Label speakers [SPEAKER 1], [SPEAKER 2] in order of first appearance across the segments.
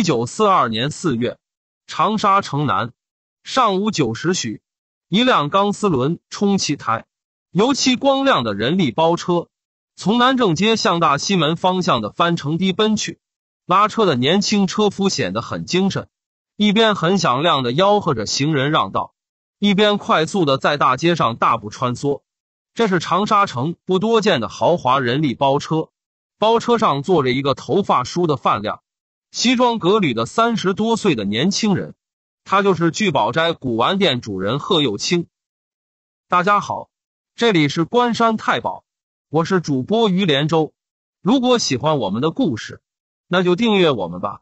[SPEAKER 1] 一九四二年四月，长沙城南，上午九时许，一辆钢丝轮充气胎、油漆光亮的人力包车从南正街向大西门方向的翻城堤奔去。拉车的年轻车夫显得很精神，一边很响亮的吆喝着行人让道，一边快速的在大街上大步穿梭。这是长沙城不多见的豪华人力包车。包车上坐着一个头发梳的饭量。西装革履的三十多岁的年轻人，他就是聚宝斋古玩店主人贺幼清。大家好，这里是关山太保，我是主播于连州。如果喜欢我们的故事，那就订阅我们吧。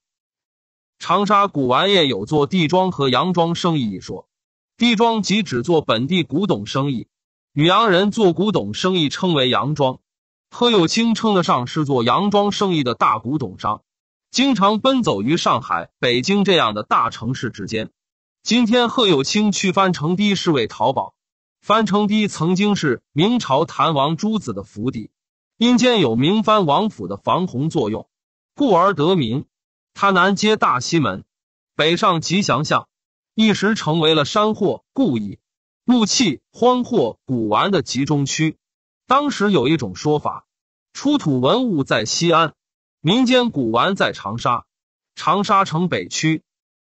[SPEAKER 1] 长沙古玩业有做地庄和洋庄生意一说，地庄即指做本地古董生意，与洋人做古董生意称为洋庄。贺幼清称得上是做洋庄生意的大古董商。经常奔走于上海、北京这样的大城市之间。今天，贺友清去翻成堤是为淘宝。翻成堤曾经是明朝谭王朱子的府邸，因兼有明藩王府的防洪作用，故而得名。它南接大西门，北上吉祥巷，一时成为了山货、故意、木器、荒货、古玩的集中区。当时有一种说法：出土文物在西安。民间古玩在长沙，长沙城北区、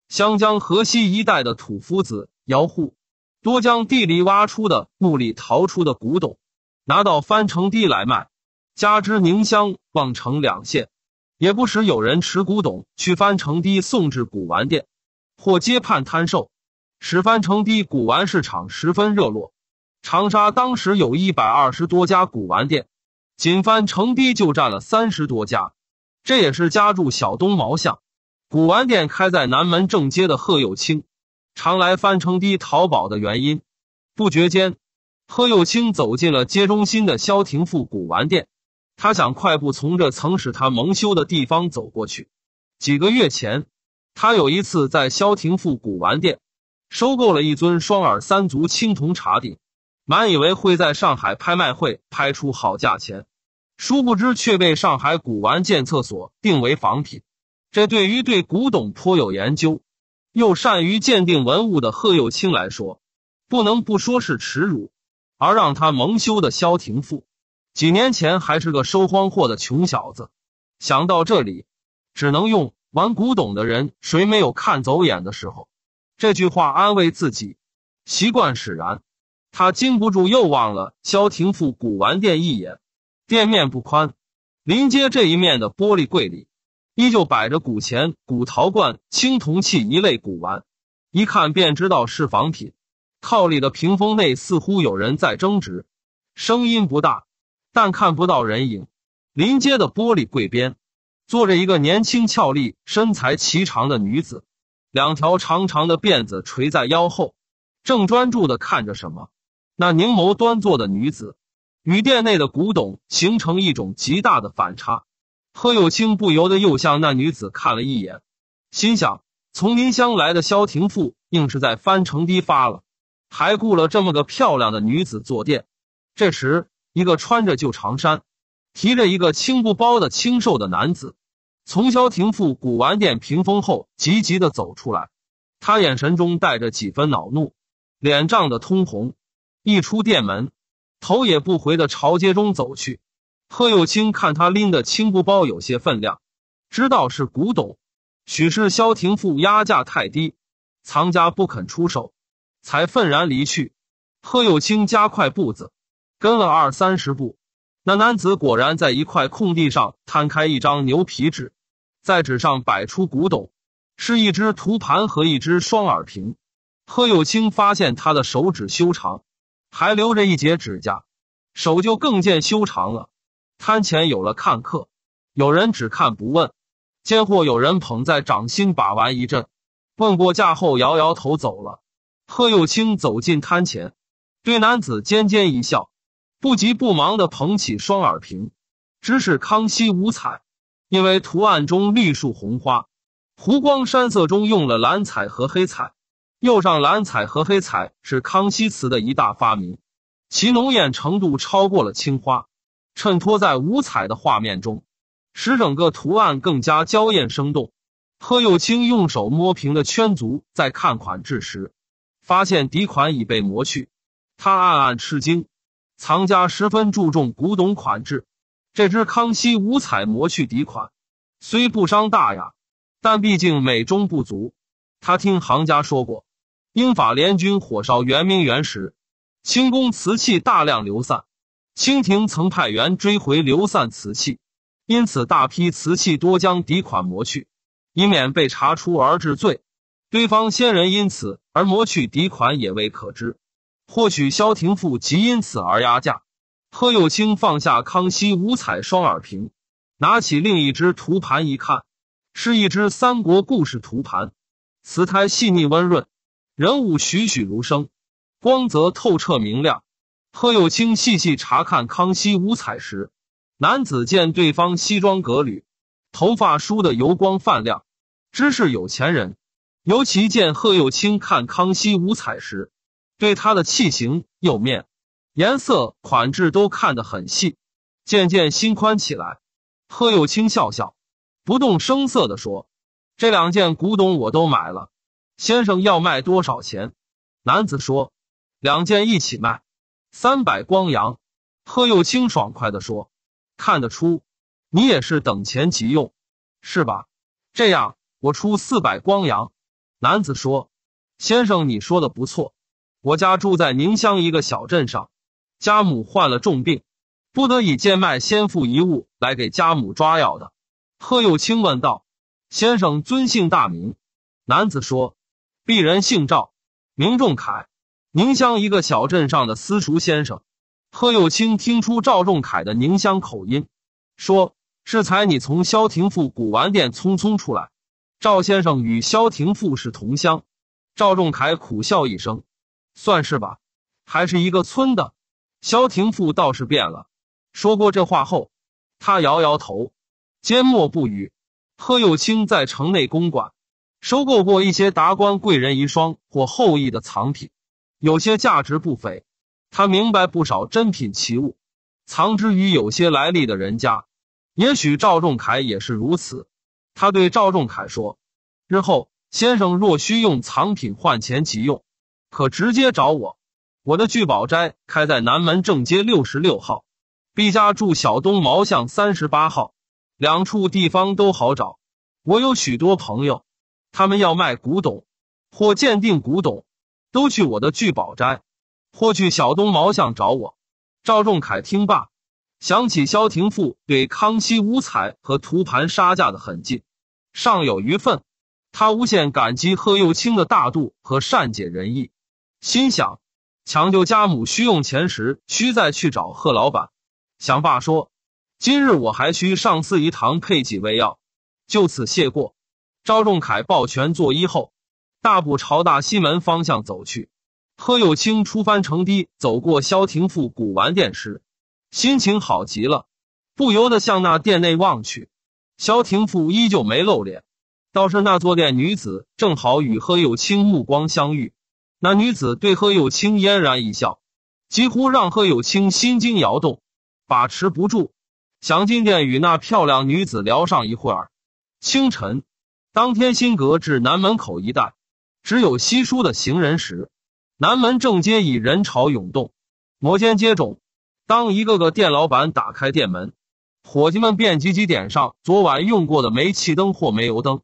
[SPEAKER 1] 湘江河西一带的土夫子、窑户，多将地里挖出的、墓里淘出的古董拿到翻成低来卖。加之宁乡、望城两县，也不时有人持古董去翻成堤送至古玩店，或街畔摊售，使翻成堤古玩市场十分热络。长沙当时有一百二十多家古玩店，仅翻成堤就占了三十多家。这也是家住小东毛巷、古玩店开在南门正街的贺有清常来翻成堤淘宝的原因。不觉间，贺有清走进了街中心的萧庭富古玩店。他想快步从这曾使他蒙羞的地方走过去。几个月前，他有一次在萧庭富古玩店收购了一尊双耳三足青铜茶鼎，满以为会在上海拍卖会拍出好价钱。殊不知，却被上海古玩鉴测所定为仿品。这对于对古董颇有研究，又善于鉴定文物的贺佑清来说，不能不说是耻辱。而让他蒙羞的萧庭富，几年前还是个收荒货的穷小子。想到这里，只能用“玩古董的人谁没有看走眼的时候”这句话安慰自己。习惯使然，他禁不住又望了萧庭富古玩店一眼。店面不宽，临街这一面的玻璃柜里依旧摆着古钱、古陶罐、青铜器一类古玩，一看便知道是仿品。靠里的屏风内似乎有人在争执，声音不大，但看不到人影。临街的玻璃柜边坐着一个年轻俏丽、身材颀长的女子，两条长长的辫子垂在腰后，正专注的看着什么。那凝眸端坐的女子。与店内的古董形成一种极大的反差，贺幼清不由得又向那女子看了一眼，心想：从临湘来的萧廷富，硬是在翻城堤发了，还雇了这么个漂亮的女子坐店。这时，一个穿着旧长衫、提着一个青布包的清瘦的男子，从萧廷富古玩店屏风后急急地走出来，他眼神中带着几分恼怒，脸涨得通红，一出店门。头也不回的朝街中走去。贺幼清看他拎的青布包有些分量，知道是古董，许是萧庭富压价太低，藏家不肯出手，才愤然离去。贺幼清加快步子，跟了二三十步，那男子果然在一块空地上摊开一张牛皮纸，在纸上摆出古董，是一只图盘和一只双耳瓶。贺幼清发现他的手指修长。还留着一截指甲，手就更见修长了。摊前有了看客，有人只看不问，间或有人捧在掌心把玩一阵，问过价后摇摇头走了。贺幼清走进摊前，对男子尖尖一笑，不急不忙的捧起双耳瓶，知是康熙五彩，因为图案中绿树红花，湖光山色中用了蓝彩和黑彩。釉上蓝彩和黑彩是康熙瓷的一大发明，其浓艳程度超过了青花，衬托在五彩的画面中，使整个图案更加娇艳生动。贺幼清用手摸平的圈足，在看款制时，发现底款已被磨去，他暗暗吃惊。藏家十分注重古董款制，这只康熙五彩磨去底款，虽不伤大雅，但毕竟美中不足。他听行家说过。英法联军火烧圆明园时，清宫瓷器大量流散。清廷曾派员追回流散瓷器，因此大批瓷器多将底款磨去，以免被查出而治罪。对方先人因此而磨去底款也未可知。或许萧廷富即因此而压价。贺幼清放下康熙五彩双耳瓶，拿起另一只图盘一看，是一只三国故事图盘，瓷胎细腻温润。人物栩栩如生，光泽透彻明亮。贺幼清细细查看康熙五彩时，男子见对方西装革履，头发梳得油光泛亮，知是有钱人。尤其见贺幼清看康熙五彩时，对他的器型、釉面、颜色、款制都看得很细，渐渐心宽起来。贺幼清笑笑，不动声色的说：“这两件古董我都买了。”先生要卖多少钱？男子说：“两件一起卖，三百光洋。”贺又清爽快的说：“看得出，你也是等钱急用，是吧？这样我出四百光洋。”男子说：“先生，你说的不错，我家住在宁乡一个小镇上，家母患了重病，不得已贱卖先父遗物来给家母抓药的。”贺又清问道：“先生尊姓大名？”男子说。鄙人姓赵，名仲恺，宁乡一个小镇上的私塾先生。贺幼清听出赵仲恺的宁乡口音，说：“是才你从萧廷富古玩店匆匆出来。”赵先生与萧廷富是同乡。赵仲恺苦笑一声：“算是吧，还是一个村的。”萧廷富倒是变了。说过这话后，他摇摇头，缄默不语。贺幼清在城内公馆。收购过一些达官贵人遗孀或后裔的藏品，有些价值不菲。他明白不少珍品奇物藏之于有些来历的人家，也许赵仲恺也是如此。他对赵仲恺说：“日后先生若需用藏品换钱急用，可直接找我。我的聚宝斋开在南门正街六十六号，毕家住小东毛巷三十八号，两处地方都好找。我有许多朋友。”他们要卖古董或鉴定古董，都去我的聚宝斋，或去小东毛巷找我。赵仲恺听罢，想起萧庭富对康熙五彩和图盘杀价的狠劲，尚有余愤。他无限感激贺幼清的大度和善解人意，心想抢救家母需用钱时，需再去找贺老板。祥爸说：“今日我还需上四一堂配几味药，就此谢过。”赵仲恺抱拳作揖后，大步朝大西门方向走去。贺有清出翻城堤，走过萧庭富古玩店时，心情好极了，不由得向那店内望去。萧庭富依旧没露脸，倒是那座店女子正好与贺有清目光相遇。那女子对贺有清嫣然一笑，几乎让贺有清心惊摇动，把持不住，想进店与那漂亮女子聊上一会儿。清晨。当天新阁至南门口一带，只有稀疏的行人时，南门正街已人潮涌动，摩肩接踵。当一个个店老板打开店门，伙计们便急急点上昨晚用过的煤气灯或煤油灯，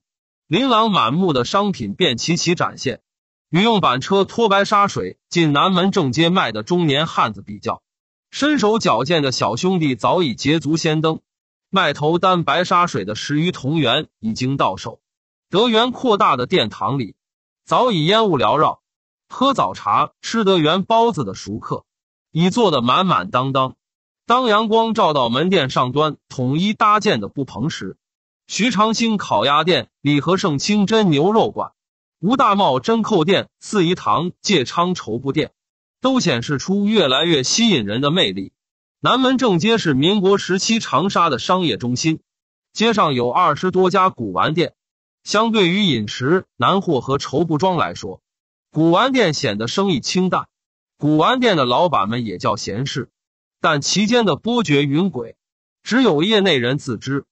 [SPEAKER 1] 琳琅满目的商品便齐齐展现。与用板车拖白沙水进南门正街卖的中年汉子比较，身手矫健的小兄弟早已捷足先登，卖头担白沙水的十余铜元已经到手。德源扩大的殿堂里，早已烟雾缭绕。喝早茶、吃德源包子的熟客，已坐得满满当当。当阳光照到门店上端统一搭建的布棚时，徐长兴烤鸭店、李和盛清真牛肉馆、吴大茂蒸扣店、四姨堂、借昌绸布店，都显示出越来越吸引人的魅力。南门正街是民国时期长沙的商业中心，街上有二十多家古玩店。相对于饮食、南货和绸布庄来说，古玩店显得生意清淡。古玩店的老板们也较闲适，但其间的波谲云诡，只有业内人自知。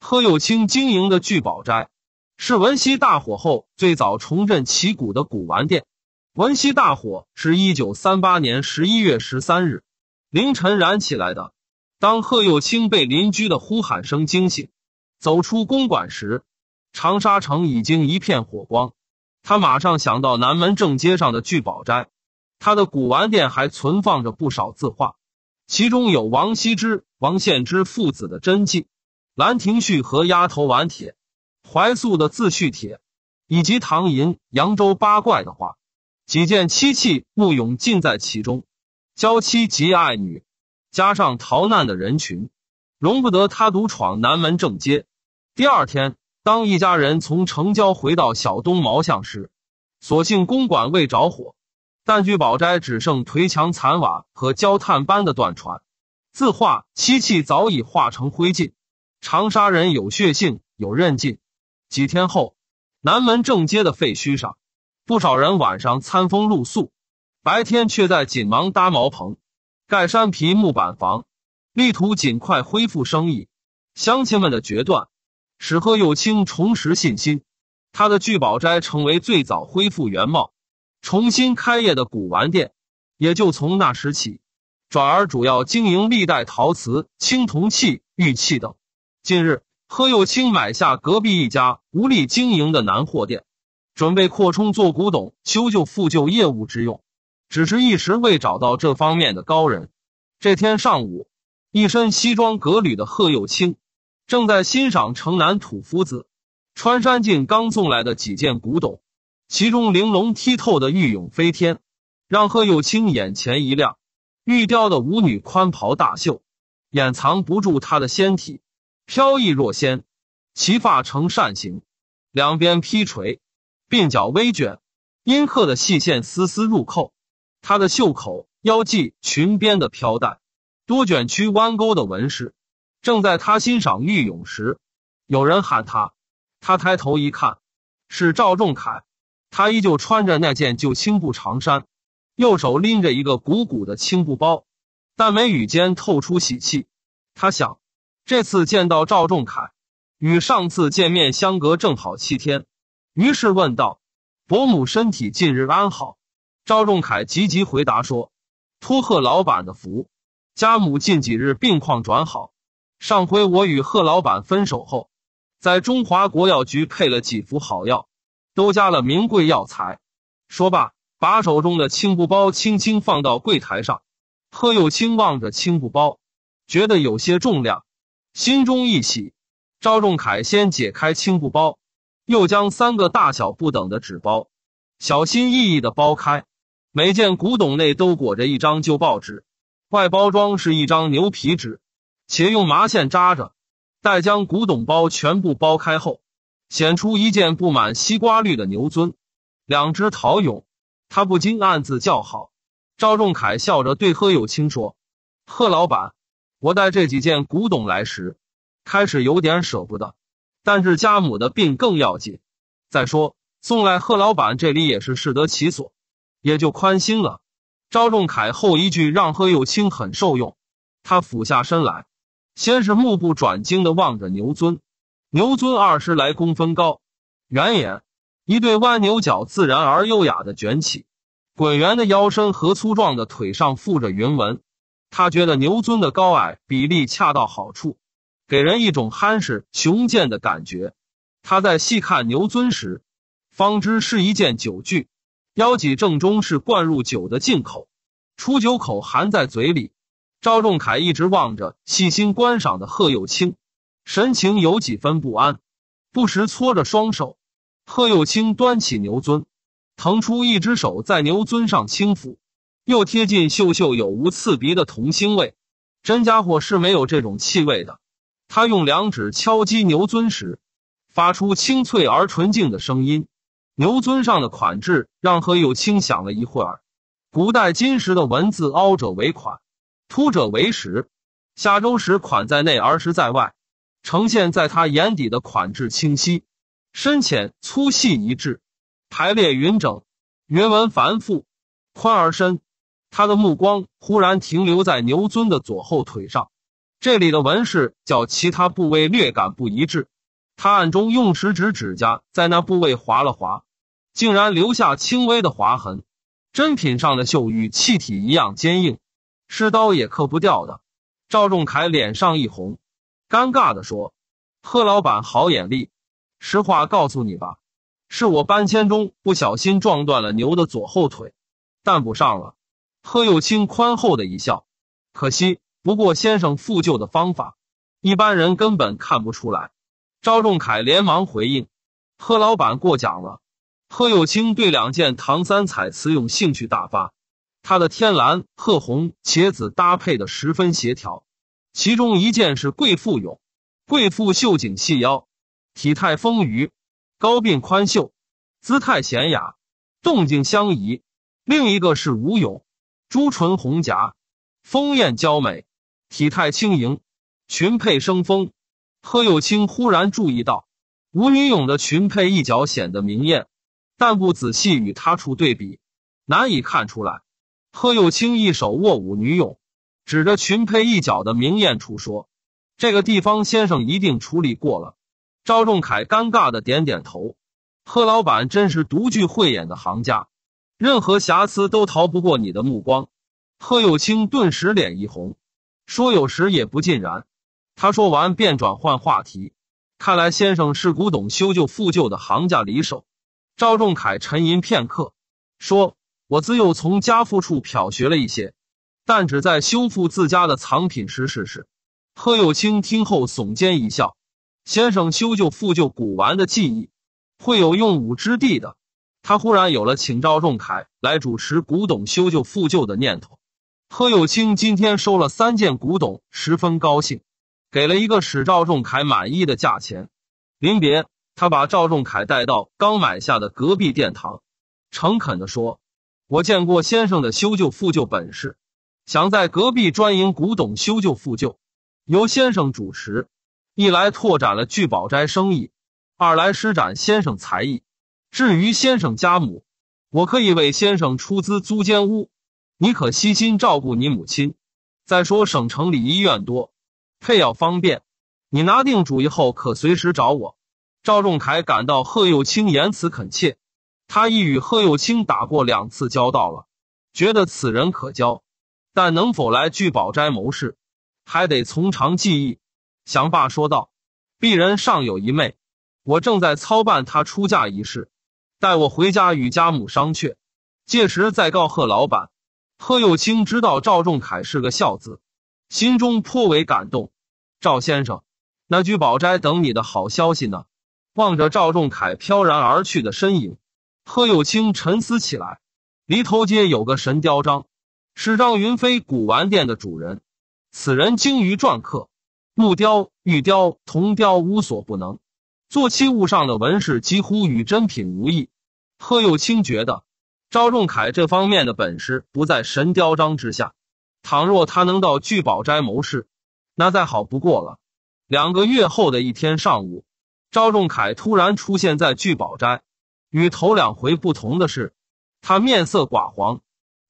[SPEAKER 1] 贺幼清经营的聚宝斋是文熙大火后最早重振旗鼓的古玩店。文熙大火是一九三八年十一月十三日凌晨燃起来的。当贺幼清被邻居的呼喊声惊醒，走出公馆时。长沙城已经一片火光，他马上想到南门正街上的聚宝斋，他的古玩店还存放着不少字画，其中有王羲之、王献之父子的真迹，《兰亭序》和《丫头玩帖》，怀素的《自叙帖》，以及唐寅《扬州八怪》的画，几件漆器、木俑尽在其中。娇妻及爱女，加上逃难的人群，容不得他独闯南门正街。第二天。当一家人从城郊回到小东毛巷时，所幸公馆未着火，但聚宝斋只剩颓墙残瓦和焦炭般的断船。字画漆器早已化成灰烬。长沙人有血性，有韧劲。几天后，南门正街的废墟上，不少人晚上餐风露宿，白天却在紧忙搭茅棚、盖山皮木板房，力图尽快恢复生意。乡亲们的决断。使贺幼清重拾信心，他的聚宝斋成为最早恢复原貌、重新开业的古玩店。也就从那时起，转而主要经营历代陶瓷、青铜器、玉器等。近日，贺幼清买下隔壁一家无力经营的南货店，准备扩充做古董修旧复旧业务之用，只是一时未找到这方面的高人。这天上午，一身西装革履的贺幼清。正在欣赏城南土夫子穿山镜刚送来的几件古董，其中玲珑剔透的玉俑飞天，让贺幼清眼前一亮。玉雕的舞女宽袍大袖，掩藏不住她的纤体，飘逸若仙。齐发成扇形，两边披垂，鬓角微卷，阴刻的细线丝丝入扣。她的袖口、腰际、裙边的飘带，多卷曲弯钩的纹饰。正在他欣赏玉勇时，有人喊他。他抬头一看，是赵仲恺。他依旧穿着那件旧青布长衫，右手拎着一个鼓鼓的青布包，但眉宇间透出喜气。他想，这次见到赵仲恺，与上次见面相隔正好七天，于是问道：“伯母身体近日安好？”赵仲恺急急回答说：“托贺老板的福，家母近几日病况转好。”上回我与贺老板分手后，在中华国药局配了几副好药，都加了名贵药材。说罢，把手中的青布包轻轻放到柜台上。贺幼青望着青布包，觉得有些重量，心中一喜。赵仲恺先解开青布包，又将三个大小不等的纸包小心翼翼的剥开，每件古董内都裹着一张旧报纸，外包装是一张牛皮纸。且用麻线扎着，待将古董包全部剥开后，显出一件布满西瓜绿的牛尊，两只陶俑。他不禁暗自叫好。赵仲恺笑着对贺有清说：“贺老板，我带这几件古董来时，开始有点舍不得，但是家母的病更要紧。再说送来贺老板这里也是适得其所，也就宽心了。”赵仲恺后一句让贺有清很受用，他俯下身来。先是目不转睛地望着牛尊，牛尊二十来公分高，圆眼，一对弯牛角自然而优雅地卷起，滚圆的腰身和粗壮的腿上附着云纹。他觉得牛尊的高矮比例恰到好处，给人一种憨实雄健的感觉。他在细看牛尊时，方知是一件酒具，腰脊正中是灌入酒的进口，出酒口含在嘴里。赵仲恺一直望着细心观赏的贺友清，神情有几分不安，不时搓着双手。贺友清端起牛尊，腾出一只手在牛尊上轻抚，又贴近嗅嗅有无刺鼻的铜腥味。真家伙是没有这种气味的。他用两指敲击牛尊时，发出清脆而纯净的声音。牛尊上的款字让贺友清想了一会儿：古代金石的文字凹褶为款。凸者为石，下周时款在内而石在外，呈现在他眼底的款制清晰、深浅粗细一致，排列匀整，纹文繁复，宽而深。他的目光忽然停留在牛尊的左后腿上，这里的纹饰较其他部位略感不一致。他暗中用食指指甲在那部位划了划，竟然留下轻微的划痕。真品上的锈与气体一样坚硬。是刀也刻不掉的。赵仲恺脸上一红，尴尬地说：“贺老板好眼力。实话告诉你吧，是我搬迁中不小心撞断了牛的左后腿，但补上了。”贺幼清宽厚的一笑：“可惜，不过先生复旧的方法，一般人根本看不出来。”赵仲恺连忙回应：“贺老板过奖了。”贺幼清对两件唐三彩瓷俑兴趣大发。她的天蓝、褐红、茄紫搭配的十分协调。其中一件是贵妇俑，贵妇袖颈细腰，体态丰腴，高鬓宽袖，姿态娴雅，动静相宜。另一个是舞俑，朱唇红颊，丰艳娇美，体态轻盈，裙配生风。贺幼清忽然注意到舞女俑的裙配一角显得明艳，但不仔细与他处对比，难以看出来。贺幼清一手握舞女友，指着裙佩一角的明艳处说：“这个地方先生一定处理过了。”赵仲恺尴尬的点点头：“贺老板真是独具慧眼的行家，任何瑕疵都逃不过你的目光。”贺幼清顿时脸一红，说：“有时也不尽然。”他说完便转换话题：“看来先生是古董修旧复旧的行家里手。”赵仲恺沉吟片刻，说。我自幼从家父处漂学了一些，但只在修复自家的藏品时试试。贺有清听后耸肩一笑：“先生修旧复旧古玩的技艺，会有用武之地的。”他忽然有了请赵仲恺来主持古董修旧复旧的念头。贺有清今天收了三件古董，十分高兴，给了一个使赵仲恺满意的价钱。临别，他把赵仲恺带到刚买下的隔壁殿堂，诚恳的说。我见过先生的修旧复旧本事，想在隔壁专营古董修旧复旧，由先生主持，一来拓展了聚宝斋生意，二来施展先生才艺。至于先生家母，我可以为先生出资租间屋，你可悉心照顾你母亲。再说省城里医院多，配药方便，你拿定主意后可随时找我。赵仲恺感到贺幼清言辞恳切。他已与贺幼清打过两次交道了，觉得此人可交，但能否来聚宝斋谋事，还得从长计议。祥爸说道：“鄙人尚有一妹，我正在操办她出嫁一事，待我回家与家母商榷，届时再告贺老板。”贺幼清知道赵仲恺是个孝子，心中颇为感动。赵先生，那聚宝斋等你的好消息呢？望着赵仲恺飘然而去的身影。贺有清沉思起来，犁头街有个神雕张，是张云飞古玩店的主人。此人精于篆刻、木雕、玉雕、铜雕，无所不能。做器物上的纹饰，几乎与真品无异。贺有清觉得，赵仲恺这方面的本事不在神雕章之下。倘若他能到聚宝斋谋事，那再好不过了。两个月后的一天上午，赵仲恺突然出现在聚宝斋。与头两回不同的是，他面色寡黄，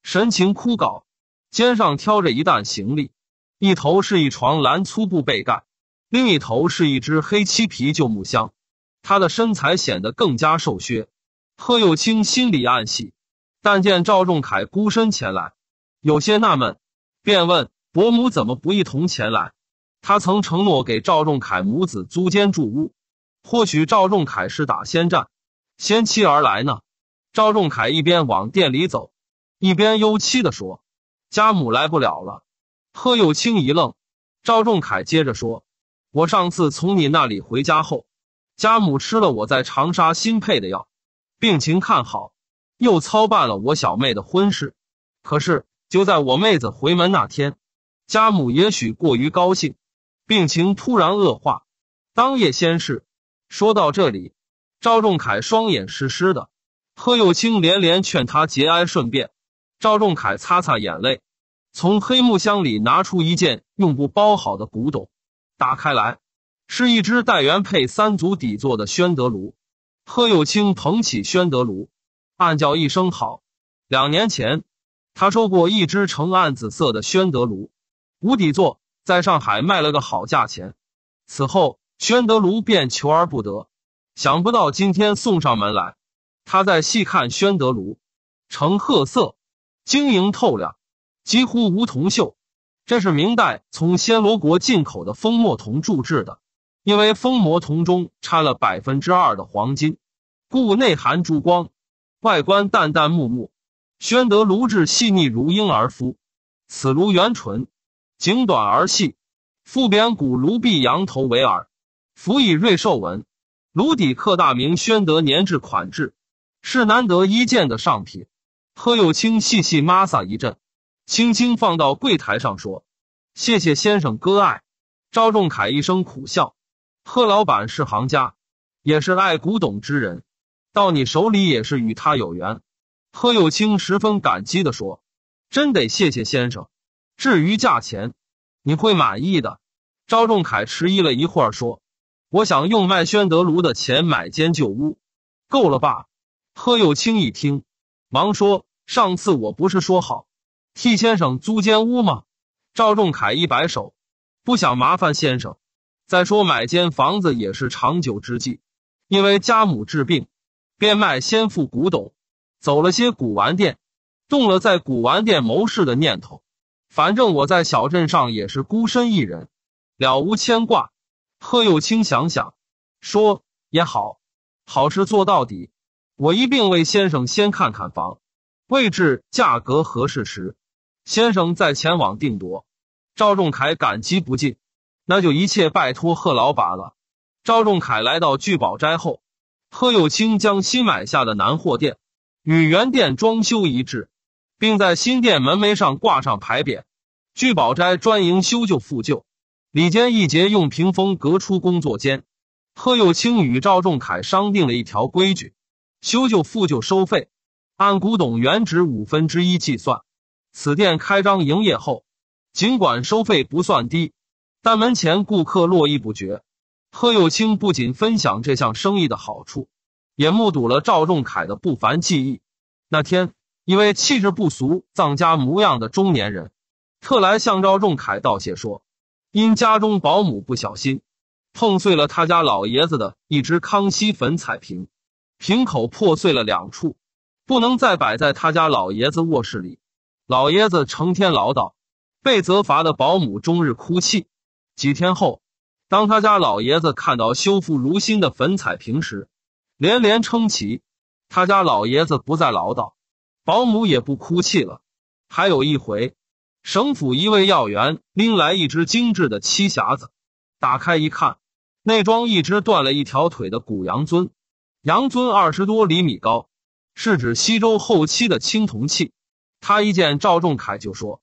[SPEAKER 1] 神情枯槁，肩上挑着一担行李，一头是一床蓝粗布被盖，另一头是一只黑漆皮旧木箱。他的身材显得更加瘦削。贺幼清心里暗喜，但见赵仲恺孤身前来，有些纳闷，便问：“伯母怎么不一同前来？”他曾承诺给赵仲恺母子租间住屋，或许赵仲恺是打先战。先妻而来呢，赵仲恺一边往店里走，一边忧戚的说：“家母来不了了。”贺幼清一愣，赵仲恺接着说：“我上次从你那里回家后，家母吃了我在长沙新配的药，病情看好，又操办了我小妹的婚事。可是就在我妹子回门那天，家母也许过于高兴，病情突然恶化，当夜先逝。”说到这里。赵仲恺双眼湿湿的，贺幼清连连劝他节哀顺变。赵仲恺擦擦眼泪，从黑木箱里拿出一件用布包好的古董，打开来，是一只带原配三足底座的宣德炉。贺幼清捧起宣德炉，暗叫一声好。两年前，他收过一只呈暗紫色的宣德炉，无底座，在上海卖了个好价钱。此后，宣德炉便求而不得。想不到今天送上门来，他在细看宣德炉，呈褐色，晶莹透亮，几乎无铜锈。这是明代从暹罗国进口的封墨铜铸制的，因为封墨铜中掺了百分之二的黄金，故内含珠光，外观淡淡木木。宣德炉质细腻如婴儿肤，此炉圆唇，颈短而细，腹扁骨炉壁羊头为耳，辅以瑞兽纹。炉底刻“大明宣德年制”款制，是难得一见的上品。贺幼清细细摩挲一阵，轻轻放到柜台上，说：“谢谢先生割爱。”赵仲恺一声苦笑：“贺老板是行家，也是爱古董之人，到你手里也是与他有缘。”贺幼清十分感激地说：“真得谢谢先生。至于价钱，你会满意的。”赵仲恺迟疑了一会儿，说。我想用卖宣德炉的钱买间旧屋，够了吧？贺又清一听，忙说：“上次我不是说好替先生租间屋吗？”赵仲恺一摆手，不想麻烦先生。再说买间房子也是长久之计，因为家母治病，便卖先父古董，走了些古玩店，动了在古玩店谋事的念头。反正我在小镇上也是孤身一人，了无牵挂。贺有清想想，说也好，好事做到底。我一并为先生先看看房，位置价格合适时，先生再前往定夺。赵仲恺感激不尽，那就一切拜托贺老板了。赵仲恺来到聚宝斋后，贺有清将新买下的南货店与原店装修一致，并在新店门楣上挂上牌匾：“聚宝斋专营修旧复旧。”李坚一节用屏风隔出工作间，贺幼清与赵仲恺商定了一条规矩：修旧复旧收费按古董原值五分之一计算。此店开张营业后，尽管收费不算低，但门前顾客络绎不绝。贺幼清不仅分享这项生意的好处，也目睹了赵仲恺的不凡技艺。那天，一位气质不俗、藏家模样的中年人特来向赵仲恺道谢说。因家中保姆不小心碰碎了他家老爷子的一只康熙粉彩瓶，瓶口破碎了两处，不能再摆在他家老爷子卧室里。老爷子成天唠叨，被责罚的保姆终日哭泣。几天后，当他家老爷子看到修复如新的粉彩瓶时，连连称奇。他家老爷子不再唠叨，保姆也不哭泣了。还有一回。省府一位要员拎来一只精致的漆匣子，打开一看，内装一只断了一条腿的古羊尊。羊尊二十多厘米高，是指西周后期的青铜器。他一见赵仲恺就说：“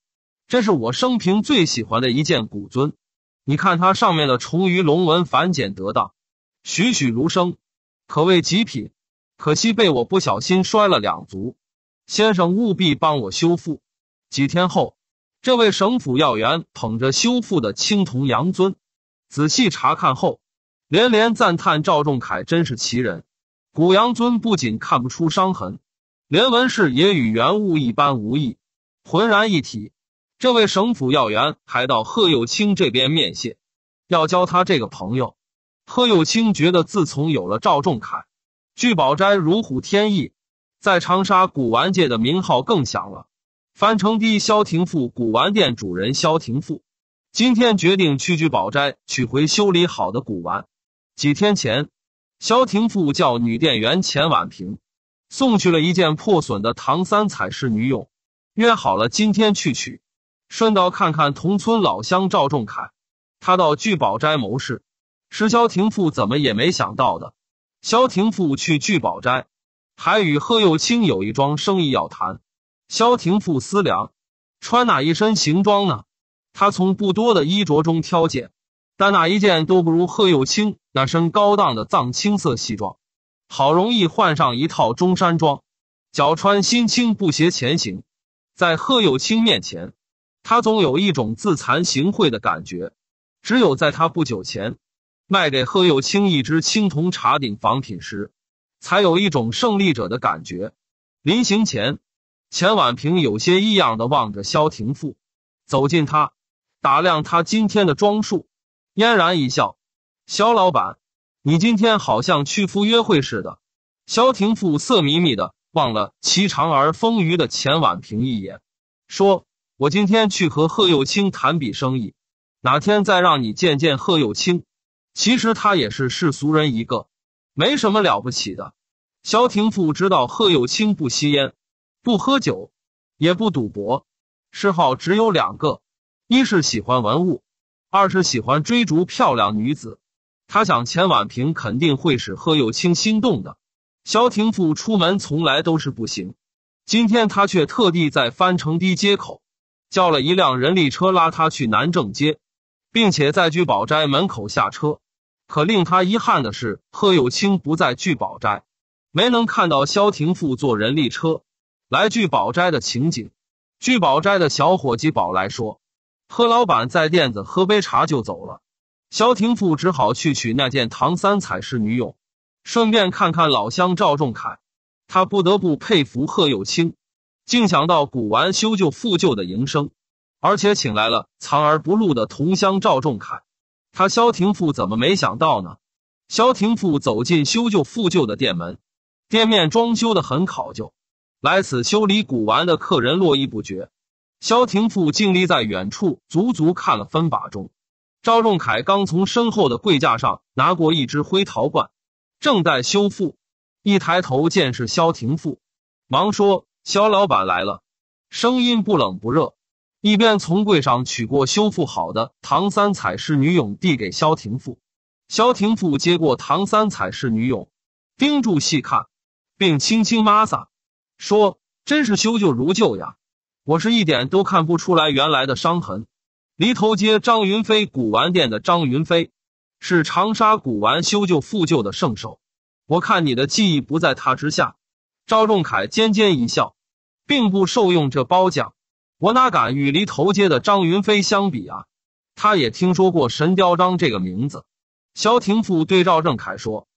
[SPEAKER 1] 这是我生平最喜欢的一件古尊，你看它上面的虫鱼龙纹繁简得当，栩栩如生，可谓极品。可惜被我不小心摔了两足，先生务必帮我修复。”几天后。这位省府要员捧着修复的青铜羊尊，仔细查看后，连连赞叹：“赵仲恺真是奇人！古羊尊不仅看不出伤痕，连纹饰也与原物一般无异，浑然一体。”这位省府要员还到贺有清这边面谢，要交他这个朋友。贺有清觉得，自从有了赵仲恺，聚宝斋如虎添翼，在长沙古玩界的名号更响了。樊城第萧廷富古玩店主人萧廷富，今天决定去聚宝斋取回修理好的古玩。几天前，萧廷富叫女店员钱婉萍送去了一件破损的唐三彩仕女俑，约好了今天去取，顺道看看同村老乡赵仲恺。他到聚宝斋谋事，是萧廷富怎么也没想到的。萧廷富去聚宝斋，还与贺幼清有一桩生意要谈。萧庭富思量，穿哪一身行装呢？他从不多的衣着中挑拣，但哪一件都不如贺有清那身高档的藏青色西装。好容易换上一套中山装，脚穿新青布鞋前行，在贺有清面前，他总有一种自惭形秽的感觉。只有在他不久前卖给贺有清一只青铜茶鼎仿品时，才有一种胜利者的感觉。临行前。钱婉平有些异样的望着萧廷富，走近他，打量他今天的装束，嫣然一笑：“萧老板，你今天好像去赴约会似的。”萧廷富色迷迷的望了其长而丰腴的钱婉平一眼，说：“我今天去和贺幼清谈笔生意，哪天再让你见见贺幼清。其实他也是世俗人一个，没什么了不起的。”萧廷富知道贺幼清不吸烟。不喝酒，也不赌博，嗜好只有两个：一是喜欢文物，二是喜欢追逐漂亮女子。他想，钱婉平肯定会使贺有清心动的。萧廷富出门从来都是步行，今天他却特地在翻城堤街口叫了一辆人力车拉他去南正街，并且在聚宝斋门口下车。可令他遗憾的是，贺有清不在聚宝斋，没能看到萧廷富坐人力车。来聚宝斋的情景，聚宝斋的小伙计宝来说：“贺老板在店子喝杯茶就走了。”萧廷富只好去取那件唐三彩式女友，顺便看看老乡赵仲恺。他不得不佩服贺有清，竟想到古玩修旧复旧的营生，而且请来了藏而不露的同乡赵仲恺。他萧廷富怎么没想到呢？萧廷富走进修旧复旧的店门，店面装修的很考究。来此修理古玩的客人络绎不绝，萧庭富静立在远处，足足看了分把钟。赵仲恺刚从身后的柜架上拿过一只灰陶罐，正在修复，一抬头见是萧廷富，忙说：“萧老板来了。”声音不冷不热，一边从柜上取过修复好的唐三彩仕女俑，递给萧廷富。萧廷富接过唐三彩仕女俑，盯住细看，并轻轻摩挲。说：“真是修旧如旧呀！我是一点都看不出来原来的伤痕。”犁头街张云飞古玩店的张云飞是长沙古玩修旧复旧的圣手，我看你的技艺不在他之下。”赵仲凯尖尖一笑，并不受用这褒奖。我哪敢与犁头街的张云飞相比啊！他也听说过“神雕张”这个名字。萧廷富对赵正凯说：“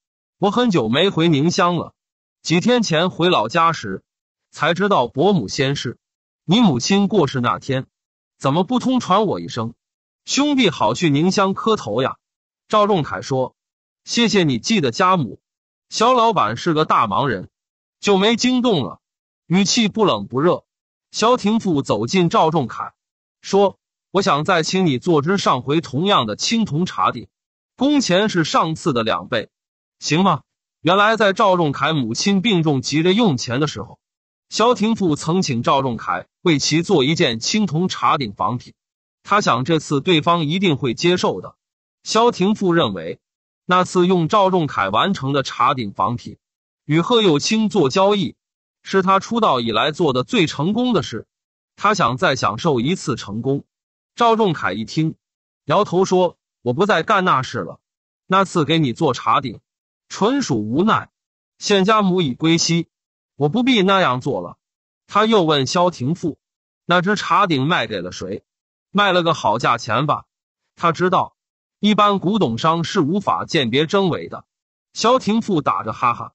[SPEAKER 1] 我很久没回宁乡了，几天前回老家时。”才知道伯母先逝，你母亲过世那天，怎么不通传我一声，兄弟好去宁乡磕头呀？赵仲恺说：“谢谢你记得家母，肖老板是个大忙人，就没惊动了。”语气不冷不热。肖廷富走进赵仲恺说：“我想再请你做只上回同样的青铜茶鼎，工钱是上次的两倍，行吗？”原来在赵仲恺母亲病重急着用钱的时候。萧庭富曾请赵仲恺为其做一件青铜茶鼎仿品，他想这次对方一定会接受的。萧庭富认为，那次用赵仲恺完成的茶鼎仿品与贺友清做交易，是他出道以来做的最成功的事。他想再享受一次成功。赵仲恺一听，摇头说：“我不再干那事了。那次给你做茶鼎，纯属无奈，现家母已归西。”我不必那样做了。他又问萧廷富：“那只茶鼎卖给了谁？卖了个好价钱吧？”他知道一般古董商是无法鉴别真伪的。萧廷富打着哈哈，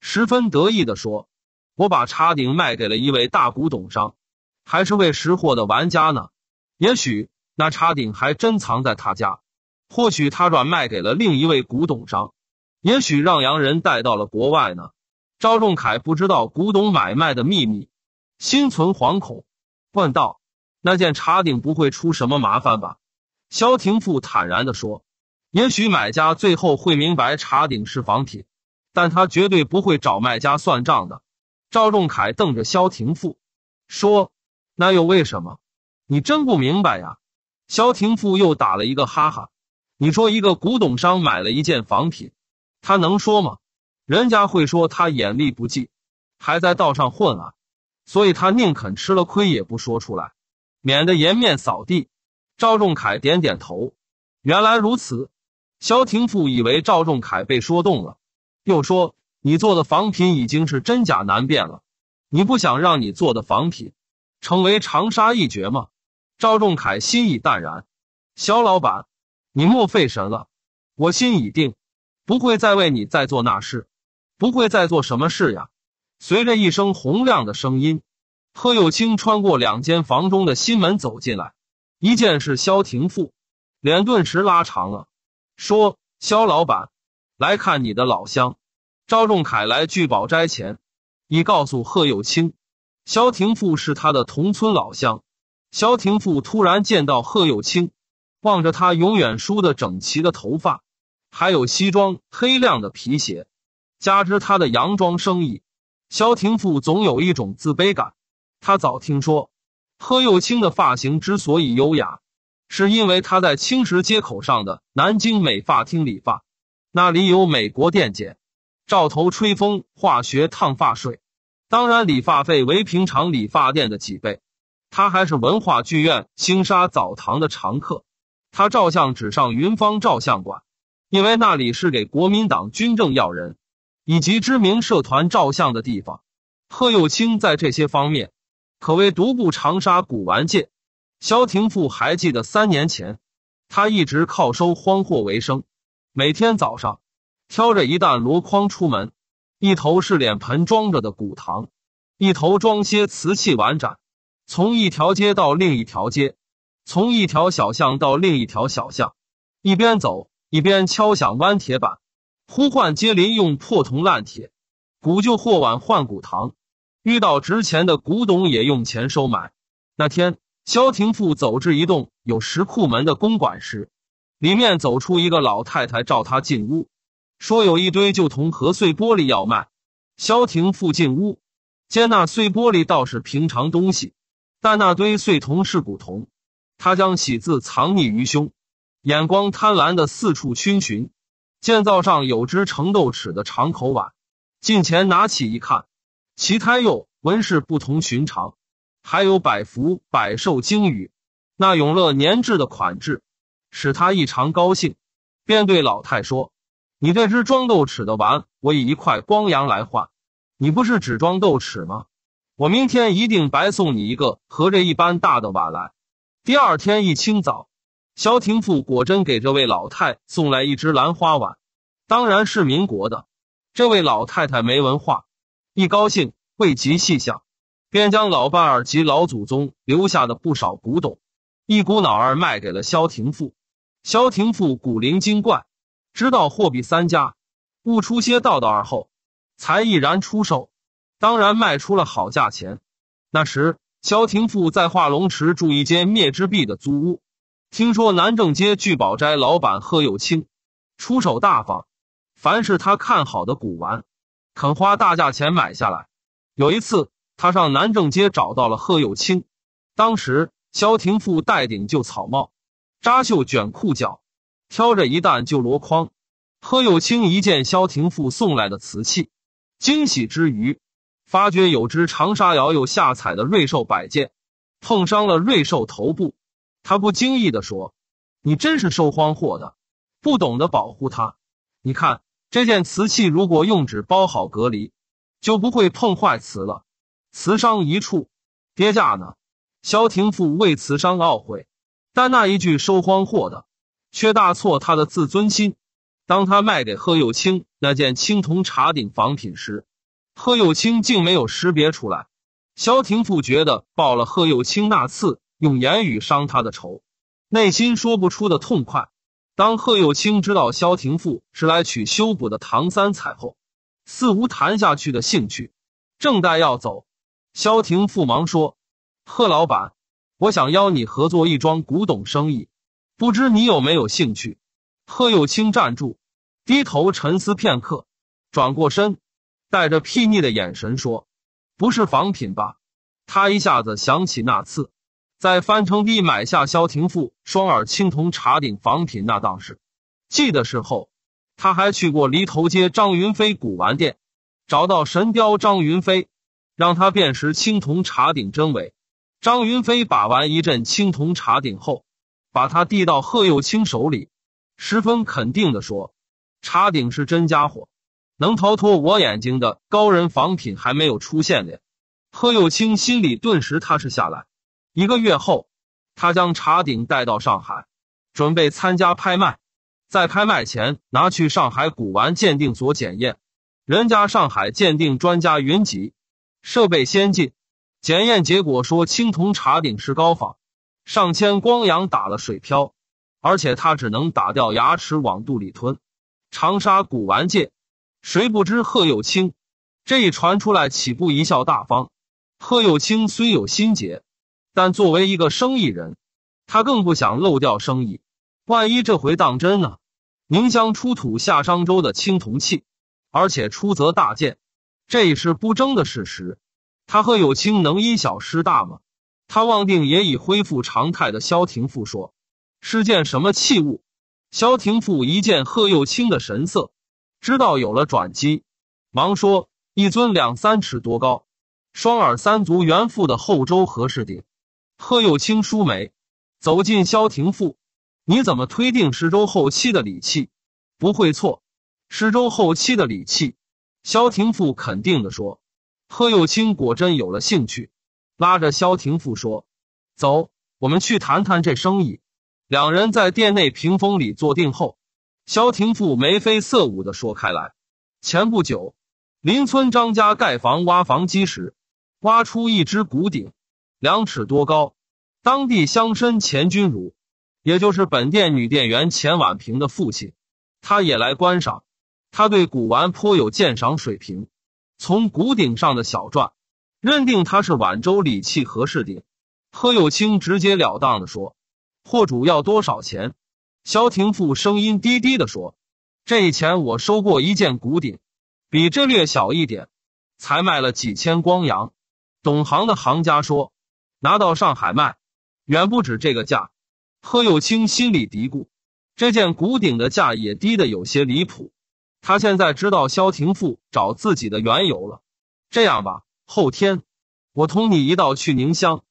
[SPEAKER 1] 十分得意的说：“我把茶鼎卖给了一位大古董商，还是位识货的玩家呢。也许那茶鼎还珍藏在他家，或许他转卖给了另一位古董商，也许让洋人带到了国外呢。”赵仲恺不知道古董买卖的秘密，心存惶恐，问道：“那件茶鼎不会出什么麻烦吧？”萧廷富坦然的说：“也许买家最后会明白茶鼎是仿品，但他绝对不会找卖家算账的。”赵仲恺瞪着萧廷富说：“那又为什么？你真不明白呀？”萧廷富又打了一个哈哈：“你说一个古董商买了一件仿品，他能说吗？”人家会说他眼力不济，还在道上混啊，所以他宁肯吃了亏也不说出来，免得颜面扫地。赵仲恺点点头，原来如此。萧廷富以为赵仲恺被说动了，又说：“你做的仿品已经是真假难辨了，你不想让你做的仿品成为长沙一绝吗？”赵仲恺心意淡然：“萧老板，你莫费神了，我心已定，不会再为你再做那事。”不会再做什么事呀！随着一声洪亮的声音，贺幼清穿过两间房中的新门走进来。一见是萧廷富，脸顿时拉长了，说：“萧老板，来看你的老乡。”赵仲恺来聚宝斋前，已告诉贺幼清，萧廷富是他的同村老乡。萧廷富突然见到贺幼清，望着他永远梳得整齐的头发，还有西装黑亮的皮鞋。加之他的洋装生意，萧廷富总有一种自卑感。他早听说贺幼清的发型之所以优雅，是因为他在青石街口上的南京美发厅理发，那里有美国电剪、照头、吹风、化学烫发水。当然，理发费为平常理发店的几倍。他还是文化剧院星沙澡堂的常客。他照相只上云芳照相馆，因为那里是给国民党军政要人。以及知名社团照相的地方，贺幼清在这些方面可谓独步长沙古玩界。萧庭富还记得三年前，他一直靠收荒货为生，每天早上挑着一担箩筐出门，一头是脸盆装着的古糖，一头装些瓷器碗盏，从一条街到另一条街，从一条小巷到另一条小巷，一边走一边敲响弯铁板。呼唤接邻用破铜烂铁、古旧货碗换古糖，遇到值钱的古董也用钱收买。那天，萧廷富走至一栋有石库门的公馆时，里面走出一个老太太，召他进屋，说有一堆旧铜和碎玻璃要卖。萧廷富进屋，见那碎玻璃倒是平常东西，但那堆碎铜是古铜，他将喜字藏匿于胸，眼光贪婪的四处逡巡。建造上有只盛豆豉的长口碗，近前拿起一看，其胎釉纹饰不同寻常，还有百福、百寿、金鱼，那永乐年制的款制，使他异常高兴，便对老太说：“你这只装豆豉的碗，我以一块光洋来换。你不是只装豆豉吗？我明天一定白送你一个和这一般大的碗来。”第二天一清早。萧庭富果真给这位老太送来一只兰花碗，当然是民国的。这位老太太没文化，一高兴未及细想，便将老伴儿及老祖宗留下的不少古董，一股脑儿卖给了萧庭富。萧庭富古灵精怪，知道货比三家，悟出些道道儿后，才毅然出手，当然卖出了好价钱。那时萧庭富在化龙池住一间灭之壁的租屋。听说南正街聚宝斋老板贺有清出手大方，凡是他看好的古玩，肯花大价钱买下来。有一次，他上南正街找到了贺有清。当时，萧廷富戴顶旧草帽，扎袖卷裤脚，挑着一担旧箩筐。贺有清一见萧廷富送来的瓷器，惊喜之余，发觉有只长沙窑有下彩的瑞兽摆件，碰伤了瑞兽头部。他不经意的说：“你真是收荒货的，不懂得保护它。你看这件瓷器，如果用纸包好隔离，就不会碰坏瓷了。瓷伤一处，跌价呢。”萧庭富为瓷伤懊悔，但那一句“收荒货的”却大挫他的自尊心。当他卖给贺幼清那件青铜茶鼎仿品时，贺幼清竟没有识别出来。萧庭富觉得报了贺幼清那次。用言语伤他的仇，内心说不出的痛快。当贺幼清知道萧庭富是来取修补的唐三彩后，似无谈下去的兴趣。正待要走，萧庭富忙说：“贺老板，我想邀你合作一桩古董生意，不知你有没有兴趣？”贺幼清站住，低头沉思片刻，转过身，带着睥睨的眼神说：“不是仿品吧？”他一下子想起那次。在翻城地买下萧庭富双耳青铜茶鼎仿品那档事。记得事后他还去过犁头街张云飞古玩店，找到神雕张云飞，让他辨识青铜茶鼎真伪。张云飞把玩一阵青铜茶鼎后，把它递到贺幼清手里，十分肯定地说：“茶鼎是真家伙，能逃脱我眼睛的高人仿品还没有出现呢。”贺幼清心里顿时踏实下来。一个月后，他将茶鼎带到上海，准备参加拍卖。在拍卖前，拿去上海古玩鉴定所检验，人家上海鉴定专家云集，设备先进，检验结果说青铜茶鼎是高仿，上千光洋打了水漂。而且他只能打掉牙齿往肚里吞。长沙古玩界，谁不知贺有清？这一传出来，岂不贻笑大方？贺有清虽有心结。但作为一个生意人，他更不想漏掉生意。万一这回当真呢？宁乡出土夏商周的青铜器，而且出则大件，这是不争的事实。他贺有清能因小失大吗？他望定也已恢复常态的萧廷富说：“是件什么器物？”萧廷富一见贺有清的神色，知道有了转机，忙说：“一尊两三尺多高，双耳三足圆腹的后周和氏鼎。”贺幼清舒眉，走进萧廷富，你怎么推定十周后期的礼器不会错？十周后期的礼器，萧廷富肯定的说。贺幼清果真有了兴趣，拉着萧廷富说：“走，我们去谈谈这生意。”两人在店内屏风里坐定后，萧廷富眉飞色舞的说开来：“前不久，邻村张家盖房挖房基时，挖出一只古鼎。”两尺多高，当地乡绅钱君儒，也就是本店女店员钱婉平的父亲，他也来观赏。他对古玩颇有鉴赏水平，从古鼎上的小篆认定它是宛州礼器和氏鼎。何有清直截了当的说：“货主要多少钱？”萧廷富声音低低的说：“这钱我收过一件古鼎，比这略小一点，才卖了几千光洋。”懂行的行家说。拿到上海卖，远不止这个价。贺有清心里嘀咕，这件古鼎的价也低的有些离谱。他现在知道萧廷富找自己的缘由了。这样吧，后天我同你一道去宁乡，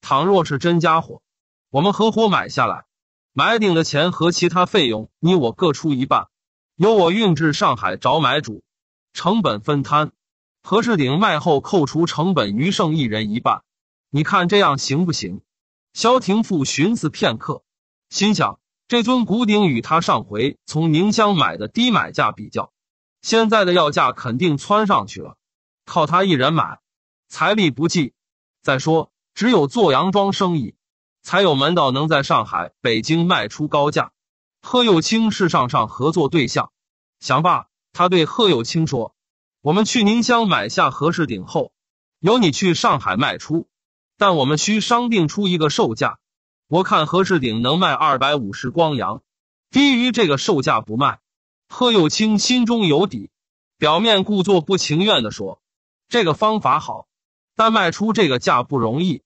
[SPEAKER 1] 倘若是真家伙，我们合伙买下来，买鼎的钱和其他费用你我各出一半，由我运至上海找买主，成本分摊，何氏鼎卖后扣除成本，余剩一人一半。你看这样行不行？萧廷富寻思片刻，心想：这尊古鼎与他上回从宁乡买的低买价比较，现在的要价肯定蹿上去了。靠他一人买，财力不济。再说，只有做洋装生意，才有门道，能在上海、北京卖出高价。贺有清是上上合作对象。想罢，他对贺有清说：“我们去宁乡买下合适鼎后，由你去上海卖出。”但我们需商定出一个售价，我看何世鼎能卖二百五十光洋，低于这个售价不卖。贺有清心中有底，表面故作不情愿地说：“这个方法好，但卖出这个价不容易。”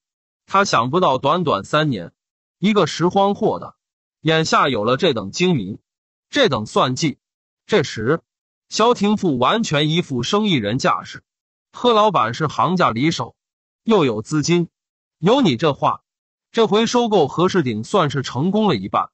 [SPEAKER 1] 他想不到短短三年，一个拾荒货的，眼下有了这等精明，这等算计。这时，萧廷富完全一副生意人架势，贺老板是行家里手，又有资金。有你这话，这回收购何氏鼎算是成功了一半。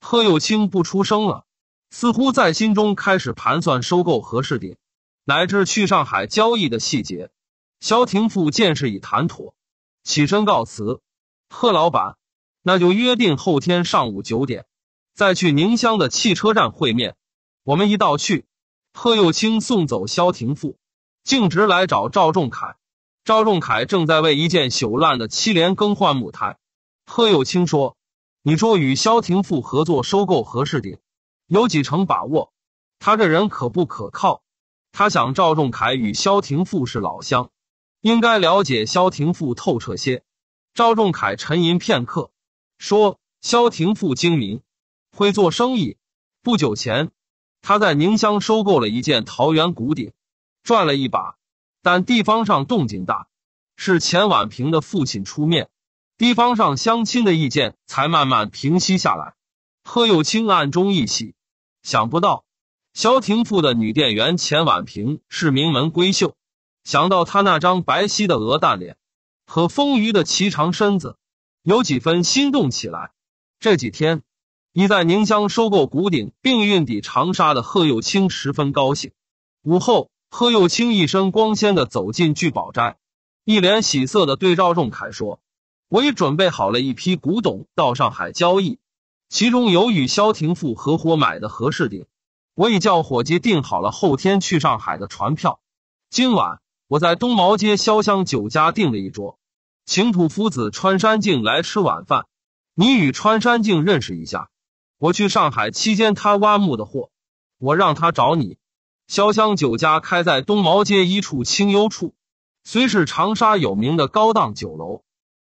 [SPEAKER 1] 贺幼清不出声了，似乎在心中开始盘算收购何氏鼎乃至去上海交易的细节。萧廷富见事已谈妥，起身告辞。贺老板，那就约定后天上午九点再去宁乡的汽车站会面，我们一道去。贺幼清送走萧廷富，径直来找赵仲恺。赵仲恺正在为一件朽烂的七连更换木台。贺有清说：“你说与萧廷富合作收购合适点，有几成把握？他这人可不可靠？他想赵仲恺与萧廷富是老乡，应该了解萧廷富透彻些。”赵仲恺沉吟片刻，说：“萧廷富精明，会做生意。不久前，他在宁乡收购了一件桃园古鼎，赚了一把。”但地方上动静大，是钱婉平的父亲出面，地方上乡亲的意见才慢慢平息下来。贺幼清暗中一喜，想不到萧廷富的女店员钱婉平是名门闺秀，想到她那张白皙的鹅蛋脸和丰腴的齐长身子，有几分心动起来。这几天，已在宁乡收购古鼎并运抵长沙的贺幼清十分高兴。午后。贺又清一身光鲜的走进聚宝斋，一脸喜色的对赵仲恺说：“我已准备好了一批古董到上海交易，其中有与萧廷富合伙买的和氏鼎，我已叫伙计订好了后天去上海的船票。今晚我在东毛街潇湘酒家订了一桌，请土夫子穿山镜来吃晚饭。你与穿山镜认识一下，我去上海期间他挖墓的货，我让他找你。”潇湘酒家开在东毛街一处清幽处，虽是长沙有名的高档酒楼，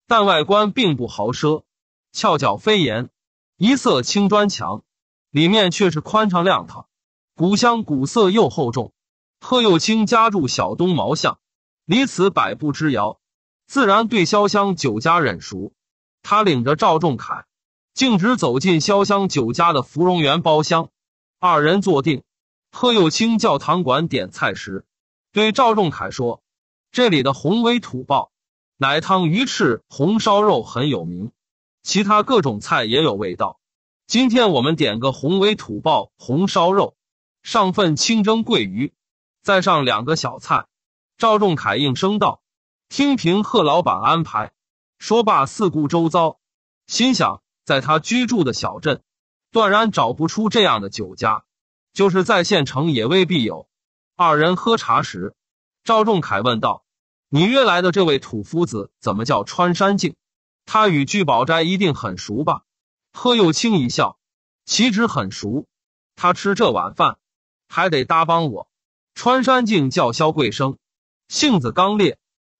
[SPEAKER 1] 但外观并不豪奢，翘角飞檐，一色青砖墙，里面却是宽敞亮堂，古香古色又厚重。贺右倾家住小东毛巷，离此百步之遥，自然对潇湘酒家忍熟。他领着赵仲恺，径直走进潇湘酒家的芙蓉园包厢，二人坐定。贺幼清教堂馆点菜时，对赵仲恺说：“这里的红尾土豹奶汤鱼翅、红烧肉很有名，其他各种菜也有味道。今天我们点个红尾土豹红烧肉，上份清蒸桂鱼，再上两个小菜。”赵仲恺应声道：“听凭贺老板安排。”说罢四顾周遭，心想在他居住的小镇，断然找不出这样的酒家。就是在县城也未必有。二人喝茶时，赵仲恺问道：“你约来的这位土夫子怎么叫穿山镜？他与聚宝斋一定很熟吧？”贺又清一笑：“岂止很熟，他吃这碗饭，还得搭帮我。”穿山镜叫肖桂生，性子刚烈。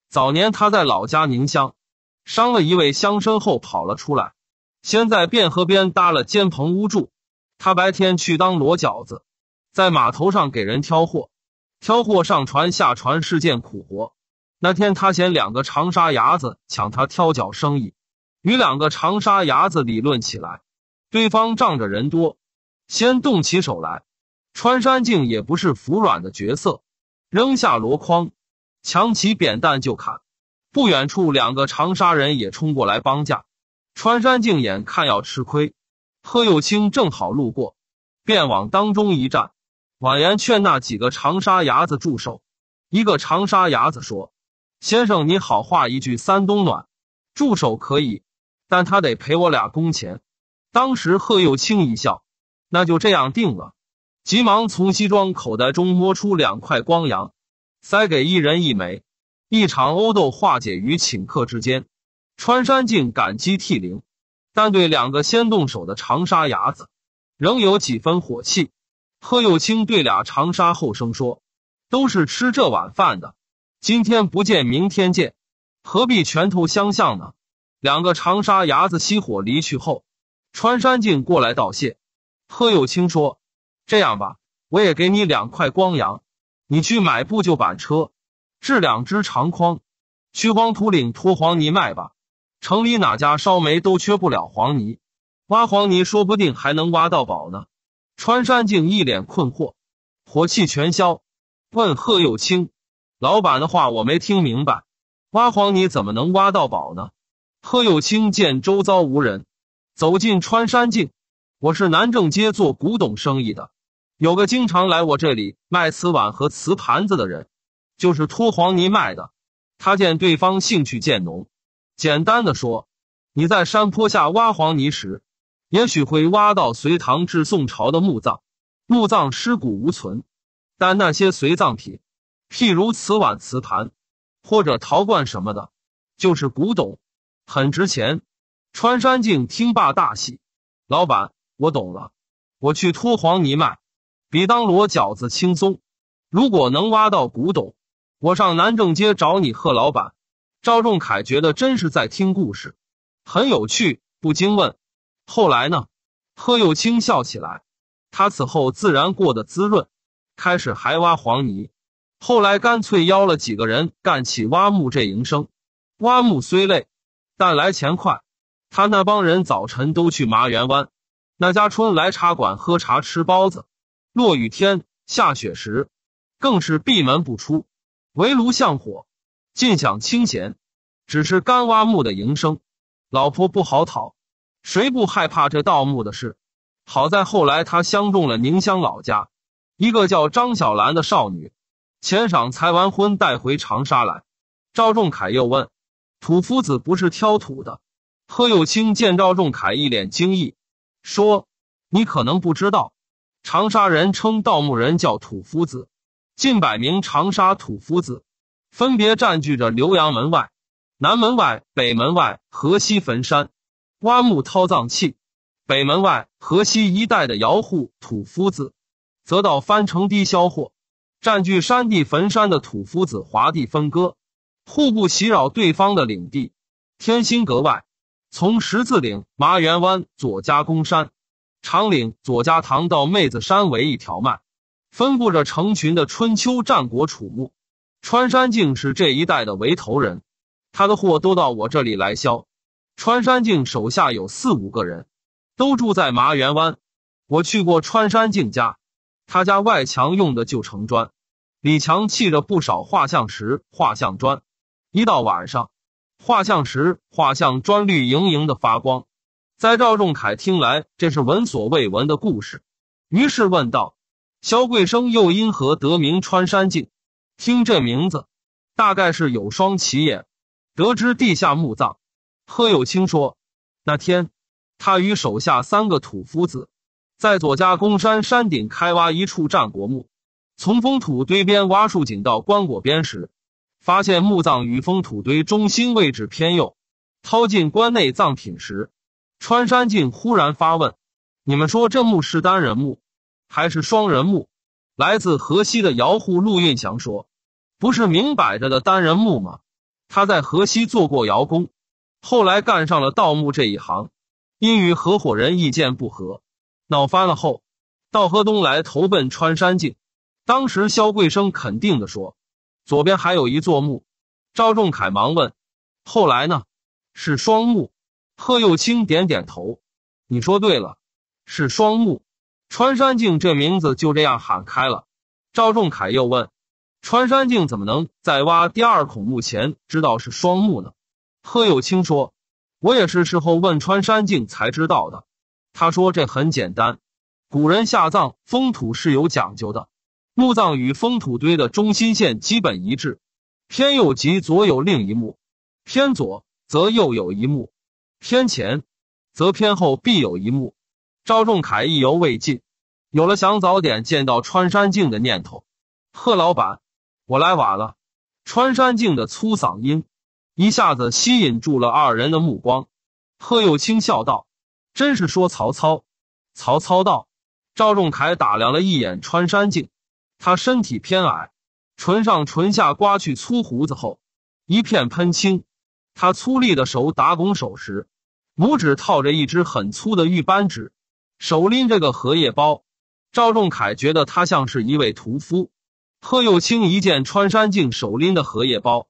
[SPEAKER 1] 早年他在老家宁乡伤了一位乡绅后跑了出来，先在汴河边搭了间棚屋住。他白天去当箩饺子，在码头上给人挑货，挑货上船下船是件苦活。那天他嫌两个长沙伢子抢他挑脚生意，与两个长沙伢子理论起来。对方仗着人多，先动起手来。穿山镜也不是服软的角色，扔下箩筐，抢起扁担就砍。不远处两个长沙人也冲过来帮架，穿山镜眼看要吃亏。贺幼清正好路过，便往当中一站，婉言劝那几个长沙伢子住手。一个长沙伢子说：“先生你好话一句三冬暖，住手可以，但他得赔我俩工钱。”当时贺幼清一笑：“那就这样定了。”急忙从西装口袋中摸出两块光洋，塞给一人一枚。一场殴斗化解于顷刻之间，穿山镜感激涕零。但对两个先动手的长沙伢子，仍有几分火气。贺幼清对俩长沙后生说：“都是吃这碗饭的，今天不见明天见，何必拳头相向呢？”两个长沙伢子熄火离去后，穿山镜过来道谢。贺幼清说：“这样吧，我也给你两块光洋，你去买布旧板车，制两只长筐，去光土岭拖黄泥卖吧。”城里哪家烧煤都缺不了黄泥，挖黄泥说不定还能挖到宝呢。穿山镜一脸困惑，火气全消，问贺又清：“老板的话我没听明白，挖黄泥怎么能挖到宝呢？”贺又清见周遭无人，走进穿山镜：“我是南正街做古董生意的，有个经常来我这里卖瓷碗和瓷盘子的人，就是托黄泥卖的。他见对方兴趣渐浓。”简单的说，你在山坡下挖黄泥时，也许会挖到隋唐至宋朝的墓葬。墓葬尸骨无存，但那些随葬品，譬如瓷碗、瓷盘或者陶罐什么的，就是古董，很值钱。穿山镜听罢大喜，老板，我懂了，我去拖黄泥卖，比当罗饺子轻松。如果能挖到古董，我上南正街找你贺老板。赵仲恺觉得真是在听故事，很有趣，不禁问：“后来呢？”贺又清笑起来：“他此后自然过得滋润。开始还挖黄泥，后来干脆邀了几个人干起挖木这营生。挖木虽累，但来钱快。他那帮人早晨都去麻园湾那家春来茶馆喝茶吃包子，落雨天下雪时，更是闭门不出，围炉向火。”尽享清闲，只是干挖墓的营生，老婆不好讨，谁不害怕这盗墓的事？好在后来他相中了宁乡老家一个叫张小兰的少女，钱赏才完婚带回长沙来。赵仲恺又问：“土夫子不是挑土的？”贺有清见赵仲恺一脸惊异，说：“你可能不知道，长沙人称盗墓人叫土夫子，近百名长沙土夫子。”分别占据着浏阳门外、南门外、北门外、河西坟山、挖墓掏葬器；北门外、河西一带的姚户、土夫子，则到翻城堤销货；占据山地坟山的土夫子、划地分割，互不袭扰对方的领地。天心阁外，从十字岭、麻园湾、左家公山、长岭、左家塘到妹子山为一条脉，分布着成群的春秋战国楚墓。穿山镜是这一带的头人，他的货都到我这里来销。穿山镜手下有四五个人，都住在麻园湾。我去过穿山镜家，他家外墙用的旧城砖，里墙砌着不少画像石、画像砖。一到晚上，画像石、画像砖绿莹莹的发光。在赵仲恺听来，这是闻所未闻的故事，于是问道：“肖桂生又因何得名穿山镜？”听这名字，大概是有双奇眼。得知地下墓葬，贺有清说，那天他与手下三个土夫子在左家公山山顶开挖一处战国墓，从封土堆边挖竖井到棺椁边时，发现墓葬与封土堆中心位置偏右。掏进棺内葬品时，穿山镜忽然发问：“你们说这墓是单人墓还是双人墓？”来自河西的姚户陆运祥说。不是明摆着的单人墓吗？他在河西做过窑工，后来干上了盗墓这一行。因与合伙人意见不合，闹翻了后，到河东来投奔穿山镜。当时肖桂生肯定的说：“左边还有一座墓。”赵仲恺忙问：“后来呢？”是双墓。贺幼清点点头：“你说对了，是双墓。”穿山镜这名字就这样喊开了。赵仲恺又问。穿山镜怎么能在挖第二孔墓前知道是双墓呢？贺有清说：“我也是事后问穿山镜才知道的。”他说：“这很简单，古人下葬封土是有讲究的，墓葬与封土堆的中心线基本一致，偏右即左有另一墓，偏左则右有一墓，偏前则偏后必有一墓。”赵仲凯意犹未尽，有了想早点见到穿山镜的念头。贺老板。我来晚了，穿山镜的粗嗓音一下子吸引住了二人的目光。贺幼清笑道：“真是说曹操。”曹操道：“赵仲恺打量了一眼穿山镜，他身体偏矮，唇上唇下刮去粗胡子后，一片喷青。他粗粝的手打拱手时，拇指套着一只很粗的玉扳指，手拎着个荷叶包。赵仲恺觉得他像是一位屠夫。”贺又清一见穿山镜手拎的荷叶包，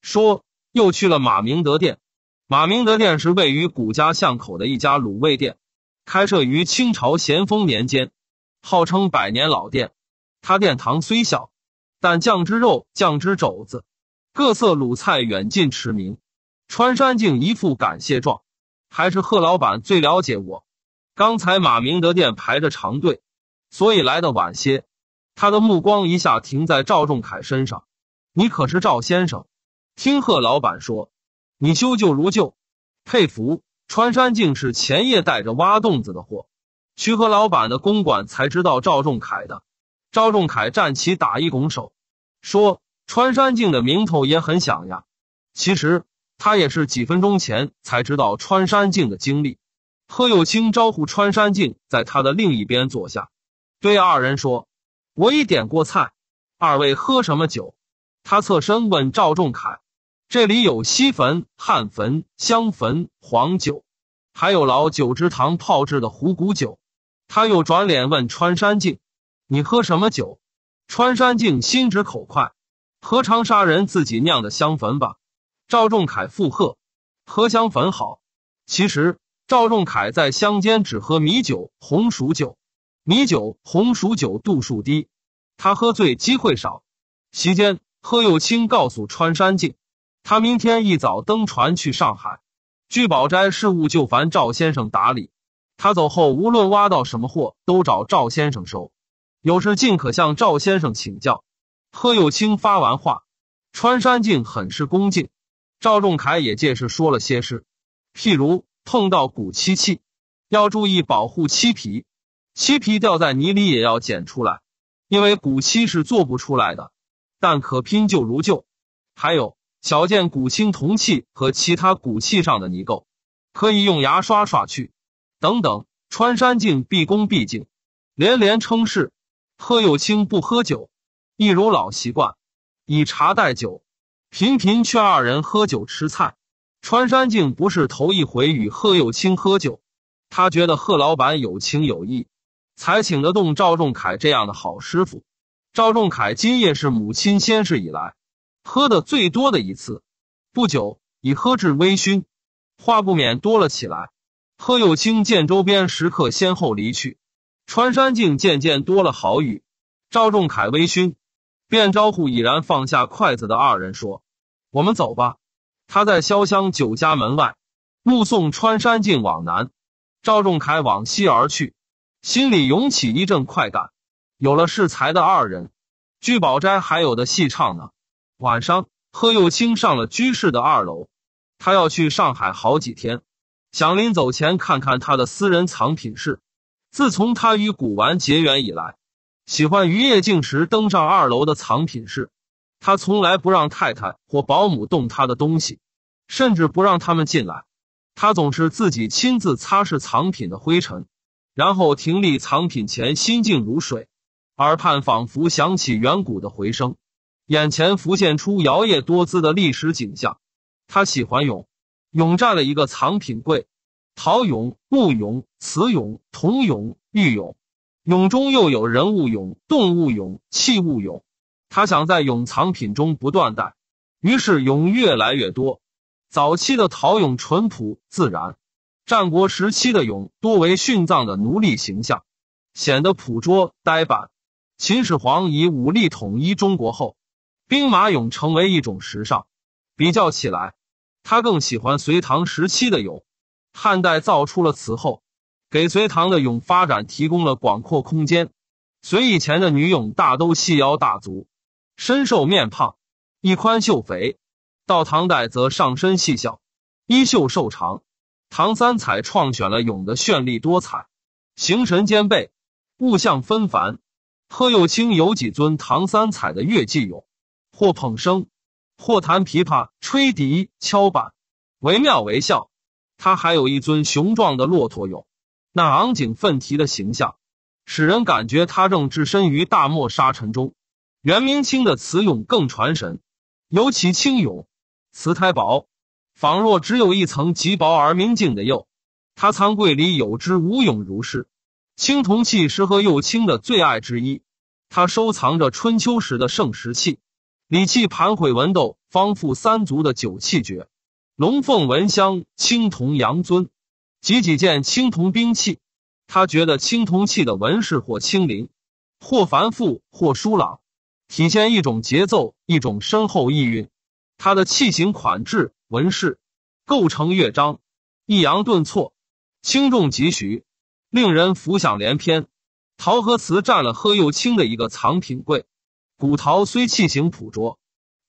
[SPEAKER 1] 说：“又去了马明德店。马明德店是位于古家巷口的一家卤味店，开设于清朝咸丰年间，号称百年老店。他店堂虽小，但酱汁肉、酱汁肘子、各色卤菜远近驰名。穿山镜一副感谢状，还是贺老板最了解我。刚才马明德店排着长队，所以来的晚些。”他的目光一下停在赵仲恺身上。你可是赵先生？听贺老板说，你修旧如旧，佩服。穿山镜是前夜带着挖洞子的货，去贺老板的公馆才知道赵仲恺的。赵仲恺站起，打一拱手，说：“穿山镜的名头也很响呀。”其实他也是几分钟前才知道穿山镜的经历。贺有清招呼穿山镜在他的另一边坐下，对二人说。我已点过菜，二位喝什么酒？他侧身问赵仲恺：“这里有西汾、汉汾、香汾黄酒，还有老酒之堂泡制的虎骨酒。”他又转脸问穿山镜：“你喝什么酒？”穿山镜心直口快：“何长沙人自己酿的香汾吧。”赵仲恺附和：“喝香汾好。”其实赵仲恺在乡间只喝米酒、红薯酒。米酒、红薯酒度数低，他喝醉机会少。席间，贺又清告诉穿山镜，他明天一早登船去上海，聚宝斋事务就烦赵先生打理。他走后，无论挖到什么货，都找赵先生收。有事尽可向赵先生请教。贺又清发完话，穿山镜很是恭敬。赵仲恺也借势说了些事，譬如碰到古漆器，要注意保护漆皮。漆皮掉在泥里也要捡出来，因为古漆是做不出来的，但可拼就如旧。还有小件古青铜器和其他骨器上的泥垢，可以用牙刷刷去。等等。穿山镜毕恭毕敬，连连称是。贺幼清不喝酒，一如老习惯，以茶代酒，频频劝二人喝酒吃菜。穿山镜不是头一回与贺幼清喝酒，他觉得贺老板有情有义。才请得动赵仲恺这样的好师傅。赵仲恺今夜是母亲仙逝以来喝的最多的一次，不久已喝至微醺，话不免多了起来。何幼清见周边食客先后离去，穿山镜渐渐多了好语。赵仲恺微醺，便招呼已然放下筷子的二人说：“我们走吧。”他在潇湘酒家门外目送穿山镜往南，赵仲恺往西而去。心里涌起一阵快感，有了适才的二人，聚宝斋还有的戏唱呢。晚上，贺又清上了居士的二楼，他要去上海好几天，想临走前看看他的私人藏品室。自从他与古玩结缘以来，喜欢于夜静时登上二楼的藏品室。他从来不让太太或保姆动他的东西，甚至不让他们进来。他总是自己亲自擦拭藏品的灰尘。然后，停立藏品前，心静如水，耳畔仿佛响起远古的回声，眼前浮现出摇曳多姿的历史景象。他喜欢俑，俑占了一个藏品柜，陶俑、木俑、瓷俑、铜俑、玉俑，俑中又有人物俑、动物俑、器物俑。他想在俑藏品中不断带，于是俑越来越多。早期的陶俑淳朴自然。战国时期的俑多为殉葬的奴隶形象，显得朴拙呆板。秦始皇以武力统一中国后，兵马俑成为一种时尚。比较起来，他更喜欢隋唐时期的俑。汉代造出了祠后，给隋唐的俑发展提供了广阔空间。隋以前的女俑大都细腰大足，身瘦面胖，衣宽袖肥；到唐代则上身细小，衣袖瘦长。唐三彩创选了俑的绚丽多彩，形神兼备，物象纷繁。贺幼清有几尊唐三彩的月季俑，或捧笙，或弹琵琶，吹笛，敲板，惟妙惟肖。他还有一尊雄壮的骆驼俑，那昂颈奋蹄的形象，使人感觉他正置身于大漠沙尘中。元明清的瓷俑更传神，尤其青俑，瓷胎薄。仿若只有一层极薄而明净的釉，他藏柜里有之无勇如是。青铜器是和釉青的最爱之一，他收藏着春秋时的盛石器、礼器盘、毁文斗，方富三足的九器诀。龙凤文香青铜阳尊，几几件青铜兵器。他觉得青铜器的纹饰或清灵，或繁复，或疏朗，体现一种节奏，一种深厚意蕴。他的器型款制。纹饰构成乐章，抑扬顿挫，轻重疾徐，令人浮想联翩。陶和瓷占了贺又清的一个藏品柜。古陶虽器型朴拙，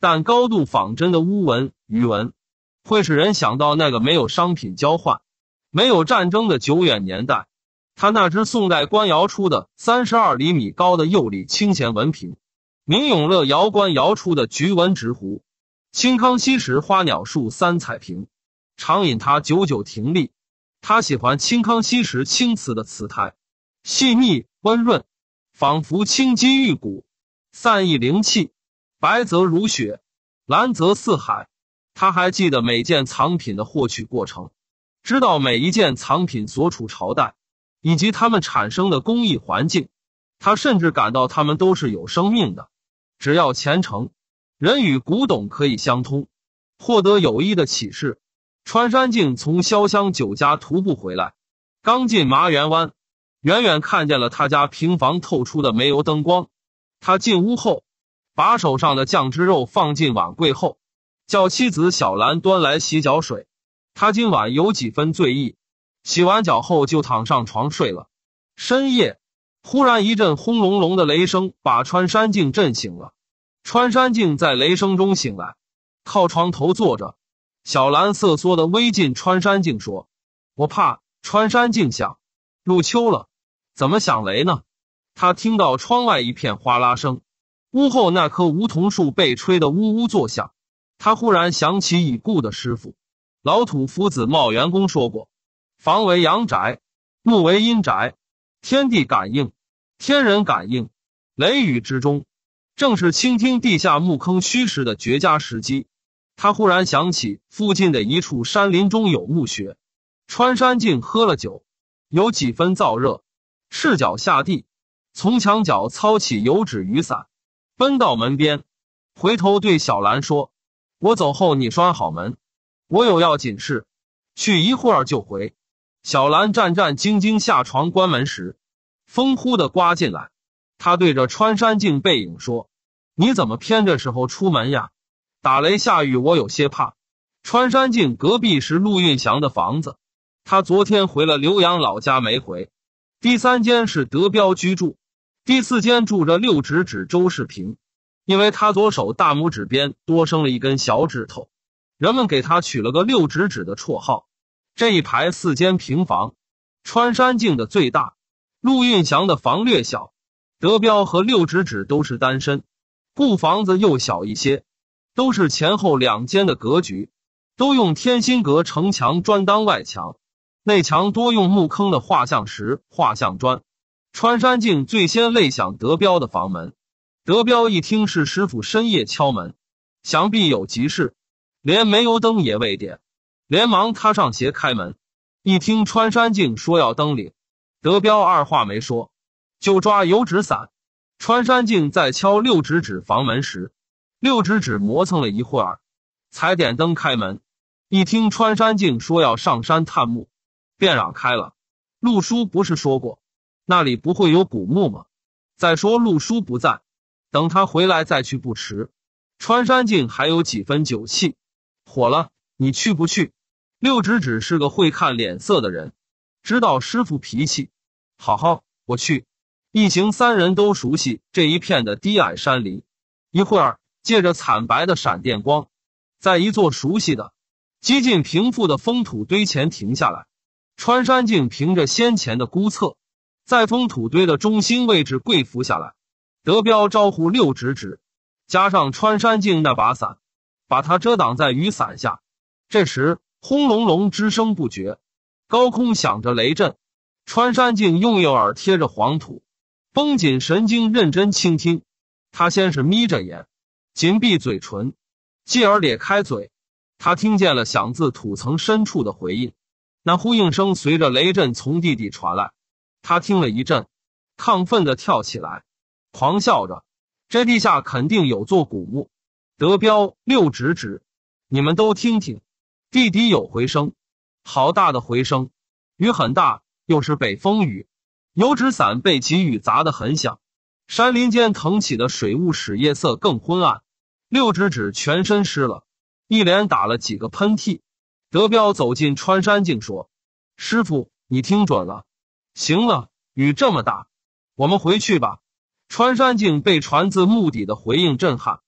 [SPEAKER 1] 但高度仿真的乌纹、鱼纹，会使人想到那个没有商品交换、没有战争的久远年代。他那只宋代官窑出的三十二厘米高的釉里清闲文瓶，明永乐窑官窑出的菊纹执壶。清康熙时花鸟树三彩瓶，常引他久久停立。他喜欢清康熙时青瓷的瓷胎，细腻温润，仿佛青金玉骨，散溢灵气。白则如雪，蓝则似海。他还记得每件藏品的获取过程，知道每一件藏品所处朝代以及它们产生的工艺环境。他甚至感到它们都是有生命的，只要虔诚。人与古董可以相通，获得有益的启示。穿山镜从潇湘酒家徒步回来，刚进麻园湾，远远看见了他家平房透出的煤油灯光。他进屋后，把手上的酱汁肉放进碗柜后，叫妻子小兰端来洗脚水。他今晚有几分醉意，洗完脚后就躺上床睡了。深夜，忽然一阵轰隆隆的雷声把穿山镜震醒了。穿山镜在雷声中醒来，靠床头坐着。小兰瑟缩的微近穿山镜说：“我怕。”穿山镜想：“入秋了，怎么响雷呢？”他听到窗外一片哗啦声，屋后那棵梧桐树被吹得呜呜作响。他忽然想起已故的师傅老土夫子茂元公说过：“房为阳宅，木为阴宅，天地感应，天人感应。”雷雨之中。正是倾听地下墓坑虚实的绝佳时机。他忽然想起附近的一处山林中有墓穴。穿山径喝了酒，有几分燥热，赤脚下地，从墙角操起油纸雨伞，奔到门边，回头对小兰说：“我走后你拴好门，我有要紧事，去一会儿就回。”小兰战战兢兢下床关门时，风呼的刮进来。他对着穿山镜背影说：“你怎么偏这时候出门呀？打雷下雨，我有些怕。”穿山镜隔壁是陆运祥的房子，他昨天回了浏阳老家，没回。第三间是德彪居住，第四间住着六指指周世平，因为他左手大拇指边多生了一根小指头，人们给他取了个六指指的绰号。这一排四间平房，穿山镜的最大，陆运祥的房略小。德彪和六指指都是单身，故房子又小一些，都是前后两间的格局，都用天心阁城墙砖当外墙，内墙多用木坑的画像石、画像砖。穿山镜最先擂响德彪的房门，德彪一听是师傅深夜敲门，想必有急事，连煤油灯也未点，连忙踏上鞋开门。一听穿山镜说要登顶，德彪二话没说。就抓油纸伞，穿山镜在敲六指指房门时，六指指磨蹭了一会儿，才点灯开门。一听穿山镜说要上山探墓，便嚷开了：“陆叔不是说过，那里不会有古墓吗？再说陆叔不在，等他回来再去不迟。”穿山镜还有几分酒气，火了：“你去不去？”六指指是个会看脸色的人，知道师傅脾气，好好，我去。一行三人都熟悉这一片的低矮山林，一会儿借着惨白的闪电光，在一座熟悉的、接近平复的风土堆前停下来。穿山镜凭着先前的估测，在风土堆的中心位置跪伏下来。德彪招呼六指指，加上穿山镜那把伞，把它遮挡在雨伞下。这时，轰隆隆之声不绝，高空响着雷阵。穿山镜用右耳贴着黄土。绷紧神经，认真倾听。他先是眯着眼，紧闭嘴唇，继而咧开嘴。他听见了响自土层深处的回应，那呼应声随着雷震从地底传来。他听了一阵，亢奋的跳起来，狂笑着：“这地下肯定有座古墓！”德彪、六指指，你们都听听，地底有回声，好大的回声！雨很大，又是北风雨。油纸伞被急雨砸得很响，山林间腾起的水雾使夜色更昏暗。六指指全身湿了，一连打了几个喷嚏。德彪走进穿山镜说：“师傅，你听准了，行了，雨这么大，我们回去吧。”穿山镜被传自墓底的回应震撼，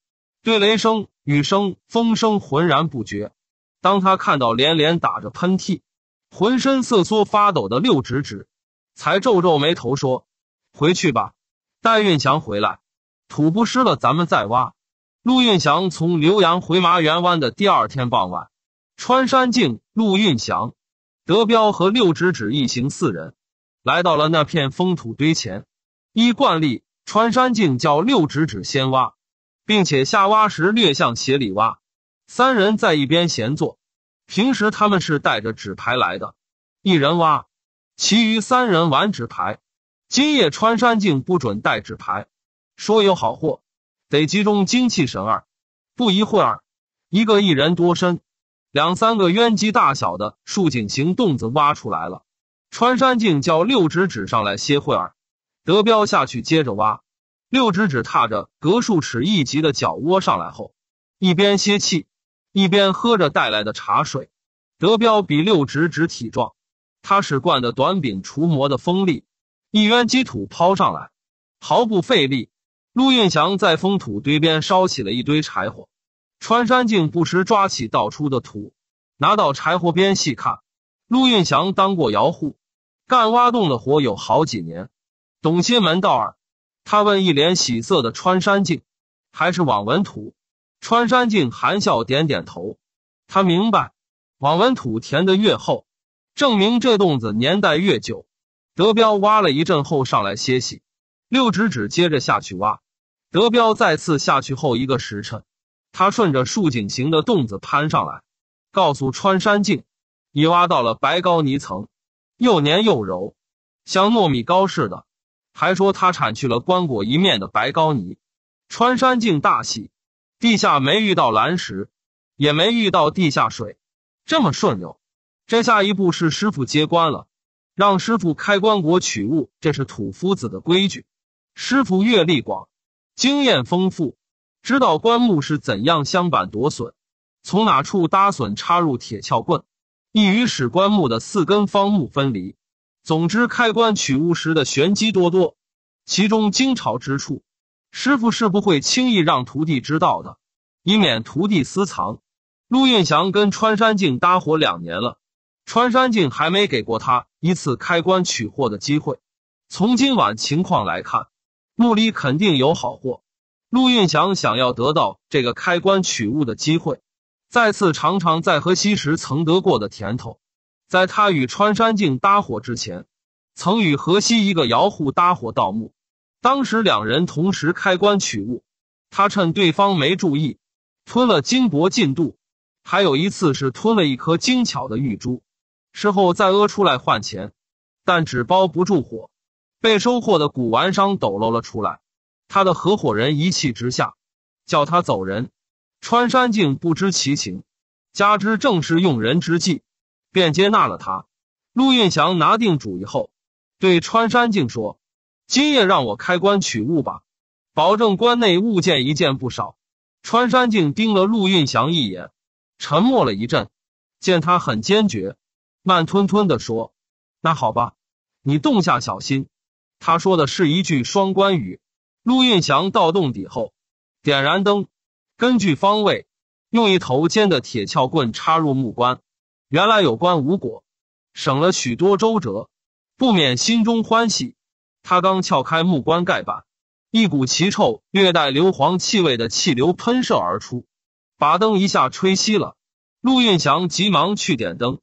[SPEAKER 1] 对雷声、雨声、风声浑然不觉。当他看到连连打着喷嚏、浑身瑟缩发抖的六指指。才皱皱眉头说：“回去吧，待运祥回来，土不湿了，咱们再挖。”陆运祥从浏阳回麻园湾的第二天傍晚，穿山镜、陆运祥、德彪和六指指一行四人来到了那片风土堆前。依惯例，穿山镜叫六指指先挖，并且下挖时略向斜里挖。三人在一边闲坐。平时他们是带着纸牌来的，一人挖。其余三人玩纸牌，今夜穿山镜不准带纸牌。说有好货，得集中精气神儿。不一会儿，一个一人多深、两三个冤鸡大小的竖井形洞子挖出来了。穿山镜叫六指指上来歇会儿，德彪下去接着挖。六指指踏着隔数尺一级的脚窝上来后，一边歇气，一边喝着带来的茶水。德彪比六指指体壮。他是惯的短柄除魔的锋利，一元积土抛上来，毫不费力。陆运祥在封土堆边烧起了一堆柴火，穿山镜不时抓起倒出的土，拿到柴火边细看。陆运祥当过窑户，干挖洞的活有好几年，懂些门道儿。他问一脸喜色的穿山镜：“还是网纹土？”穿山镜含笑点点头，他明白网纹土填的越厚。证明这洞子年代越久。德彪挖了一阵后上来歇息，六指指接着下去挖。德彪再次下去后一个时辰，他顺着竖井形的洞子攀上来，告诉穿山镜：“你挖到了白高泥层，又黏又柔，像糯米糕似的。”还说他铲去了棺椁一面的白高泥。穿山镜大喜，地下没遇到蓝石，也没遇到地下水，这么顺溜。这下一步是师傅接棺了，让师傅开棺椁取物，这是土夫子的规矩。师傅阅历广，经验丰富，知道棺木是怎样镶板夺笋。从哪处搭笋插入铁撬棍，易于使棺木的四根方木分离。总之，开棺取物时的玄机多多，其中精巧之处，师傅是不会轻易让徒弟知道的，以免徒弟私藏。陆运祥跟穿山镜搭伙两年了。穿山镜还没给过他一次开棺取货的机会。从今晚情况来看，墓里肯定有好货。陆运祥想要得到这个开棺取物的机会，再次尝尝在河西时曾得过的甜头。在他与穿山镜搭伙之前，曾与河西一个窑户搭伙盗墓，当时两人同时开棺取物，他趁对方没注意吞了金箔进度，还有一次是吞了一颗精巧的玉珠。事后再讹出来换钱，但纸包不住火，被收货的古玩商抖搂了出来。他的合伙人一气之下叫他走人。穿山镜不知其情，加之正是用人之际，便接纳了他。陆运祥拿定主意后，对穿山镜说：“今夜让我开棺取物吧，保证棺内物件一件不少。”穿山镜盯了陆运祥一眼，沉默了一阵，见他很坚决。慢吞吞的说：“那好吧，你动下小心。”他说的是一句双关语。陆运祥到洞底后，点燃灯，根据方位，用一头尖的铁撬棍插入木棺。原来有棺无果，省了许多周折，不免心中欢喜。他刚撬开木棺盖板，一股奇臭、略带硫磺气味的气流喷射而出，把灯一下吹熄了。陆运祥急忙去点灯。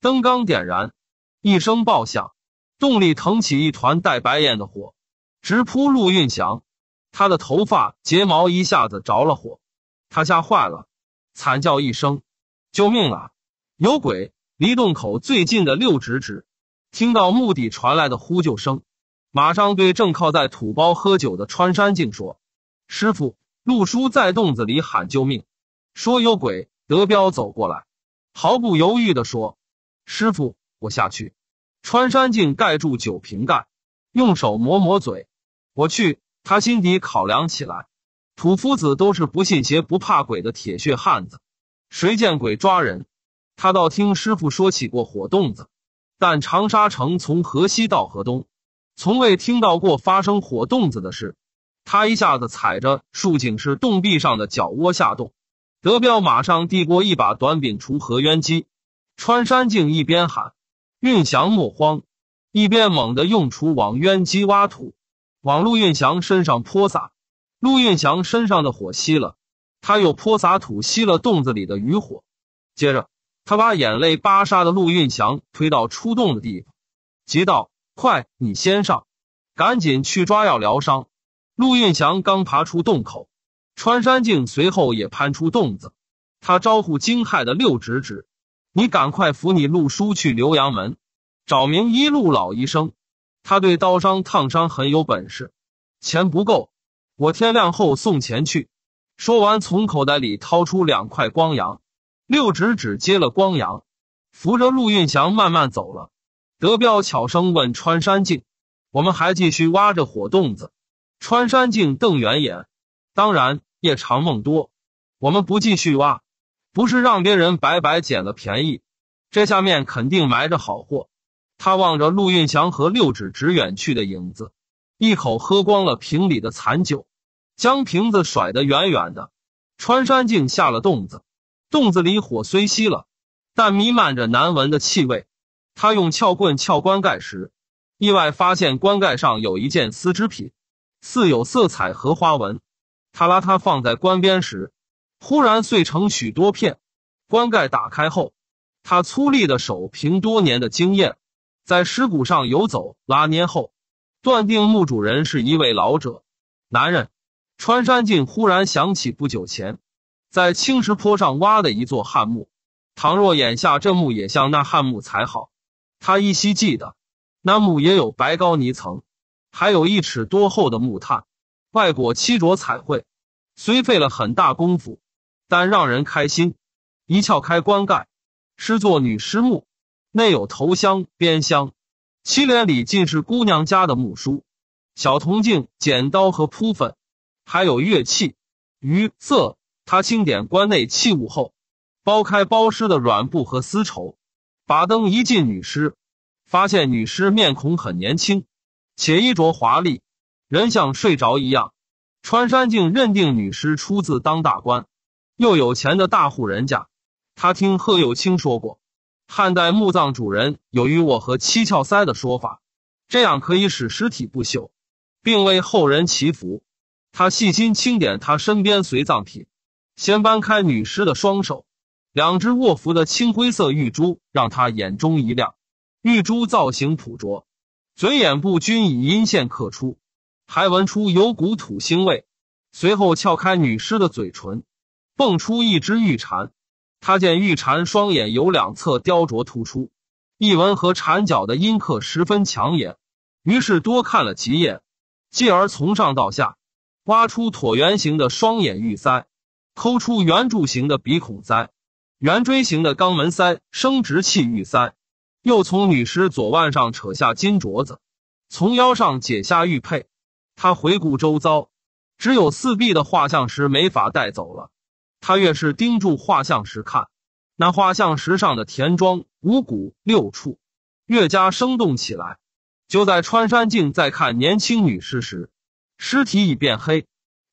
[SPEAKER 1] 灯刚点燃，一声爆响，洞里腾起一团带白烟的火，直扑陆运祥。他的头发、睫毛一下子着了火，他吓坏了，惨叫一声：“救命啊！有鬼！”离洞口最近的六指指，听到墓地传来的呼救声，马上对正靠在土包喝酒的穿山镜说：“师傅，陆叔在洞子里喊救命，说有鬼。”德彪走过来，毫不犹豫地说。师傅，我下去。穿山镜盖住酒瓶盖，用手抹抹嘴。我去，他心底考量起来。土夫子都是不信邪不怕鬼的铁血汉子，谁见鬼抓人？他倒听师傅说起过火洞子，但长沙城从河西到河东，从未听到过发生火洞子的事。他一下子踩着竖井式洞壁上的脚窝下洞，德彪马上递过一把短柄锄和箢箕。穿山镜一边喊：“运祥莫慌！”一边猛地用锄往渊基挖土，往陆运祥身上泼洒。陆运祥身上的火熄了，他又泼洒土熄了洞子里的余火。接着，他把眼泪巴沙的陆运祥推到出洞的地方，急道：“快，你先上，赶紧去抓药疗伤。”陆运祥刚爬出洞口，穿山镜随后也攀出洞子，他招呼惊骇的六指指。你赶快扶你陆叔去浏阳门，找名医陆老医生，他对刀伤、烫伤很有本事。钱不够，我天亮后送钱去。说完，从口袋里掏出两块光洋，六指指接了光洋，扶着陆运祥慢慢走了。德彪悄声问穿山镜：“我们还继续挖着火洞子？”穿山镜瞪圆眼：“当然，夜长梦多，我们不继续挖。”不是让别人白白捡了便宜，这下面肯定埋着好货。他望着陆运祥和六指指远去的影子，一口喝光了瓶里的残酒，将瓶子甩得远远的。穿山镜下了洞子，洞子里火虽熄了，但弥漫着难闻的气味。他用撬棍撬棺盖时，意外发现棺盖上有一件丝织品，似有色彩和花纹。他拉它放在棺边时。忽然碎成许多片，棺盖打开后，他粗粝的手凭多年的经验，在尸骨上游走拉捏后，断定墓主人是一位老者。男人穿山镜忽然想起不久前，在青石坡上挖的一座汉墓。倘若眼下这墓也像那汉墓才好。他依稀记得，那墓也有白高泥层，还有一尺多厚的木炭，外裹漆着彩绘。虽费了很大功夫。但让人开心。一撬开棺盖，尸作女尸墓，内有头香、边香，七连里尽是姑娘家的木梳、小铜镜、剪刀和扑粉，还有乐器、鱼、色。他清点棺内器物后，剥开包尸的软布和丝绸，把灯一进女尸，发现女尸面孔很年轻，且衣着华丽，人像睡着一样。穿山镜认定女尸出自当大官。又有钱的大户人家，他听贺有清说过，汉代墓葬主人有与我和七窍塞的说法，这样可以使尸体不朽，并为后人祈福。他细心清点他身边随葬品，先搬开女尸的双手，两只卧服的青灰色玉珠让他眼中一亮，玉珠造型朴拙，嘴眼部均以阴线刻出，还闻出有股土腥味。随后撬开女尸的嘴唇。蹦出一只玉蝉，他见玉蝉双眼由两侧雕琢突出，翼纹和蝉脚的阴刻十分抢眼，于是多看了几眼，继而从上到下挖出椭圆形的双眼玉塞，抠出圆柱形的鼻孔塞，圆锥形的肛门塞、生殖器玉塞，又从女尸左腕上扯下金镯子，从腰上解下玉佩。他回顾周遭，只有四壁的画像石没法带走了。他越是盯住画像石看，那画像石上的田庄五谷六畜越加生动起来。就在穿山镜在看年轻女尸时，尸体已变黑，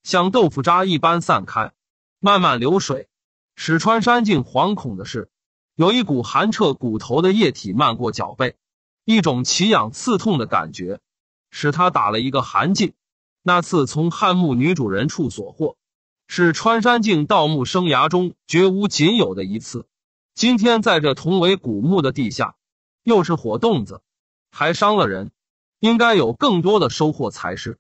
[SPEAKER 1] 像豆腐渣一般散开，慢慢流水。使穿山镜惶恐的是，有一股寒彻骨头的液体漫过脚背，一种奇痒刺痛的感觉使他打了一个寒噤。那次从汉墓女主人处所获。是穿山镜盗墓生涯中绝无仅有的一次。今天在这同为古墓的地下，又是火洞子，还伤了人，应该有更多的收获才是。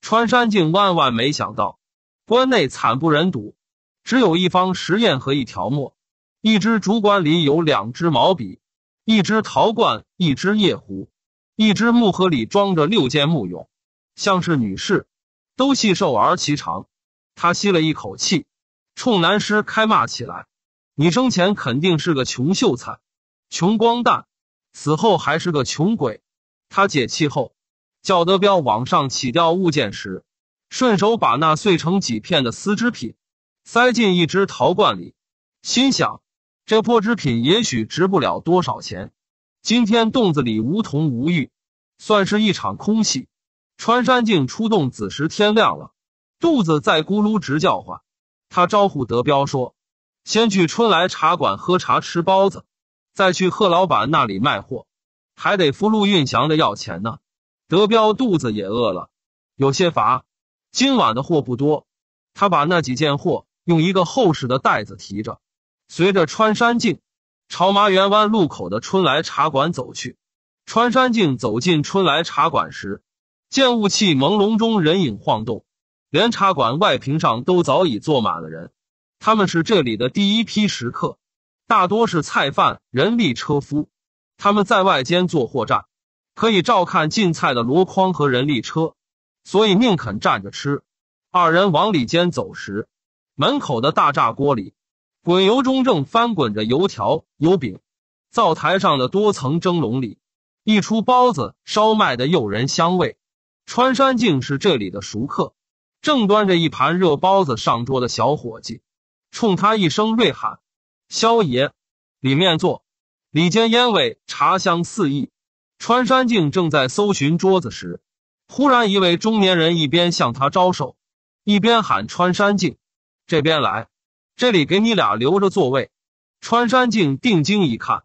[SPEAKER 1] 穿山镜万万没想到，棺内惨不忍睹，只有一方石砚和一条墨，一只竹棺里有两支毛笔，一只陶罐，一只夜壶，一只木盒里装着六件木俑，像是女士，都细瘦而颀长。他吸了一口气，冲男尸开骂起来：“你生前肯定是个穷秀才，穷光蛋，死后还是个穷鬼。”他解气后，叫德彪往上起吊物件时，顺手把那碎成几片的丝织品，塞进一只陶罐里，心想：这破织品也许值不了多少钱。今天洞子里无铜无玉，算是一场空戏。穿山镜出洞子时，天亮了。肚子在咕噜直叫唤，他招呼德彪说：“先去春来茶馆喝茶吃包子，再去贺老板那里卖货，还得付陆运祥的要钱呢。”德彪肚子也饿了，有些乏。今晚的货不多，他把那几件货用一个厚实的袋子提着，随着穿山镜朝麻园湾路口的春来茶馆走去。穿山镜走进春来茶馆时，见雾气朦胧中人影晃动。连茶馆外坪上都早已坐满了人，他们是这里的第一批食客，大多是菜贩、人力车夫。他们在外间做货站，可以照看进菜的箩筐和人力车，所以宁肯站着吃。二人往里间走时，门口的大炸锅里滚油中正翻滚着油条、油饼，灶台上的多层蒸笼里溢出包子、烧麦的诱人香味。穿山镜是这里的熟客。正端着一盘热包子上桌的小伙计，冲他一声锐喊：“萧爷，里面坐！”里间烟味茶香四溢。穿山镜正在搜寻桌子时，忽然一位中年人一边向他招手，一边喊：“穿山镜，这边来！这里给你俩留着座位。”穿山镜定睛一看，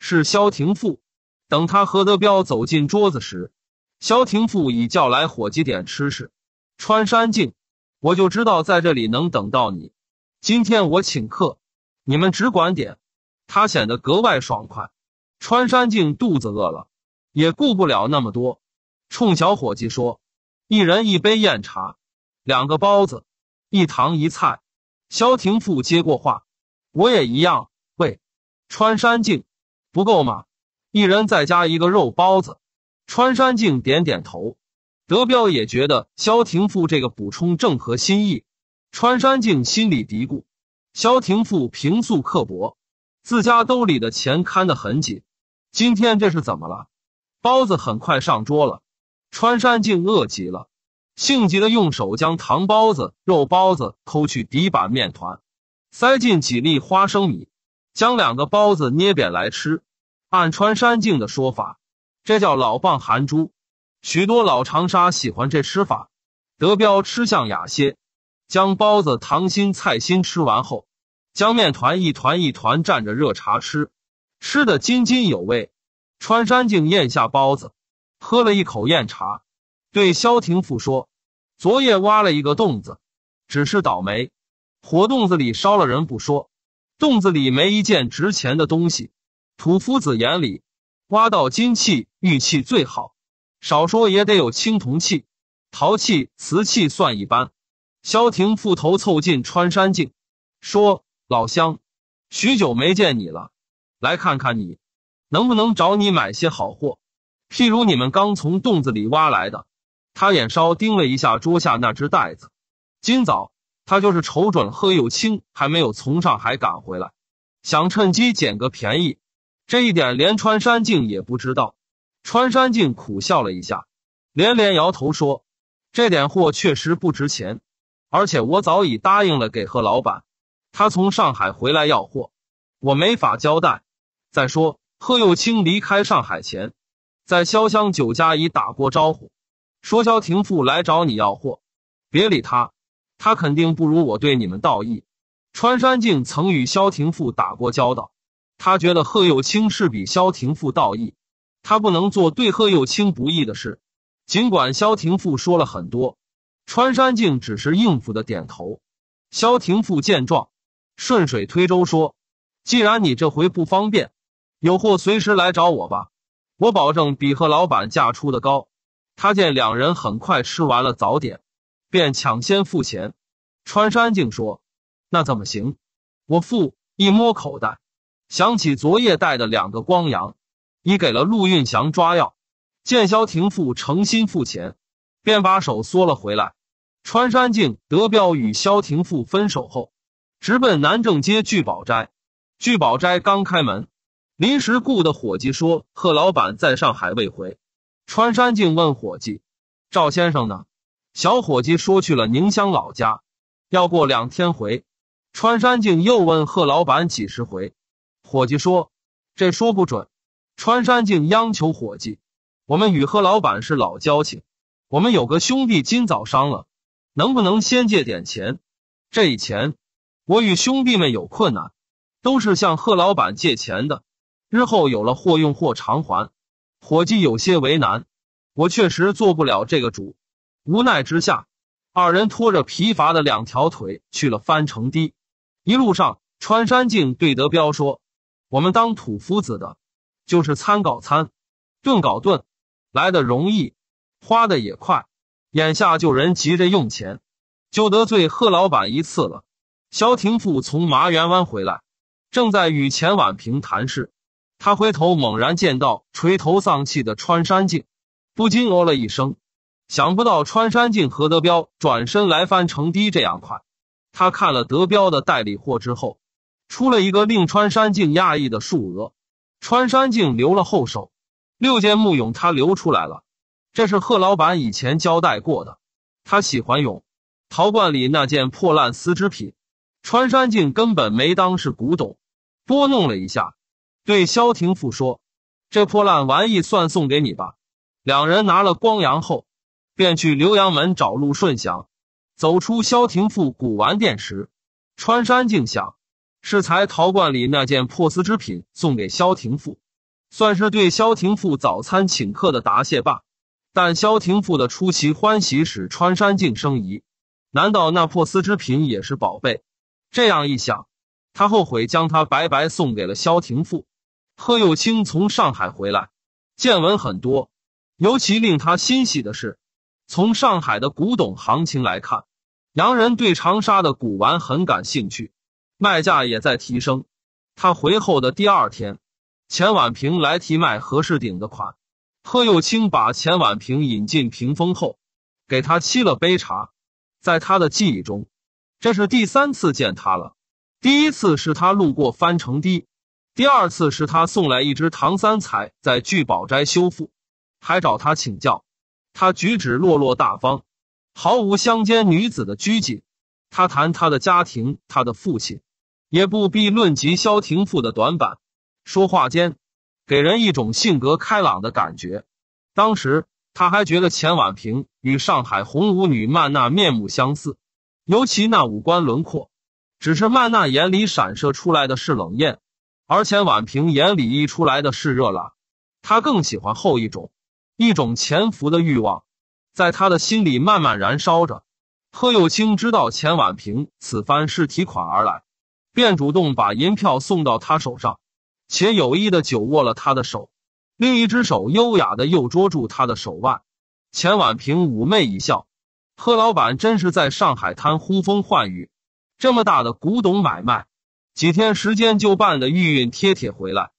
[SPEAKER 1] 是萧庭富。等他何德彪走进桌子时，萧庭富已叫来伙计点吃食。穿山镜，我就知道在这里能等到你。今天我请客，你们只管点。他显得格外爽快。穿山镜肚子饿了，也顾不了那么多，冲小伙计说：“一人一杯燕茶，两个包子，一糖一菜。”萧廷富接过话：“我也一样。”喂，穿山镜，不够吗？一人再加一个肉包子。穿山镜点点头。德彪也觉得萧廷富这个补充正合心意。穿山镜心里嘀咕：萧廷富平素刻薄，自家兜里的钱看得很紧。今天这是怎么了？包子很快上桌了，穿山镜饿极了，性急的用手将糖包子、肉包子抠去底板面团，塞进几粒花生米，将两个包子捏扁来吃。按穿山镜的说法，这叫老蚌含珠。许多老长沙喜欢这吃法，德彪吃相雅些，将包子、糖心、菜心吃完后，将面团一团一团蘸着热茶吃，吃得津津有味。穿山镜咽下包子，喝了一口酽茶，对萧廷富说：“昨夜挖了一个洞子，只是倒霉，火洞子里烧了人不说，洞子里没一件值钱的东西。土夫子眼里，挖到金器、玉器最好。”少说也得有青铜器、陶器、瓷器算一般。萧庭副头凑近穿山镜说：“老乡，许久没见你了，来看看你，能不能找你买些好货？譬如你们刚从洞子里挖来的。”他眼梢盯了一下桌下那只袋子。今早他就是瞅准贺又清还没有从上海赶回来，想趁机捡个便宜。这一点连穿山镜也不知道。穿山镜苦笑了一下，连连摇头说：“这点货确实不值钱，而且我早已答应了给贺老板。他从上海回来要货，我没法交代。再说，贺幼清离开上海前，在潇湘酒家已打过招呼，说萧廷富来找你要货，别理他，他肯定不如我对你们道义。”穿山镜曾与萧廷富打过交道，他觉得贺幼清是比萧廷富道义。他不能做对贺幼清不义的事，尽管萧廷富说了很多，穿山镜只是应付的点头。萧廷富见状，顺水推舟说：“既然你这回不方便，有货随时来找我吧，我保证比贺老板价出的高。”他见两人很快吃完了早点，便抢先付钱。穿山镜说：“那怎么行？我付。”一摸口袋，想起昨夜带的两个光洋。已给了陆运祥抓药，见萧廷富诚心付钱，便把手缩了回来。穿山镜德彪与萧廷富分手后，直奔南正街聚宝斋。聚宝斋刚开门，临时雇的伙计说：“贺老板在上海未回。”穿山镜问伙计：“赵先生呢？”小伙计说：“去了宁乡老家，要过两天回。”穿山镜又问贺老板几时回，伙计说：“这说不准。”穿山镜央求伙计：“我们与贺老板是老交情，我们有个兄弟今早伤了，能不能先借点钱？这钱我与兄弟们有困难，都是向贺老板借钱的，日后有了或用或偿还。”伙计有些为难：“我确实做不了这个主。”无奈之下，二人拖着疲乏的两条腿去了翻城堤。一路上，穿山镜对德彪说：“我们当土夫子的。”就是参搞参，顿搞顿，来的容易，花的也快。眼下就人急着用钱，就得罪贺老板一次了。萧廷富从麻园湾回来，正在与钱婉平谈事，他回头猛然见到垂头丧气的穿山镜，不禁哦了一声。想不到穿山镜何德彪转身来翻成堤这样快。他看了德彪的代理货之后，出了一个令穿山镜压抑的数额。穿山镜留了后手，六件木俑他留出来了，这是贺老板以前交代过的。他喜欢俑，陶罐里那件破烂丝织品，穿山镜根本没当是古董，拨弄了一下，对萧庭富说：“这破烂玩意算送给你吧。”两人拿了光阳后，便去浏阳门找陆顺祥。走出萧庭富古玩店时，穿山镜想。是才陶罐里那件破丝织品送给萧廷富，算是对萧廷富早餐请客的答谢吧。但萧廷富的出奇欢喜使穿山镜生疑：难道那破丝织品也是宝贝？这样一想，他后悔将它白白送给了萧廷富。贺幼清从上海回来，见闻很多，尤其令他欣喜的是，从上海的古董行情来看，洋人对长沙的古玩很感兴趣。卖价也在提升。他回后的第二天，钱婉平来提卖何世鼎的款。贺又清把钱婉平引进屏风后，给他沏了杯茶。在他的记忆中，这是第三次见他了。第一次是他路过翻城堤，第二次是他送来一只唐三彩在聚宝斋修复，还找他请教。他举止落落大方，毫无乡间女子的拘谨。他谈他的家庭，他的父亲。也不必论及萧廷富的短板。说话间，给人一种性格开朗的感觉。当时他还觉得钱婉平与上海红舞女曼娜面目相似，尤其那五官轮廓。只是曼娜眼里闪射出来的是冷艳，而钱婉平眼里溢出来的是热辣。他更喜欢后一种，一种潜伏的欲望在他的心里慢慢燃烧着。贺幼清知道钱婉平此番是提款而来。便主动把银票送到他手上，且有意的紧握了他的手，另一只手优雅的又捉住他的手腕。钱婉平妩媚一笑：“贺老板真是在上海滩呼风唤雨，这么大的古董买卖，几天时间就办的玉韵贴帖回来。”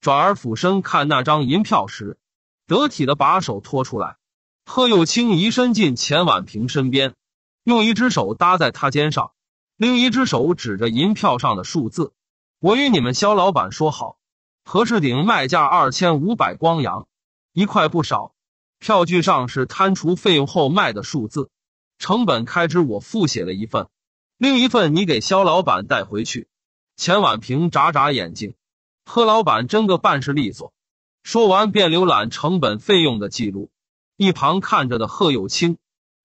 [SPEAKER 1] 转而俯身看那张银票时，得体的把手托出来。贺又清移身进钱婉平身边，用一只手搭在他肩上。另一只手指着银票上的数字，我与你们肖老板说好，何世鼎卖价二千五百光洋，一块不少。票据上是摊除费用后卖的数字，成本开支我复写了一份，另一份你给肖老板带回去。钱婉平眨眨眼睛，贺老板真个办事利索。说完便浏览成本费用的记录。一旁看着的贺有清，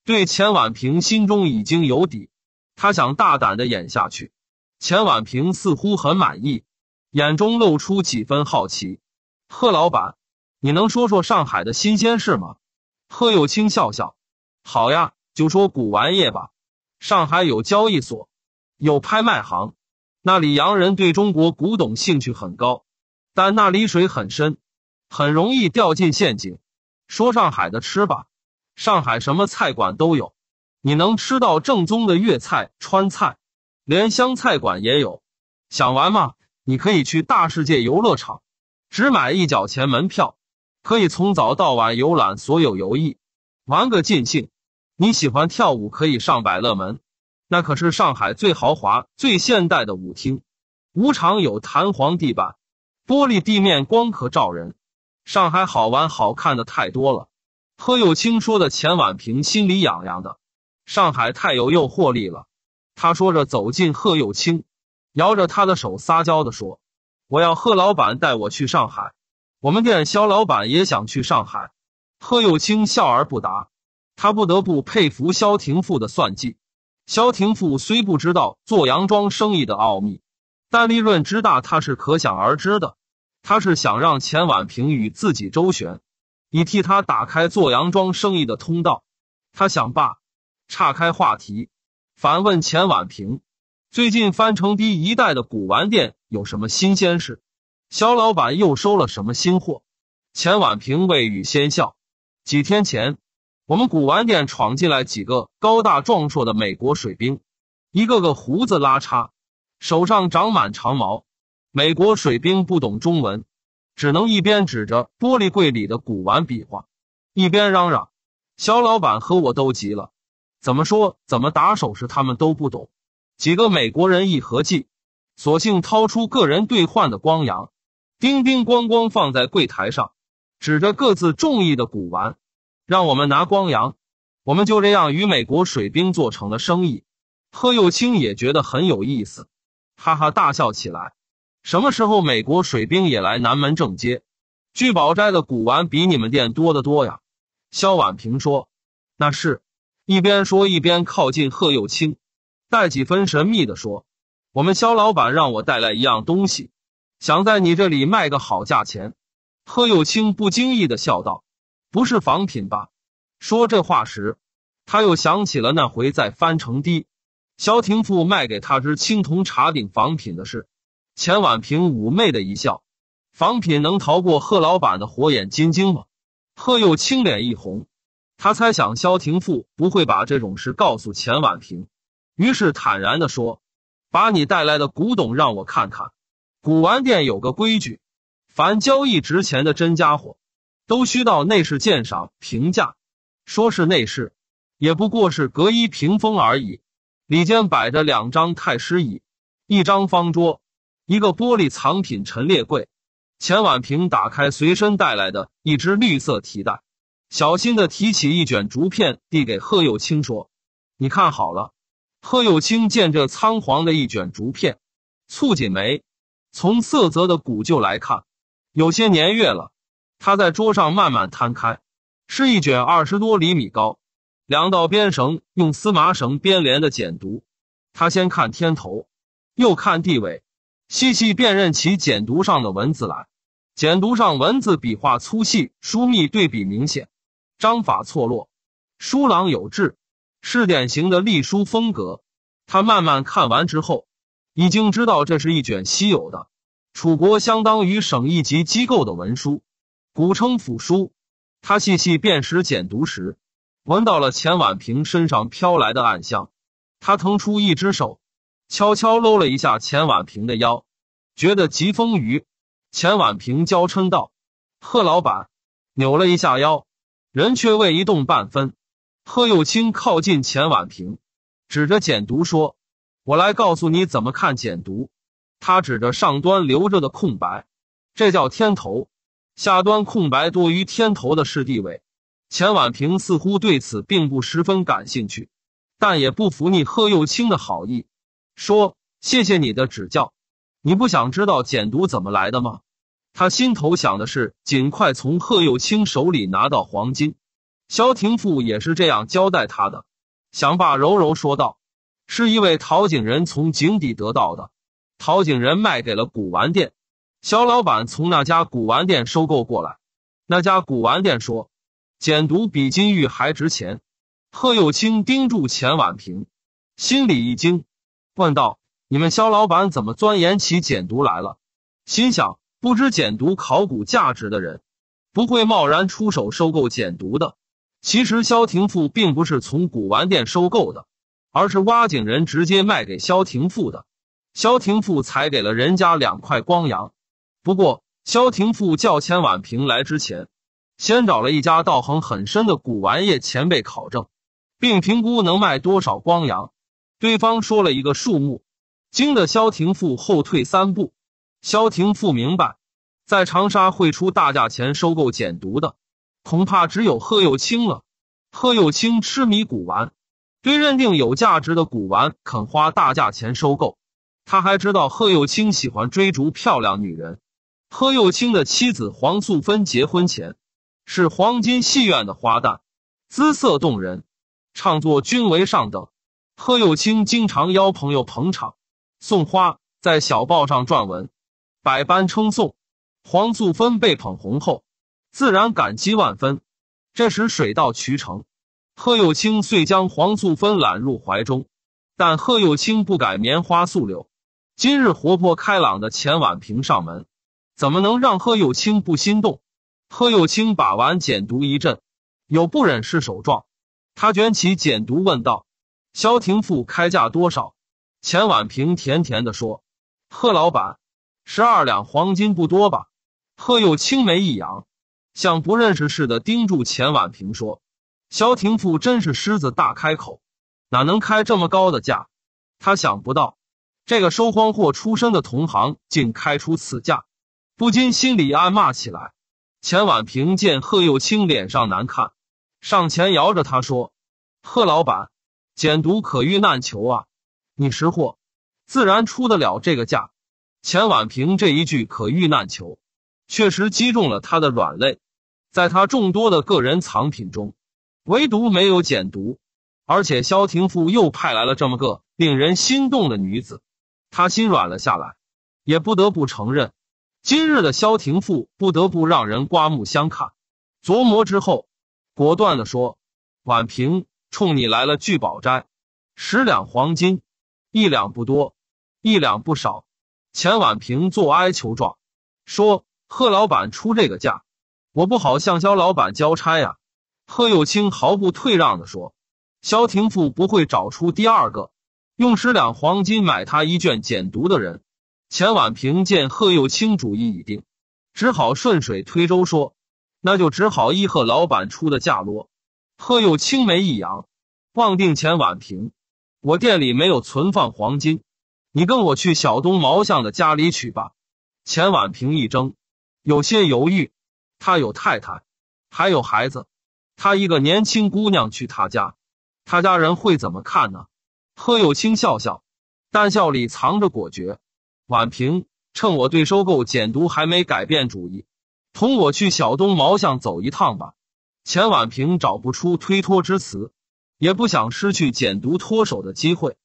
[SPEAKER 1] 对钱婉平心中已经有底。他想大胆的演下去，钱婉平似乎很满意，眼中露出几分好奇。贺老板，你能说说上海的新鲜事吗？贺有清笑笑，好呀，就说古玩业吧。上海有交易所，有拍卖行，那里洋人对中国古董兴趣很高，但那里水很深，很容易掉进陷阱。说上海的吃吧，上海什么菜馆都有。你能吃到正宗的粤菜、川菜，连湘菜馆也有。想玩吗？你可以去大世界游乐场，只买一角钱门票，可以从早到晚游览所有游艺，玩个尽兴。你喜欢跳舞，可以上百乐门，那可是上海最豪华、最现代的舞厅，舞场有弹簧地板，玻璃地面光可照人。上海好玩好看的太多了。何有清说的，钱婉平心里痒痒的。上海太有又获利了，他说着走进贺又清，摇着他的手撒娇的说：“我要贺老板带我去上海，我们店肖老板也想去上海。”贺又清笑而不答，他不得不佩服肖廷富的算计。肖廷富虽不知道做洋装生意的奥秘，但利润之大他是可想而知的。他是想让钱婉平与自己周旋，以替他打开做洋装生意的通道。他想罢。岔开话题，反问钱婉平：“最近翻成堤一带的古玩店有什么新鲜事？肖老板又收了什么新货？”钱婉平未语先笑：“几天前，我们古玩店闯进来几个高大壮硕的美国水兵，一个个胡子拉碴，手上长满长毛。美国水兵不懂中文，只能一边指着玻璃柜里的古玩比划，一边嚷嚷。肖老板和我都急了。”怎么说怎么打手势，他们都不懂。几个美国人一合计，索性掏出个人兑换的光洋，叮叮咣咣放在柜台上，指着各自中意的古玩，让我们拿光洋。我们就这样与美国水兵做成了生意。贺又清也觉得很有意思，哈哈大笑起来。什么时候美国水兵也来南门正街？聚宝斋的古玩比你们店多得多呀。萧婉平说：“那是。”一边说一边靠近贺幼清，带几分神秘的说：“我们肖老板让我带来一样东西，想在你这里卖个好价钱。”贺幼清不经意的笑道：“不是仿品吧？”说这话时，他又想起了那回在翻城堤，肖廷富卖给他只青铜茶鼎仿品的事。钱婉平妩媚的一笑：“仿品能逃过贺老板的火眼金睛吗？”贺幼清脸一红。他猜想萧廷富不会把这种事告诉钱婉平，于是坦然的说：“把你带来的古董让我看看。古玩店有个规矩，凡交易值钱的真家伙，都需到内室鉴赏评价。说是内室，也不过是隔一屏风而已。里间摆着两张太师椅，一张方桌，一个玻璃藏品陈列柜。钱婉平打开随身带来的一只绿色提袋。”小心的提起一卷竹片，递给贺有清说：“你看好了。”贺有清见这仓皇的一卷竹片，蹙紧眉。从色泽的古旧来看，有些年月了。他在桌上慢慢摊开，是一卷二十多厘米高，两道边绳用丝麻绳编连的简牍。他先看天头，又看地尾，细细辨认起简牍上的文字来。简牍上文字笔画粗细、疏密对比明显。章法错落，疏朗有致，是典型的隶书风格。他慢慢看完之后，已经知道这是一卷稀有的楚国相当于省一级机构的文书，古称府书。他细细辨识、简读时，闻到了钱婉平身上飘来的暗香。他腾出一只手，悄悄搂了一下钱婉平的腰，觉得极风腴。钱婉平娇嗔道：“贺老板，扭了一下腰。”人却未移动半分，贺幼清靠近钱婉平，指着简牍说：“我来告诉你怎么看简牍。”他指着上端留着的空白，这叫天头；下端空白多于天头的是地位。钱婉平似乎对此并不十分感兴趣，但也不服逆贺幼清的好意，说：“谢谢你的指教。你不想知道简牍怎么来的吗？”他心头想的是尽快从贺佑清手里拿到黄金。萧廷富也是这样交代他的。祥爸柔柔说道：“是一位陶景仁从井底得到的，陶景仁卖给了古玩店，肖老板从那家古玩店收购过来。那家古玩店说，简牍比金玉还值钱。”贺幼清盯住钱婉平，心里一惊，问道：“你们肖老板怎么钻研起简牍来了？”心想。不知简牍考古价值的人，不会贸然出手收购简牍的。其实萧廷富并不是从古玩店收购的，而是挖井人直接卖给萧廷富的。萧廷富才给了人家两块光洋。不过萧廷富叫千婉平来之前，先找了一家道行很深的古玩业前辈考证，并评估能卖多少光洋。对方说了一个数目，惊得萧廷富后退三步。萧廷富明白。在长沙会出大价钱收购简牍的，恐怕只有贺友清了。贺友清痴迷古玩，对认定有价值的古玩肯花大价钱收购。他还知道贺友清喜欢追逐漂亮女人。贺友清的妻子黄素芬结婚前是黄金戏院的花旦，姿色动人，唱作均为上等。贺友清经常邀朋友捧场，送花，在小报上撰文，百般称颂。黄素芬被捧红后，自然感激万分。这时水到渠成，贺幼清遂将黄素芬揽入怀中。但贺幼清不改棉花素柳，今日活泼开朗的钱婉平上门，怎么能让贺幼清不心动？贺幼清把玩简读一阵，有不忍释手状，他卷起简读问道：“萧廷富开价多少？”钱婉平甜甜的说：“贺老板，十二两黄金不多吧？”贺幼青眉一扬，像不认识似的盯住钱婉平说：“萧廷富真是狮子大开口，哪能开这么高的价？他想不到，这个收荒货出身的同行竟开出此价，不禁心里暗骂起来。”钱婉平见贺幼青脸上难看，上前摇着他说：“贺老板，捡毒可遇难求啊！你识货，自然出得了这个价。”钱婉平这一句“可遇难求”。确实击中了他的软肋，在他众多的个人藏品中，唯独没有简毒，而且萧庭富又派来了这么个令人心动的女子，他心软了下来，也不得不承认，今日的萧庭富不得不让人刮目相看。琢磨之后，果断地说：“婉平，冲你来了聚宝斋，十两黄金，一两不多，一两不少。”钱婉平作哀求状，说。贺老板出这个价，我不好向肖老板交差呀。”贺幼清毫不退让的说。“肖廷富不会找出第二个用十两黄金买他一卷简读的人。”钱婉平见贺幼清主意已定，只好顺水推舟说：“那就只好依贺老板出的价咯。贺幼青眉一扬，望定钱婉平：“我店里没有存放黄金，你跟我去小东毛巷的家里取吧。”钱婉平一怔。有些犹豫，他有太太，还有孩子，他一个年轻姑娘去他家，他家人会怎么看呢？贺有清笑笑，但笑里藏着果决。宛平，趁我对收购简读还没改变主意，同我去小东毛巷走一趟吧。钱婉平找不出推脱之词，也不想失去简读脱手的机会，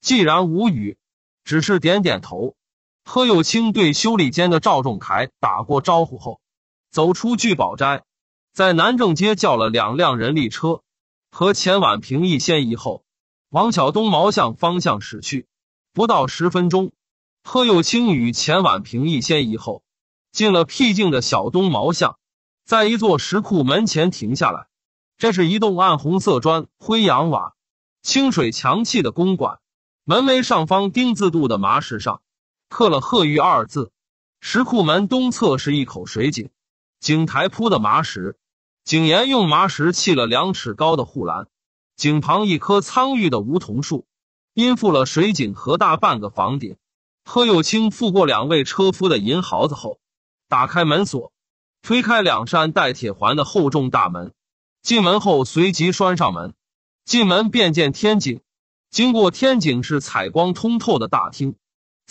[SPEAKER 1] 既然无语，只是点点头。贺幼清对修理间的赵仲恺打过招呼后，走出聚宝斋，在南正街叫了两辆人力车，和钱婉平一先一后往小东毛巷方向驶去。不到十分钟，贺幼清与钱婉平一先一后进了僻静的小东毛巷，在一座石库门前停下来。这是一栋暗红色砖灰洋瓦、清水墙砌的公馆，门楣上方丁字度的麻石上。刻了“鹤玉”二字。石库门东侧是一口水井，井台铺的麻石，井沿用麻石砌了两尺高的护栏。井旁一棵苍郁的梧桐树，因覆了水井和大半个房顶。贺又清付过两位车夫的银毫子后，打开门锁，推开两扇带铁环的厚重大门。进门后随即拴上门。进门便见天井，经过天井是采光通透的大厅。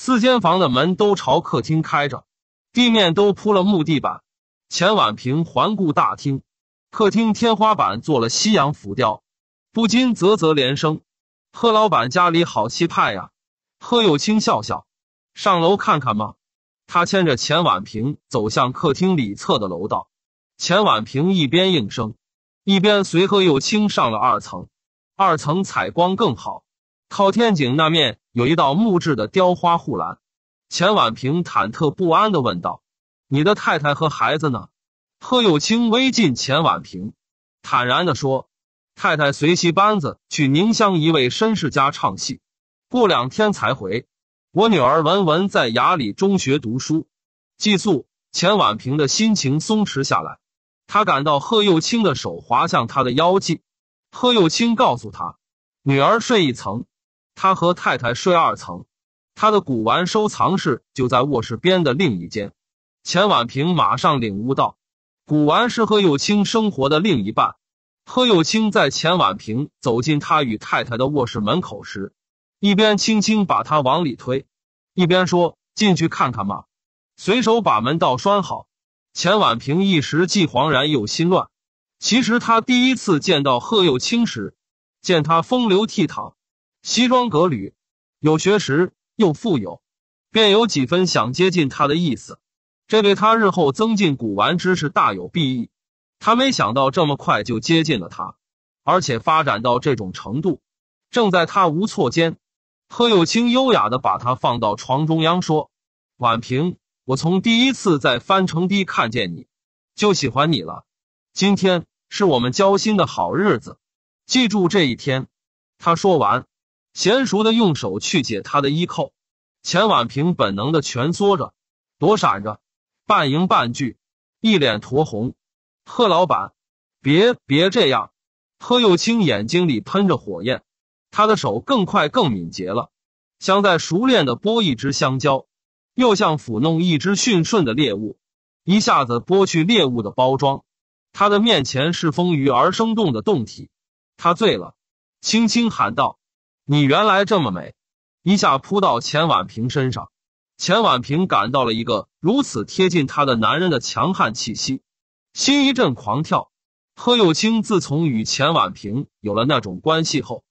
[SPEAKER 1] 四间房的门都朝客厅开着，地面都铺了木地板。钱婉平环顾大厅，客厅天花板做了西洋浮雕，不禁啧啧连声：“贺老板家里好气派呀！”贺有清笑笑，上楼看看吧。他牵着钱婉平走向客厅里侧的楼道，钱婉平一边应声，一边随贺有清上了二层。二层采光更好。靠天井那面有一道木质的雕花护栏，钱婉平忐忑不安的问道：“你的太太和孩子呢？”贺幼清微近钱婉平，坦然的说：“太太随戏班子去宁乡一位绅士家唱戏，过两天才回。我女儿文文在雅礼中学读书，寄宿。”钱婉平的心情松弛下来，他感到贺幼清的手滑向他的腰际。贺幼清告诉他：“女儿睡一层。”他和太太睡二层，他的古玩收藏室就在卧室边的另一间。钱婉平马上领悟到，古玩是贺幼清生活的另一半。贺幼清在钱婉平走进他与太太的卧室门口时，一边轻轻把他往里推，一边说：“进去看看嘛。”随手把门道拴好。钱婉平一时既惶然又心乱。其实他第一次见到贺幼清时，见他风流倜傥。西装革履，有学识又富有，便有几分想接近他的意思。这对他日后增进古玩知识大有裨益。他没想到这么快就接近了他，而且发展到这种程度。正在他无措间，贺有清优雅的把他放到床中央，说：“婉平，我从第一次在翻城堤看见你，就喜欢你了。今天是我们交心的好日子，记住这一天。”他说完。娴熟的用手去解他的衣扣，钱婉平本能的蜷缩着，躲闪着，半迎半拒，一脸酡红。贺老板，别别这样！贺又清眼睛里喷着火焰，他的手更快更敏捷了，像在熟练的剥一只香蕉，又像抚弄一只驯顺的猎物，一下子剥去猎物的包装。他的面前是丰腴而生动的洞体，他醉了，轻轻喊道。你原来这么美，一下扑到钱婉平身上，钱婉平感到了一个如此贴近她的男人的强悍气息，心一阵狂跳。贺幼清自从与钱婉平有了那种关系后，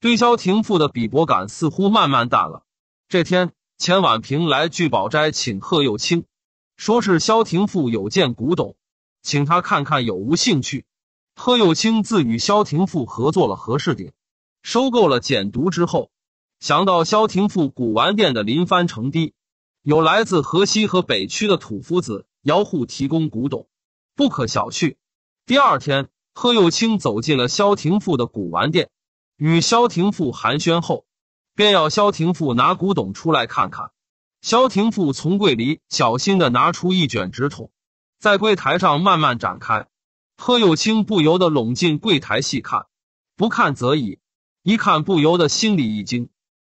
[SPEAKER 1] 对萧廷富的鄙薄感似乎慢慢淡了。这天，钱婉平来聚宝斋请贺幼清，说是萧廷富有件古董，请他看看有无兴趣。贺幼清自与萧廷富合作了和氏鼎。收购了简牍之后，想到萧廷富古玩店的临藩城堤，有来自河西和北区的土夫子、姚户提供古董，不可小觑。第二天，贺幼清走进了萧廷富的古玩店，与萧廷富寒暄后，便要萧廷富拿古董出来看看。萧廷富从柜里小心的拿出一卷纸筒，在柜台上慢慢展开。贺幼清不由得拢进柜台细看，不看则已。一看不由得心里一惊，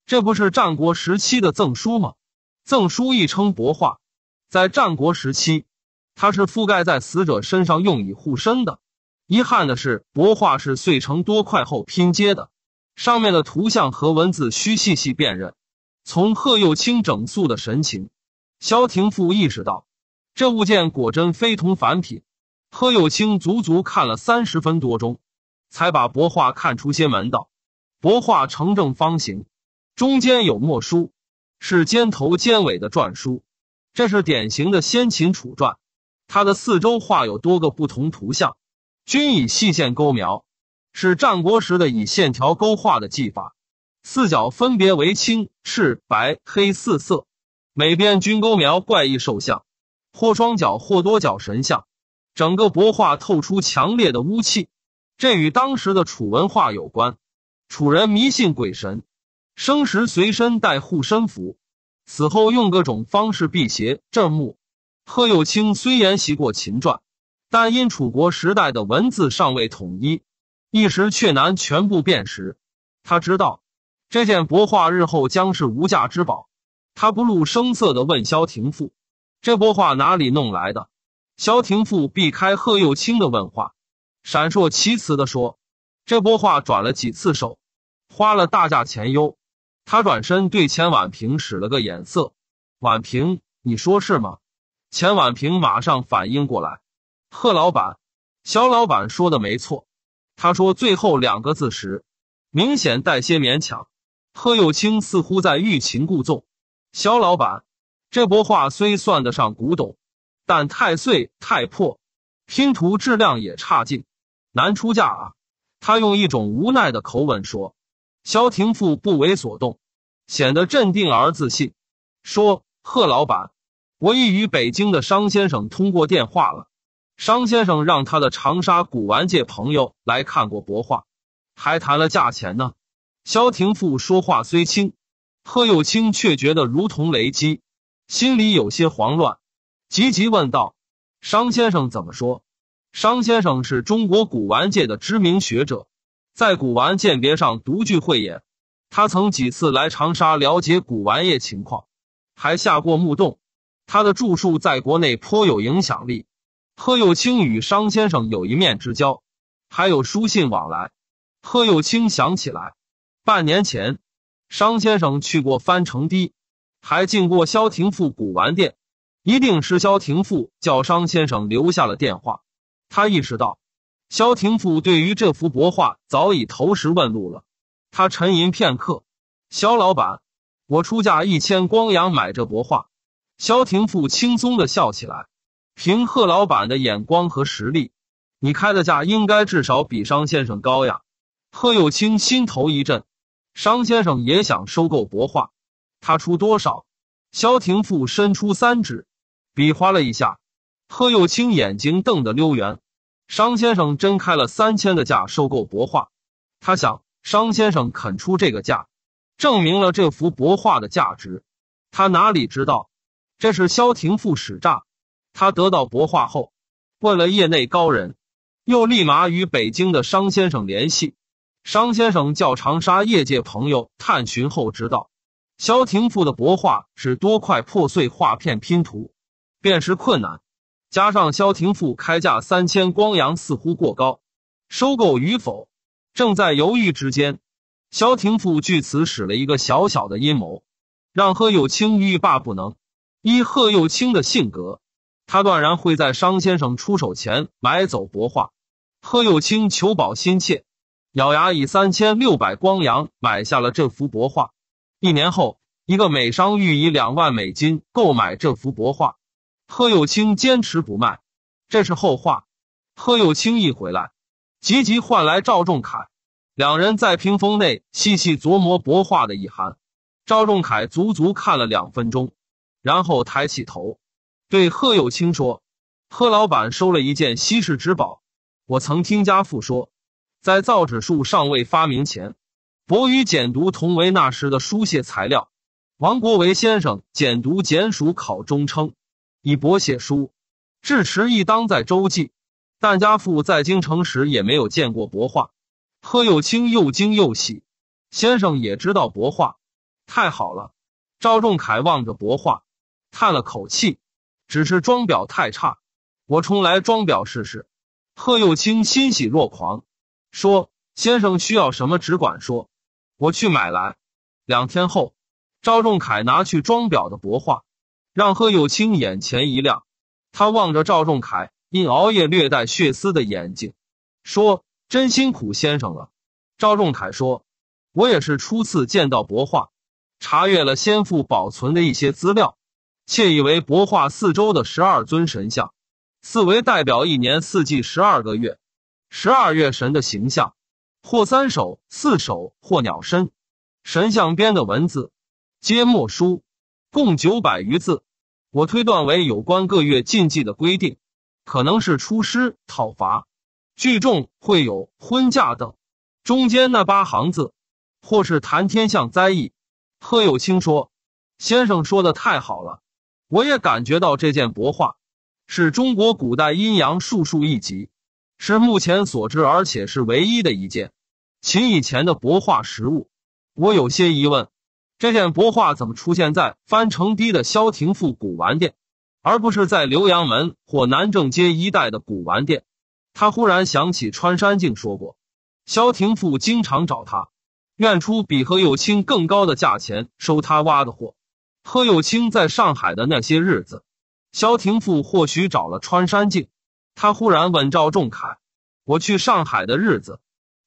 [SPEAKER 1] 这不是战国时期的赠书吗？赠书亦称帛画，在战国时期，它是覆盖在死者身上用以护身的。遗憾的是，帛画是碎成多块后拼接的，上面的图像和文字需细细辨认。从贺幼清整肃的神情，萧庭富意识到这物件果真非同凡品。贺幼清足足看了三十分多钟，才把帛画看出些门道。帛画呈正方形，中间有墨书，是尖头尖尾的篆书。这是典型的先秦楚篆。它的四周画有多个不同图像，均以细线勾描，是战国时的以线条勾画的技法。四角分别为青、赤、白、黑四色，每边均勾描怪异兽像或双脚或多角神像。整个帛画透出强烈的巫气，这与当时的楚文化有关。楚人迷信鬼神，生时随身带护身符，死后用各种方式辟邪镇墓。贺右清虽研习过秦篆，但因楚国时代的文字尚未统一，一时却难全部辨识。他知道这件帛画日后将是无价之宝，他不露声色地问萧庭富：“这帛画哪里弄来的？”萧庭富避开贺右清的问话，闪烁其词地说：“这帛画转了几次手。”花了大价钱哟，他转身对钱婉平使了个眼色。婉平，你说是吗？钱婉平马上反应过来。贺老板，肖老板说的没错。他说最后两个字时，明显带些勉强。贺又清似乎在欲擒故纵。肖老板，这幅画虽算得上古董，但太碎太破，拼图质量也差劲，难出价啊。他用一种无奈的口吻说。萧庭富不为所动，显得镇定而自信，说：“贺老板，我已与北京的商先生通过电话了。商先生让他的长沙古玩界朋友来看过博画，还谈了价钱呢。”萧庭富说话虽轻，贺幼清却觉得如同雷击，心里有些慌乱，急急问道：“商先生怎么说？”商先生是中国古玩界的知名学者。在古玩鉴别上独具慧眼，他曾几次来长沙了解古玩业情况，还下过墓洞。他的著述在国内颇有影响力。贺幼清与商先生有一面之交，还有书信往来。贺幼清想起来，半年前商先生去过翻城堤，还进过萧廷富古玩店，一定是萧廷富叫商先生留下了电话。他意识到。萧庭富对于这幅帛画早已投石问路了，他沉吟片刻：“萧老板，我出价一千光洋买这帛画。”萧庭富轻松的笑起来：“凭贺老板的眼光和实力，你开的价应该至少比商先生高呀。”贺幼清心头一震，商先生也想收购帛画，他出多少？萧庭富伸出三指，比划了一下。贺幼清眼睛瞪得溜圆。商先生真开了三千的价收购帛画，他想商先生肯出这个价，证明了这幅帛画的价值。他哪里知道，这是萧廷富使诈。他得到帛画后，问了业内高人，又立马与北京的商先生联系。商先生叫长沙业界朋友探寻后知道，萧廷富的帛画是多块破碎画片拼图，辨识困难。加上萧廷富开价三千光洋似乎过高，收购与否正在犹豫之间。萧廷富据此使了一个小小的阴谋，让贺幼清欲罢不能。依贺幼清的性格，他断然会在商先生出手前买走博画。贺幼清求保心切，咬牙以三千六百光洋买下了这幅博画。一年后，一个美商欲以两万美金购买这幅博画。贺幼清坚持不卖，这是后话。贺幼清一回来，急急唤来赵仲恺，两人在屏风内细细琢磨帛画的意涵。赵仲恺足足看了两分钟，然后抬起头，对贺幼清说：“贺老板收了一件稀世之宝。我曾听家父说，在造纸术尚未发明前，伯与简牍同为那时的书写材料。王国维先生《简牍简署考》中称。”以博写书，至迟亦当在周记。但家父在京城时也没有见过博画。贺幼清又惊又喜，先生也知道博画，太好了。赵仲恺望着博画，叹了口气，只是装裱太差，我重来装裱试试。贺幼清欣喜若狂，说：“先生需要什么，只管说，我去买来。”两天后，赵仲恺拿去装裱的博画。让贺有清眼前一亮，他望着赵仲恺因熬夜略带血丝的眼睛，说：“真辛苦，先生了。”赵仲恺说：“我也是初次见到帛画，查阅了先父保存的一些资料，窃以为帛画四周的十二尊神像，四为代表一年四季十二个月，十二月神的形象，或三首、四首，或鸟身。神像边的文字，皆墨书。”共九百余字，我推断为有关各月禁忌的规定，可能是出师、讨伐、聚众、会有婚嫁等。中间那八行字，或是谈天象灾异。贺有清说：“先生说的太好了，我也感觉到这件帛画是中国古代阴阳术数一集，是目前所知而且是唯一的一件秦以前的帛画实物。”我有些疑问。这件帛画怎么出现在翻成堤的萧庭富古玩店，而不是在浏阳门或南正街一带的古玩店？他忽然想起穿山镜说过，萧庭富经常找他，愿出比何有清更高的价钱收他挖的货。何有清在上海的那些日子，萧庭富或许找了穿山镜。他忽然问赵仲恺：“我去上海的日子，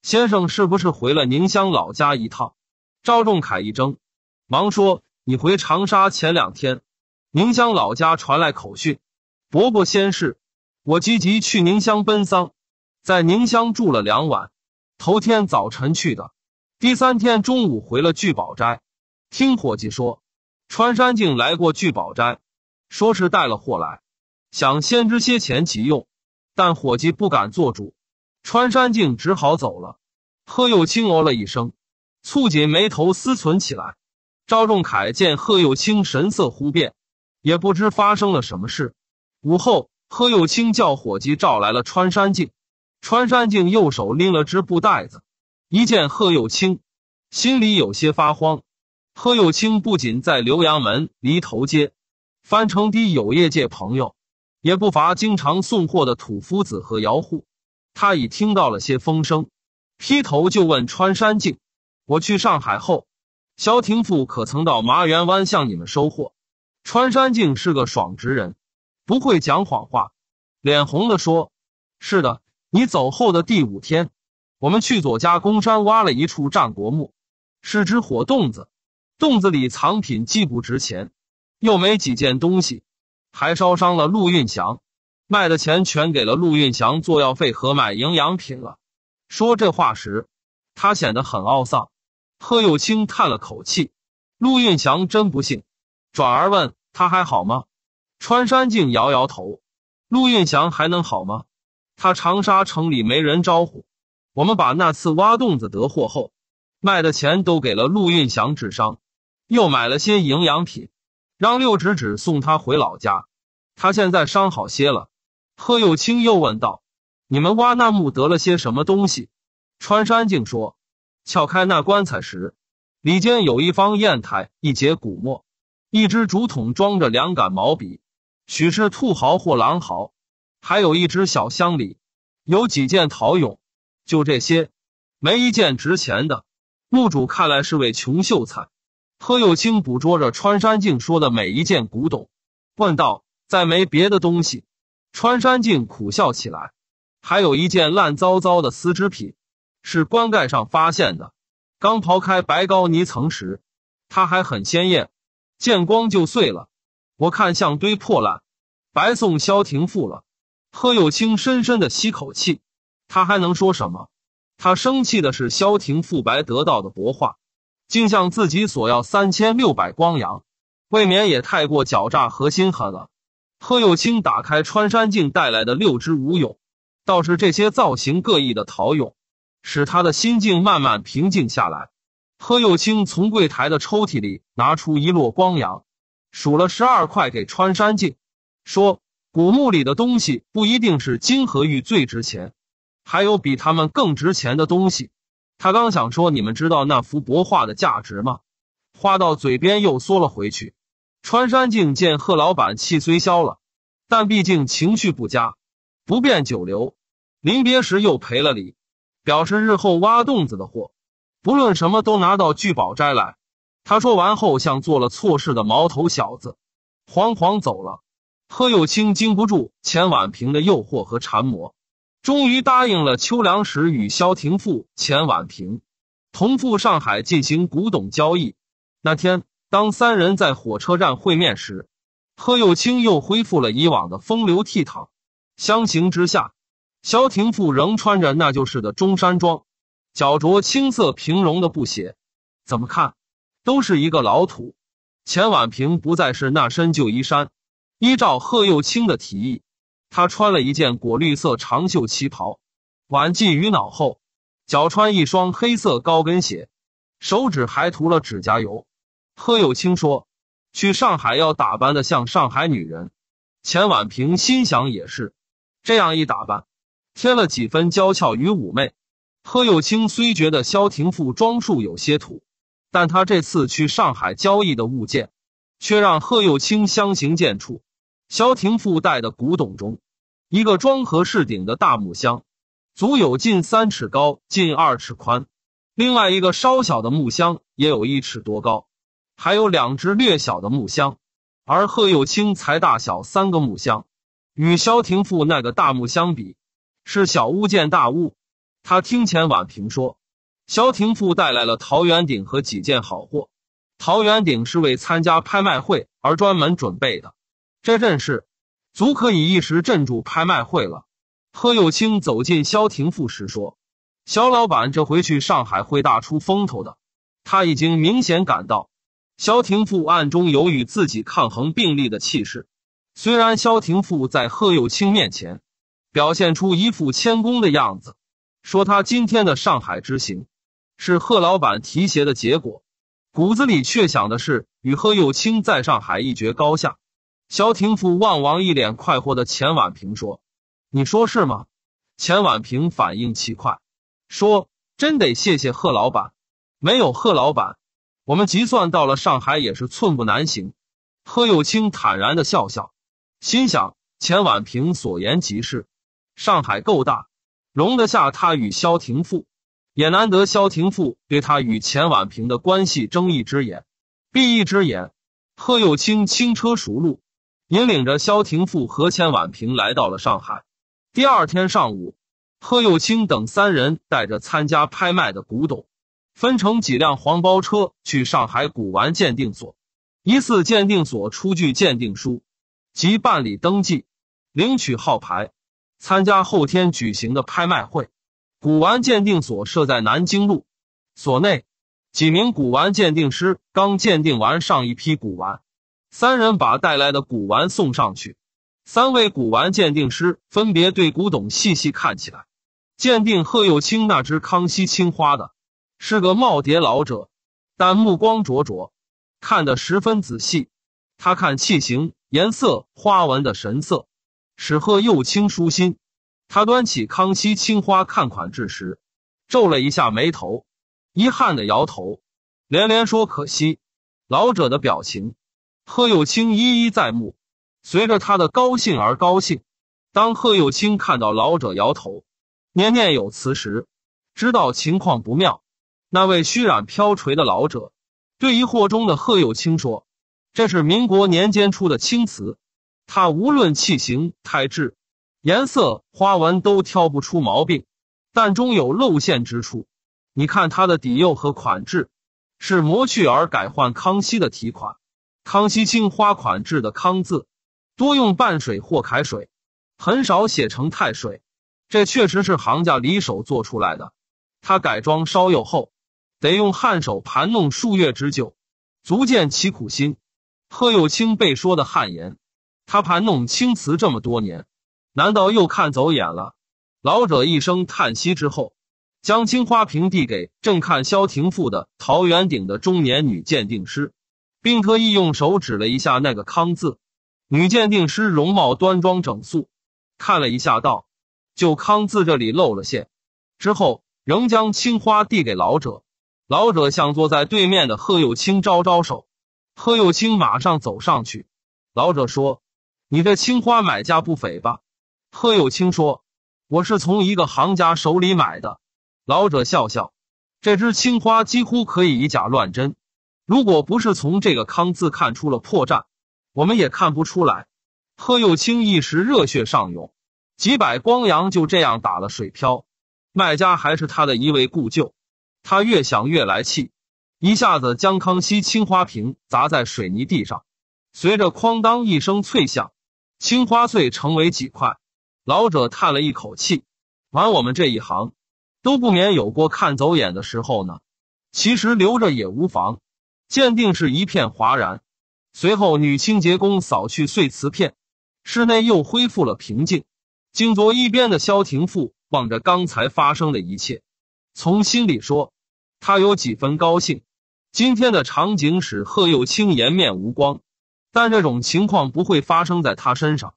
[SPEAKER 1] 先生是不是回了宁乡老家一趟？”赵仲恺一怔。忙说：“你回长沙前两天，宁乡老家传来口讯，伯伯先逝。我积极去宁乡奔丧，在宁乡住了两晚，头天早晨去的，第三天中午回了聚宝斋。听伙计说，穿山镜来过聚宝斋，说是带了货来，想先支些钱急用，但伙计不敢做主，穿山镜只好走了。”贺又轻哦了一声，蹙紧眉头思忖起来。赵仲恺见贺幼清神色忽变，也不知发生了什么事。午后，贺幼清叫伙计召来了穿山镜。穿山镜右手拎了只布袋子，一见贺幼清，心里有些发慌。贺幼清不仅在浏阳门犁头街、翻城堤有业界朋友，也不乏经常送货的土夫子和窑户。他已听到了些风声，劈头就问穿山镜：“我去上海后。”萧廷富可曾到麻园湾向你们收货？穿山镜是个爽直人，不会讲谎话。脸红的说：“是的，你走后的第五天，我们去左家公山挖了一处战国墓，是只火洞子。洞子里藏品既不值钱，又没几件东西，还烧伤了陆运祥。卖的钱全给了陆运祥做药费和买营养品了。”说这话时，他显得很懊丧。贺又清叹了口气，陆运祥真不幸。转而问他还好吗？穿山镜摇摇头。陆运祥还能好吗？他长沙城里没人招呼。我们把那次挖洞子得货后卖的钱都给了陆运祥治伤，又买了些营养品，让六指指送他回老家。他现在伤好些了。贺又清又问道：“你们挖那木得了些什么东西？”穿山镜说。撬开那棺材时，里间有一方砚台、一截古墨、一只竹筒装着两杆毛笔，许是兔毫或狼毫，还有一只小箱里有几件陶俑，就这些，没一件值钱的。墓主看来是位穷秀才。何又清捕捉着穿山镜说的每一件古董，问道：“再没别的东西？”穿山镜苦笑起来：“还有一件烂糟糟的丝织品。”是棺盖上发现的，刚刨开白膏泥层时，它还很鲜艳，见光就碎了。我看像堆破烂，白送萧庭富了。贺幼清深深的吸口气，他还能说什么？他生气的是萧庭富白得到的薄画，竟向自己索要三千六百光洋，未免也太过狡诈和心狠了。贺幼清打开穿山镜带来的六只舞俑，倒是这些造型各异的陶俑。使他的心境慢慢平静下来。贺又清从柜台的抽屉里拿出一摞光洋，数了十二块给穿山镜，说：“古墓里的东西不一定是金和玉最值钱，还有比他们更值钱的东西。”他刚想说：“你们知道那幅帛画的价值吗？”话到嘴边又缩了回去。穿山镜见贺老板气虽消了，但毕竟情绪不佳，不便久留。临别时又赔了礼。表示日后挖洞子的货，不论什么都拿到聚宝斋来。他说完后，像做了错事的毛头小子，惶惶走了。贺又清经不住钱婉平的诱惑和缠磨，终于答应了秋良时与萧庭富、钱婉平同赴上海进行古董交易。那天，当三人在火车站会面时，贺又清又恢复了以往的风流倜傥。相形之下。萧庭富仍穿着那就是的中山装，脚着青色平绒的布鞋，怎么看都是一个老土。钱婉平不再是那身旧衣衫，依照贺幼青的提议，她穿了一件果绿色长袖旗袍，挽髻于脑后，脚穿一双黑色高跟鞋，手指还涂了指甲油。贺幼青说：“去上海要打扮的像上海女人。”钱婉平心想也是，这样一打扮。添了几分娇俏与妩媚。贺幼清虽觉得萧庭富装束有些土，但他这次去上海交易的物件，却让贺幼清相形见绌。萧庭富带的古董中，一个装盒饰顶的大木箱，足有近三尺高、近二尺宽；另外一个稍小的木箱也有一尺多高，还有两只略小的木箱。而贺幼清才大小三个木箱，与萧庭富那个大木箱比。是小巫见大巫。他听钱婉平说，萧廷富带来了桃园鼎和几件好货。桃园鼎是为参加拍卖会而专门准备的，这阵势足可以一时镇住拍卖会了。贺幼清走进萧廷富时说：“萧老板，这回去上海会大出风头的。”他已经明显感到萧廷富暗中有与自己抗衡并立的气势。虽然萧廷富在贺幼清面前。表现出一副谦恭的样子，说他今天的上海之行是贺老板提携的结果，骨子里却想的是与贺有清在上海一决高下。萧廷甫望王一脸快活的钱婉平说：“你说是吗？”钱婉平反应奇快，说：“真得谢谢贺老板，没有贺老板，我们即算到了上海也是寸步难行。”贺有清坦然的笑笑，心想钱婉平所言极是。上海够大，容得下他与萧廷富，也难得萧廷富对他与钱婉平的关系睁一只眼闭一只眼。贺幼清轻车熟路，引领着萧廷富和钱婉平来到了上海。第二天上午，贺幼清等三人带着参加拍卖的古董，分成几辆黄包车去上海古玩鉴定所，一次鉴定所出具鉴定书即办理登记、领取号牌。参加后天举行的拍卖会，古玩鉴定所设在南京路。所内几名古玩鉴定师刚鉴定完上一批古玩，三人把带来的古玩送上去。三位古玩鉴定师分别对古董细细看起来。鉴定贺幼清那只康熙青花的，是个耄耋老者，但目光灼灼，看得十分仔细。他看器型、颜色、花纹的神色。使贺又清舒心，他端起康熙青花看款制时，皱了一下眉头，遗憾的摇头，连连说可惜。老者的表情，贺有清一一在目，随着他的高兴而高兴。当贺有清看到老者摇头，念念有词时，知道情况不妙。那位虚染飘垂的老者，对疑惑中的贺有清说：“这是民国年间出的青瓷。”它无论器型、胎质、颜色、花纹，都挑不出毛病，但终有露馅之处。你看它的底釉和款制，是磨去而改换康熙的题款。康熙青花款制的“康”字，多用半水或开水，很少写成太水。这确实是行家里手做出来的。他改装烧釉后，得用汗手盘弄数月之久，足见其苦心。贺有清被说的汗颜。他盘弄青瓷这么多年，难道又看走眼了？老者一声叹息之后，将青花瓶递给正看萧廷赋的桃园顶的中年女鉴定师，并特意用手指了一下那个“康”字。女鉴定师容貌端庄整肃，看了一下，道：“就‘康’字这里露了馅。”之后，仍将青花递给老者。老者向坐在对面的贺幼清招招手，贺幼清马上走上去。老者说。你这青花买家不菲吧？贺有清说：“我是从一个行家手里买的。”老者笑笑：“这只青花几乎可以以假乱真，如果不是从这个‘康’字看出了破绽，我们也看不出来。”贺有清一时热血上涌，几百光洋就这样打了水漂。卖家还是他的一位故旧，他越想越来气，一下子将康熙青花瓶砸在水泥地上，随着“哐当”一声脆响。青花碎成为几块，老者叹了一口气：“玩我们这一行，都不免有过看走眼的时候呢。其实留着也无妨。”鉴定是一片哗然，随后女清洁工扫去碎瓷片，室内又恢复了平静。静坐一边的萧廷富望着刚才发生的一切，从心里说，他有几分高兴。今天的场景使贺幼清颜面无光。但这种情况不会发生在他身上。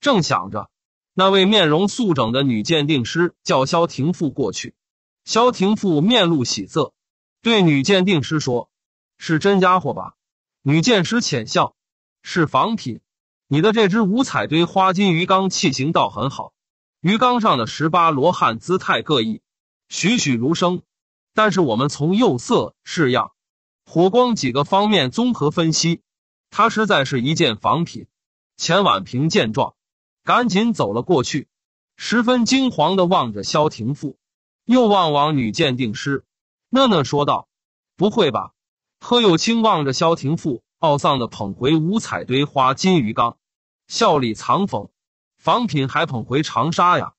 [SPEAKER 1] 正想着，那位面容素整的女鉴定师叫萧廷富过去。萧廷富面露喜色，对女鉴定师说：“是真家伙吧？”女鉴师浅笑：“是仿品。你的这只五彩堆花金鱼缸器型倒很好，鱼缸上的十八罗汉姿态各异，栩栩如生。但是我们从釉色、式样、火光几个方面综合分析。”他实在是一件仿品。钱婉平见状，赶紧走了过去，十分惊惶的望着萧廷富，又望望女鉴定师，讷讷说道：“不会吧？”贺有清望着萧廷富，懊丧的捧回五彩堆花金鱼缸，笑里藏讽：“仿品还捧回长沙呀？”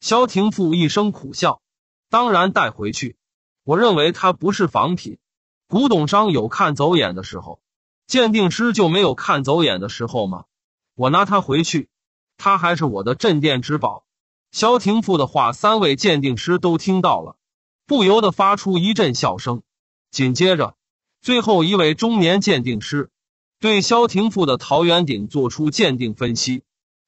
[SPEAKER 1] 萧廷富一声苦笑：“当然带回去。我认为它不是仿品。古董商有看走眼的时候。”鉴定师就没有看走眼的时候吗？我拿它回去，它还是我的镇店之宝。萧庭富的话，三位鉴定师都听到了，不由得发出一阵笑声。紧接着，最后一位中年鉴定师对萧庭富的陶元鼎做出鉴定分析。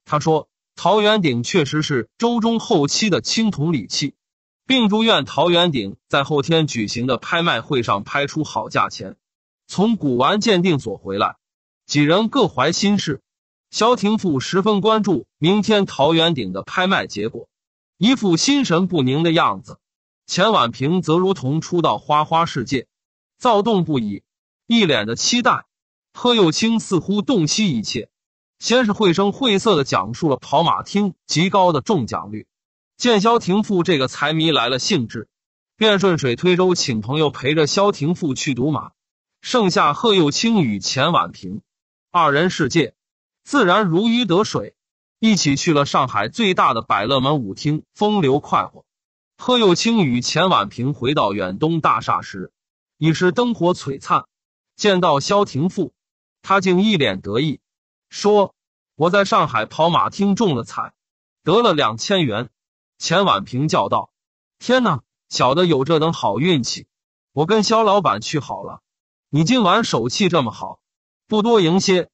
[SPEAKER 1] 他说：“陶元鼎确实是周中后期的青铜礼器，并祝愿陶元鼎在后天举行的拍卖会上拍出好价钱。”从古玩鉴定所回来，几人各怀心事。萧廷富十分关注明天桃园顶的拍卖结果，一副心神不宁的样子。钱婉平则如同初到花花世界，躁动不已，一脸的期待。贺幼清似乎洞悉一切，先是绘声绘色的讲述了跑马厅极高的中奖率，见萧廷富这个财迷来了兴致，便顺水推舟，请朋友陪着萧廷富去赌马。剩下贺佑青与钱婉平，二人世界，自然如鱼得水，一起去了上海最大的百乐门舞厅，风流快活。贺佑青与钱婉平回到远东大厦时，已是灯火璀璨。见到萧廷富，他竟一脸得意，说：“我在上海跑马厅中了彩，得了两千元。”钱婉平叫道：“天哪，小的有这等好运气！我跟萧老板去好了。”你今晚手气这么好，不多赢些。”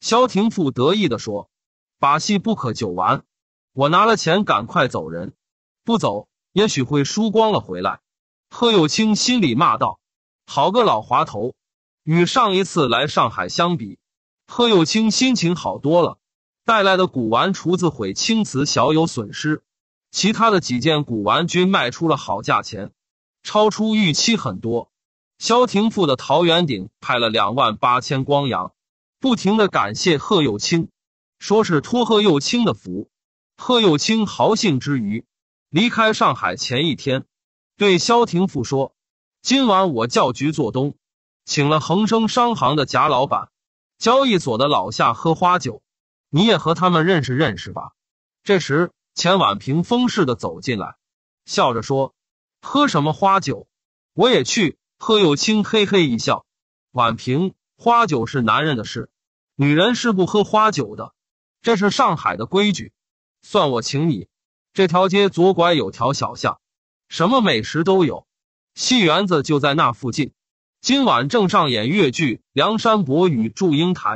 [SPEAKER 1] 萧廷富得意的说，“把戏不可久玩，我拿了钱赶快走人，不走也许会输光了回来。”贺有清心里骂道：“好个老滑头！”与上一次来上海相比，贺有清心情好多了。带来的古玩厨子毁青瓷小有损失，其他的几件古玩均卖出了好价钱，超出预期很多。萧廷富的桃元鼎派了两万八千光洋，不停的感谢贺幼清，说是托贺幼清的福。贺幼清豪兴之余，离开上海前一天，对萧廷富说：“今晚我教局做东，请了恒生商行的贾老板、交易所的老夏喝花酒，你也和他们认识认识吧。”这时，钱婉平风似的走进来，笑着说：“喝什么花酒？我也去。”贺幼清嘿嘿一笑：“婉平，花酒是男人的事，女人是不喝花酒的，这是上海的规矩。算我请你，这条街左拐有条小巷，什么美食都有，戏园子就在那附近。今晚正上演越剧《梁山伯与祝英台》，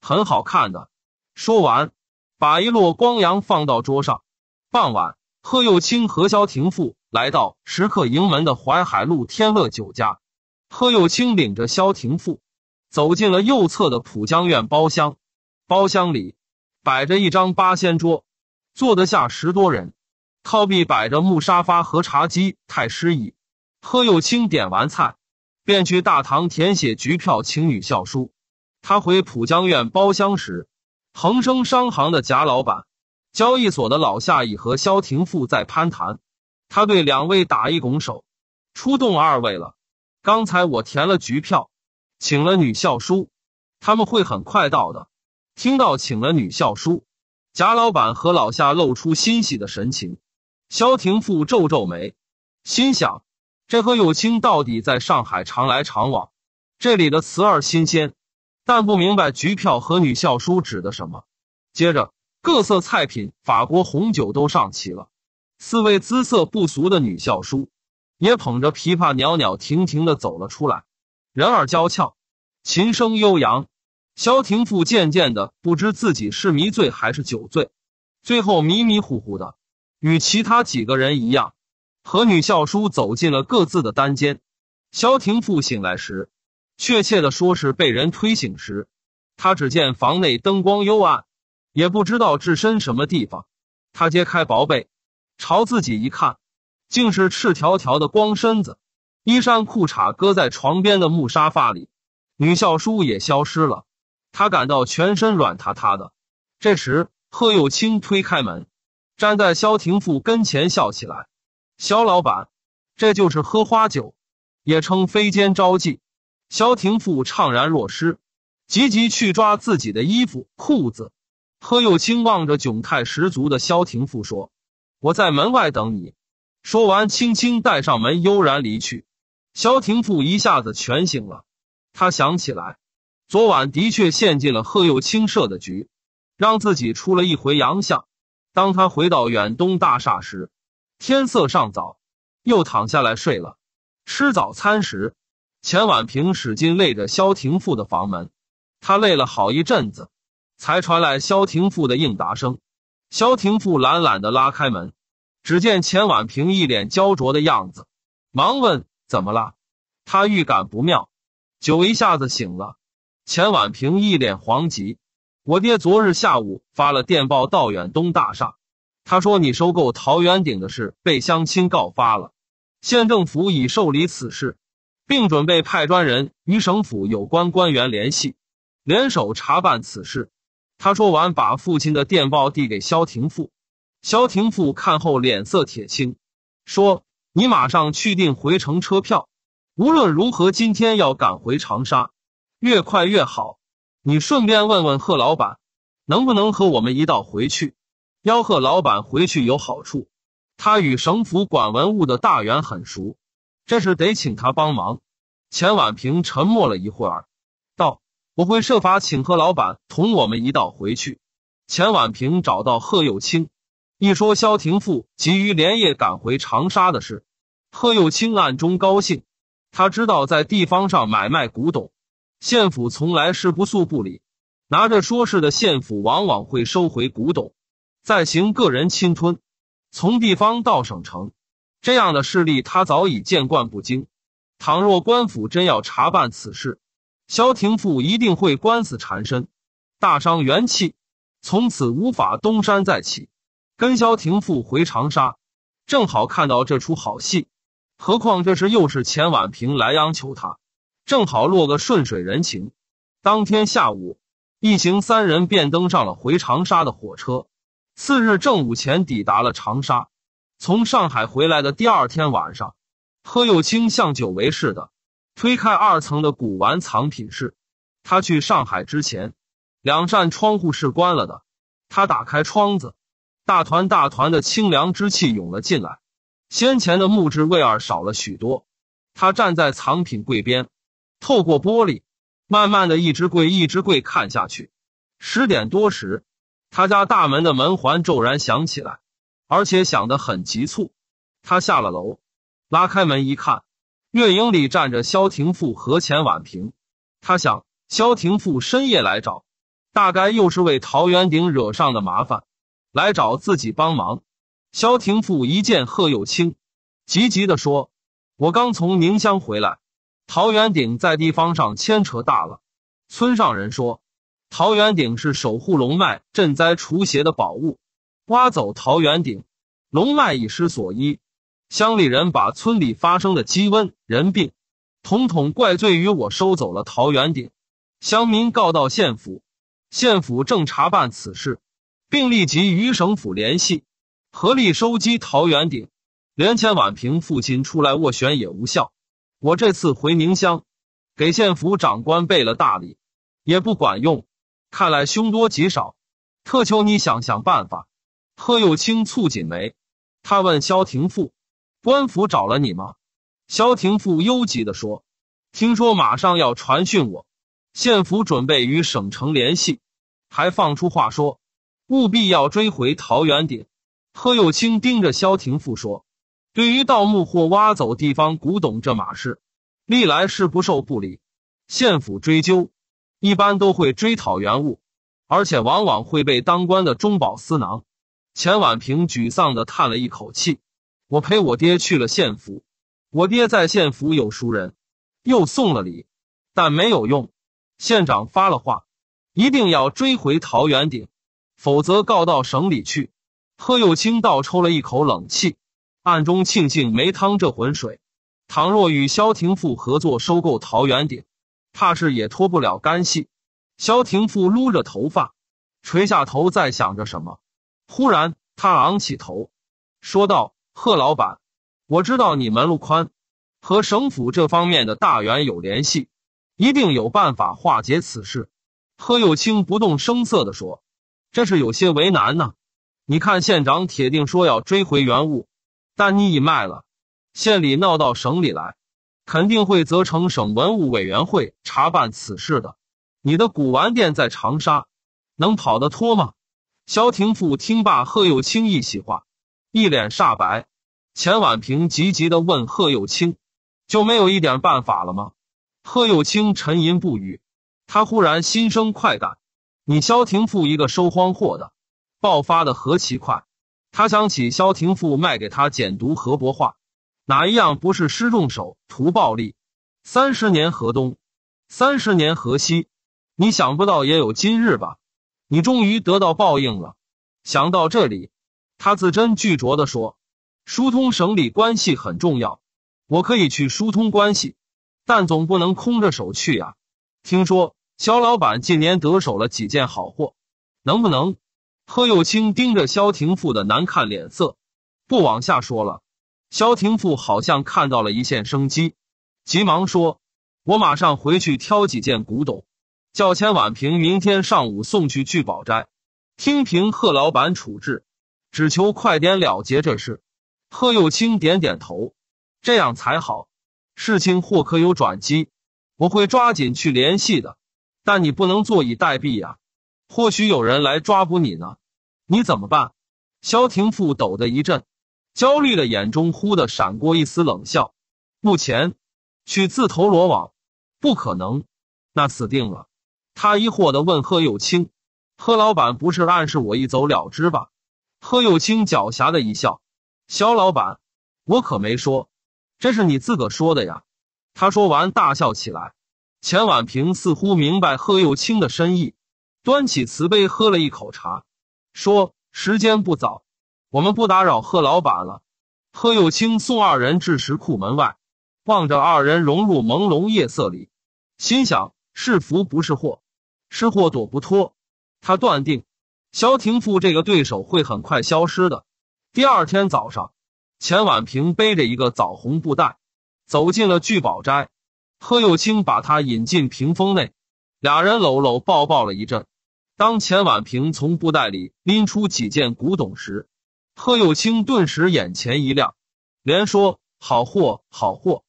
[SPEAKER 1] 很好看的。”说完，把一摞光洋放到桌上。傍晚，贺幼清和萧廷富来到食客营门的淮海路天乐酒家。贺幼清领着萧廷富走进了右侧的浦江苑包厢，包厢里摆着一张八仙桌，坐得下十多人。靠壁摆着木沙发和茶几、太师椅。贺幼清点完菜，便去大堂填写局票，请女校书。他回浦江苑包厢时，恒生商行的贾老板、交易所的老夏已和萧廷富在攀谈。他对两位打一拱手，出动二位了。刚才我填了局票，请了女校书，他们会很快到的。听到请了女校书，贾老板和老夏露出欣喜的神情。萧廷富皱皱眉，心想：这何有清到底在上海常来常往，这里的词儿新鲜，但不明白局票和女校书指的什么。接着，各色菜品、法国红酒都上齐了，四位姿色不俗的女校书。也捧着琵琶，袅袅婷婷的走了出来，人儿娇俏，琴声悠扬。萧庭富渐渐的不知自己是迷醉还是酒醉，最后迷迷糊糊的，与其他几个人一样，和女校书走进了各自的单间。萧庭富醒来时，确切的说是被人推醒时，他只见房内灯光幽暗，也不知道置身什么地方。他揭开薄被，朝自己一看。竟是赤条条的光身子，衣衫裤衩搁在床边的木沙发里，女校书也消失了。他感到全身软塌塌的。这时，贺有清推开门，站在萧廷富跟前笑起来：“萧老板，这就是喝花酒，也称飞奸招妓。”萧廷富怅然若失，急急去抓自己的衣服裤子。贺有清望着窘态十足的萧廷富说：“我在门外等你。”说完，轻轻带上门，悠然离去。萧廷富一下子全醒了，他想起来，昨晚的确陷进了贺佑清设的局，让自己出了一回洋相。当他回到远东大厦时，天色尚早，又躺下来睡了。吃早餐时，钱婉平使劲累着萧廷富的房门，他累了好一阵子，才传来萧廷富的应答声。萧廷富懒懒的拉开门。只见钱婉平一脸焦灼的样子，忙问：“怎么了？”他预感不妙，酒一下子醒了。钱婉平一脸惶急：“我爹昨日下午发了电报到远东大厦，他说你收购桃园顶的事被乡亲告发了，县政府已受理此事，并准备派专人与省府有关官员联系，联手查办此事。”他说完，把父亲的电报递给萧廷富。萧廷富看后脸色铁青，说：“你马上去订回程车票，无论如何今天要赶回长沙，越快越好。你顺便问问贺老板，能不能和我们一道回去？吆贺老板回去有好处，他与省府管文物的大员很熟，这事得请他帮忙。”钱婉平沉默了一会儿，道：“我会设法请贺老板同我们一道回去。”钱婉平找到贺幼清。一说萧廷富急于连夜赶回长沙的事，贺幼清暗中高兴。他知道，在地方上买卖古董，县府从来是不诉不理，拿着说事的县府往往会收回古董，再行个人侵吞。从地方到省城，这样的事例他早已见惯不惊。倘若官府真要查办此事，萧廷富一定会官司缠身，大伤元气，从此无法东山再起。跟萧庭富回长沙，正好看到这出好戏。何况这是又是钱婉平来央求他，正好落个顺水人情。当天下午，一行三人便登上了回长沙的火车。次日正午前抵达了长沙。从上海回来的第二天晚上，贺又清像久违似的推开二层的古玩藏品室。他去上海之前，两扇窗户是关了的。他打开窗子。大团大团的清凉之气涌了进来，先前的木质味儿少了许多。他站在藏品柜边，透过玻璃，慢慢的一只柜一只柜看下去。十点多时，他家大门的门环骤然响起来，而且响得很急促。他下了楼，拉开门一看，月影里站着萧庭富和钱婉平。他想，萧庭富深夜来找，大概又是为陶渊鼎惹上的麻烦。来找自己帮忙，萧廷富一见贺有清，急急的说：“我刚从宁乡回来，桃源顶在地方上牵扯大了。村上人说，桃源顶是守护龙脉、赈灾除邪的宝物，挖走桃源顶，龙脉已失所依。乡里人把村里发生的鸡瘟、人病，统统怪罪于我收走了桃源顶。乡民告到县府，县府正查办此事。”并立即与省府联系，合力收击桃园鼎。连千宛平父亲出来斡旋也无效。我这次回宁乡，给县府长官备了大礼，也不管用。看来凶多吉少，特求你想想办法。贺幼清蹙紧眉，他问萧廷富：“官府找了你吗？”萧廷富忧急的说：“听说马上要传讯我，县府准备与省城联系，还放出话说。”务必要追回桃源鼎。贺又清盯着萧庭富说：“对于盗墓或挖走地方古董这码事，历来是不受不理。县府追究，一般都会追讨原物，而且往往会被当官的中饱私囊。”钱婉平沮丧地叹了一口气：“我陪我爹去了县府，我爹在县府有熟人，又送了礼，但没有用。县长发了话，一定要追回桃源鼎。”否则告到省里去，贺幼清倒抽了一口冷气，暗中庆幸没趟这浑水。倘若与萧廷富合作收购桃源顶，怕是也脱不了干系。萧廷富撸着头发，垂下头在想着什么。忽然，他昂起头，说道：“贺老板，我知道你门路宽，和省府这方面的大员有联系，一定有办法化解此事。”贺幼清不动声色的说。这是有些为难呢，你看县长铁定说要追回原物，但你已卖了，县里闹到省里来，肯定会责成省文物委员会查办此事的。你的古玩店在长沙，能跑得脱吗？萧廷富听罢贺有清一席话，一脸煞白。钱婉平急急的问贺有清：“就没有一点办法了吗？”贺有清沉吟不语，他忽然心生快感。你萧廷富一个收荒货的，爆发的何其快！他想起萧廷富卖给他简读河伯话，哪一样不是失重手图暴利？三十年河东，三十年河西，你想不到也有今日吧？你终于得到报应了。想到这里，他字斟句酌地说：“疏通省里关系很重要，我可以去疏通关系，但总不能空着手去呀。”听说。肖老板近年得手了几件好货，能不能？贺幼清盯着肖廷富的难看脸色，不往下说了。肖廷富好像看到了一线生机，急忙说：“我马上回去挑几件古董，叫千晚平明天上午送去聚宝斋，听凭贺老板处置。只求快点了结这事。”贺幼清点点头：“这样才好。事情或可有转机，我会抓紧去联系的。”但你不能坐以待毙呀，或许有人来抓捕你呢，你怎么办？萧庭富抖的一震，焦虑的眼中忽的闪过一丝冷笑。目前去自投罗网，不可能，那死定了。他疑惑的问贺有清：“贺老板不是暗示我一走了之吧？”贺有清狡黠的一笑：“肖老板，我可没说，这是你自个说的呀。”他说完大笑起来。钱婉平似乎明白贺又清的深意，端起瓷杯喝了一口茶，说：“时间不早，我们不打扰贺老板了。”贺又清送二人至石库门外，望着二人融入朦胧夜色里，心想：“是福不是祸，是祸躲不脱。”他断定，萧廷富这个对手会很快消失的。第二天早上，钱婉平背着一个枣红布袋，走进了聚宝斋。贺幼清把他引进屏风内，俩人搂搂抱抱了一阵。当钱婉萍从布袋里拎出几件古董时，贺幼清顿时眼前一亮，连说好货好货。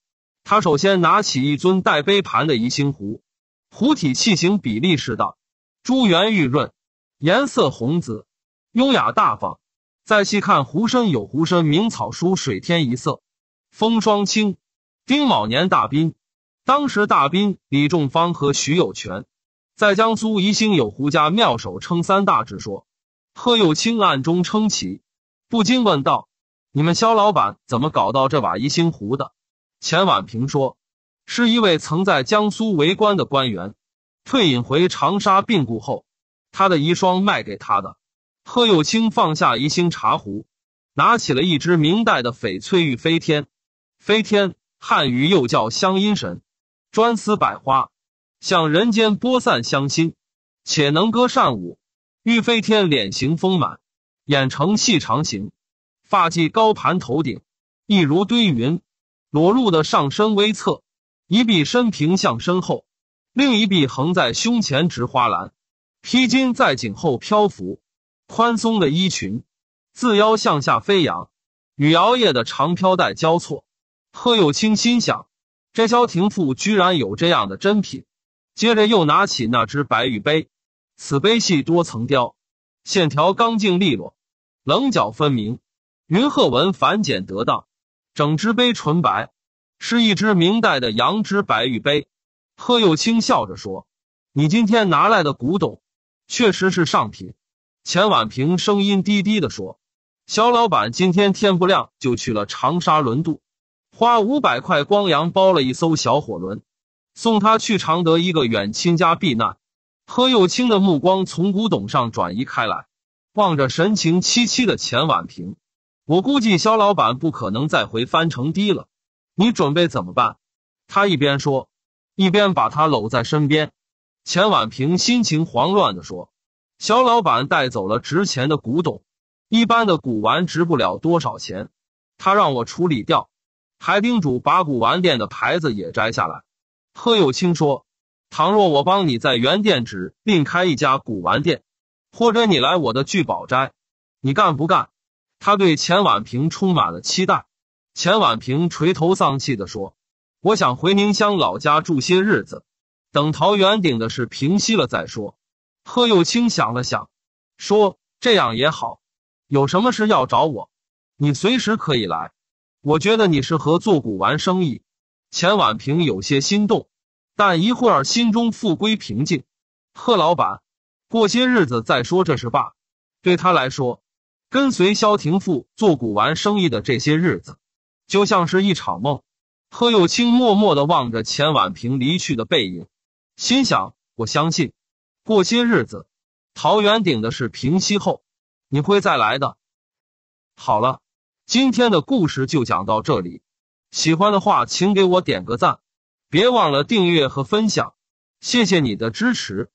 [SPEAKER 1] 他首先拿起一尊带杯盘的宜兴壶，壶体器形比例适当，珠圆玉润，颜色红紫，优雅大方。再细看壶身，有壶身明草书“水天一色，风霜清，丁卯年大兵”。当时大兵李仲芳和徐有全，在江苏宜兴有胡家妙手称三大之说。贺有清暗中称奇，不禁问道：“你们肖老板怎么搞到这把宜兴壶的？”钱婉平说：“是一位曾在江苏为官的官员，退隐回长沙病故后，他的遗孀卖给他的。”贺有清放下宜兴茶壶，拿起了一只明代的翡翠玉飞天。飞天，汉语又叫香音神。专司百花，向人间播散香辛。且能歌善舞，玉飞天脸型丰满，眼呈细长形，发髻高盘头顶，一如堆云。裸露的上身微侧，一臂伸平向身后，另一臂横在胸前执花篮，披巾在颈后漂浮。宽松的衣裙自腰向下飞扬，与摇曳的长飘带交错。贺有清心想。这《萧廷赋》居然有这样的珍品，接着又拿起那只白玉杯。此杯系多层雕，线条刚劲利落，棱角分明，云鹤纹繁简得当。整只杯纯白，是一只明代的羊脂白玉杯。贺幼清笑着说：“你今天拿来的古董，确实是上品。”钱婉平声音低低地说：“肖老板今天天不亮就去了长沙轮渡。”花五百块光洋包了一艘小火轮，送他去常德一个远亲家避难。何又清的目光从古董上转移开来，望着神情凄凄的钱婉平。我估计肖老板不可能再回翻城堤了，你准备怎么办？他一边说，一边把他搂在身边。钱婉平心情慌乱的说：“肖老板带走了值钱的古董，一般的古玩值不了多少钱，他让我处理掉。”还叮嘱把古玩店的牌子也摘下来。贺有清说：“倘若我帮你在原店址另开一家古玩店，或者你来我的聚宝斋，你干不干？”他对钱婉平充满了期待。钱婉平垂头丧气的说：“我想回宁乡老家住些日子，等桃园顶的事平息了再说。”贺有清想了想，说：“这样也好，有什么事要找我，你随时可以来。”我觉得你是和做古玩生意，钱婉平有些心动，但一会儿心中复归平静。贺老板，过些日子再说这事吧。对他来说，跟随萧廷富做古玩生意的这些日子，就像是一场梦。贺又清默默的望着钱婉平离去的背影，心想：我相信，过些日子桃园顶的事平息后，你会再来的。好了。今天的故事就讲到这里，喜欢的话请给我点个赞，别忘了订阅和分享，谢谢你的支持。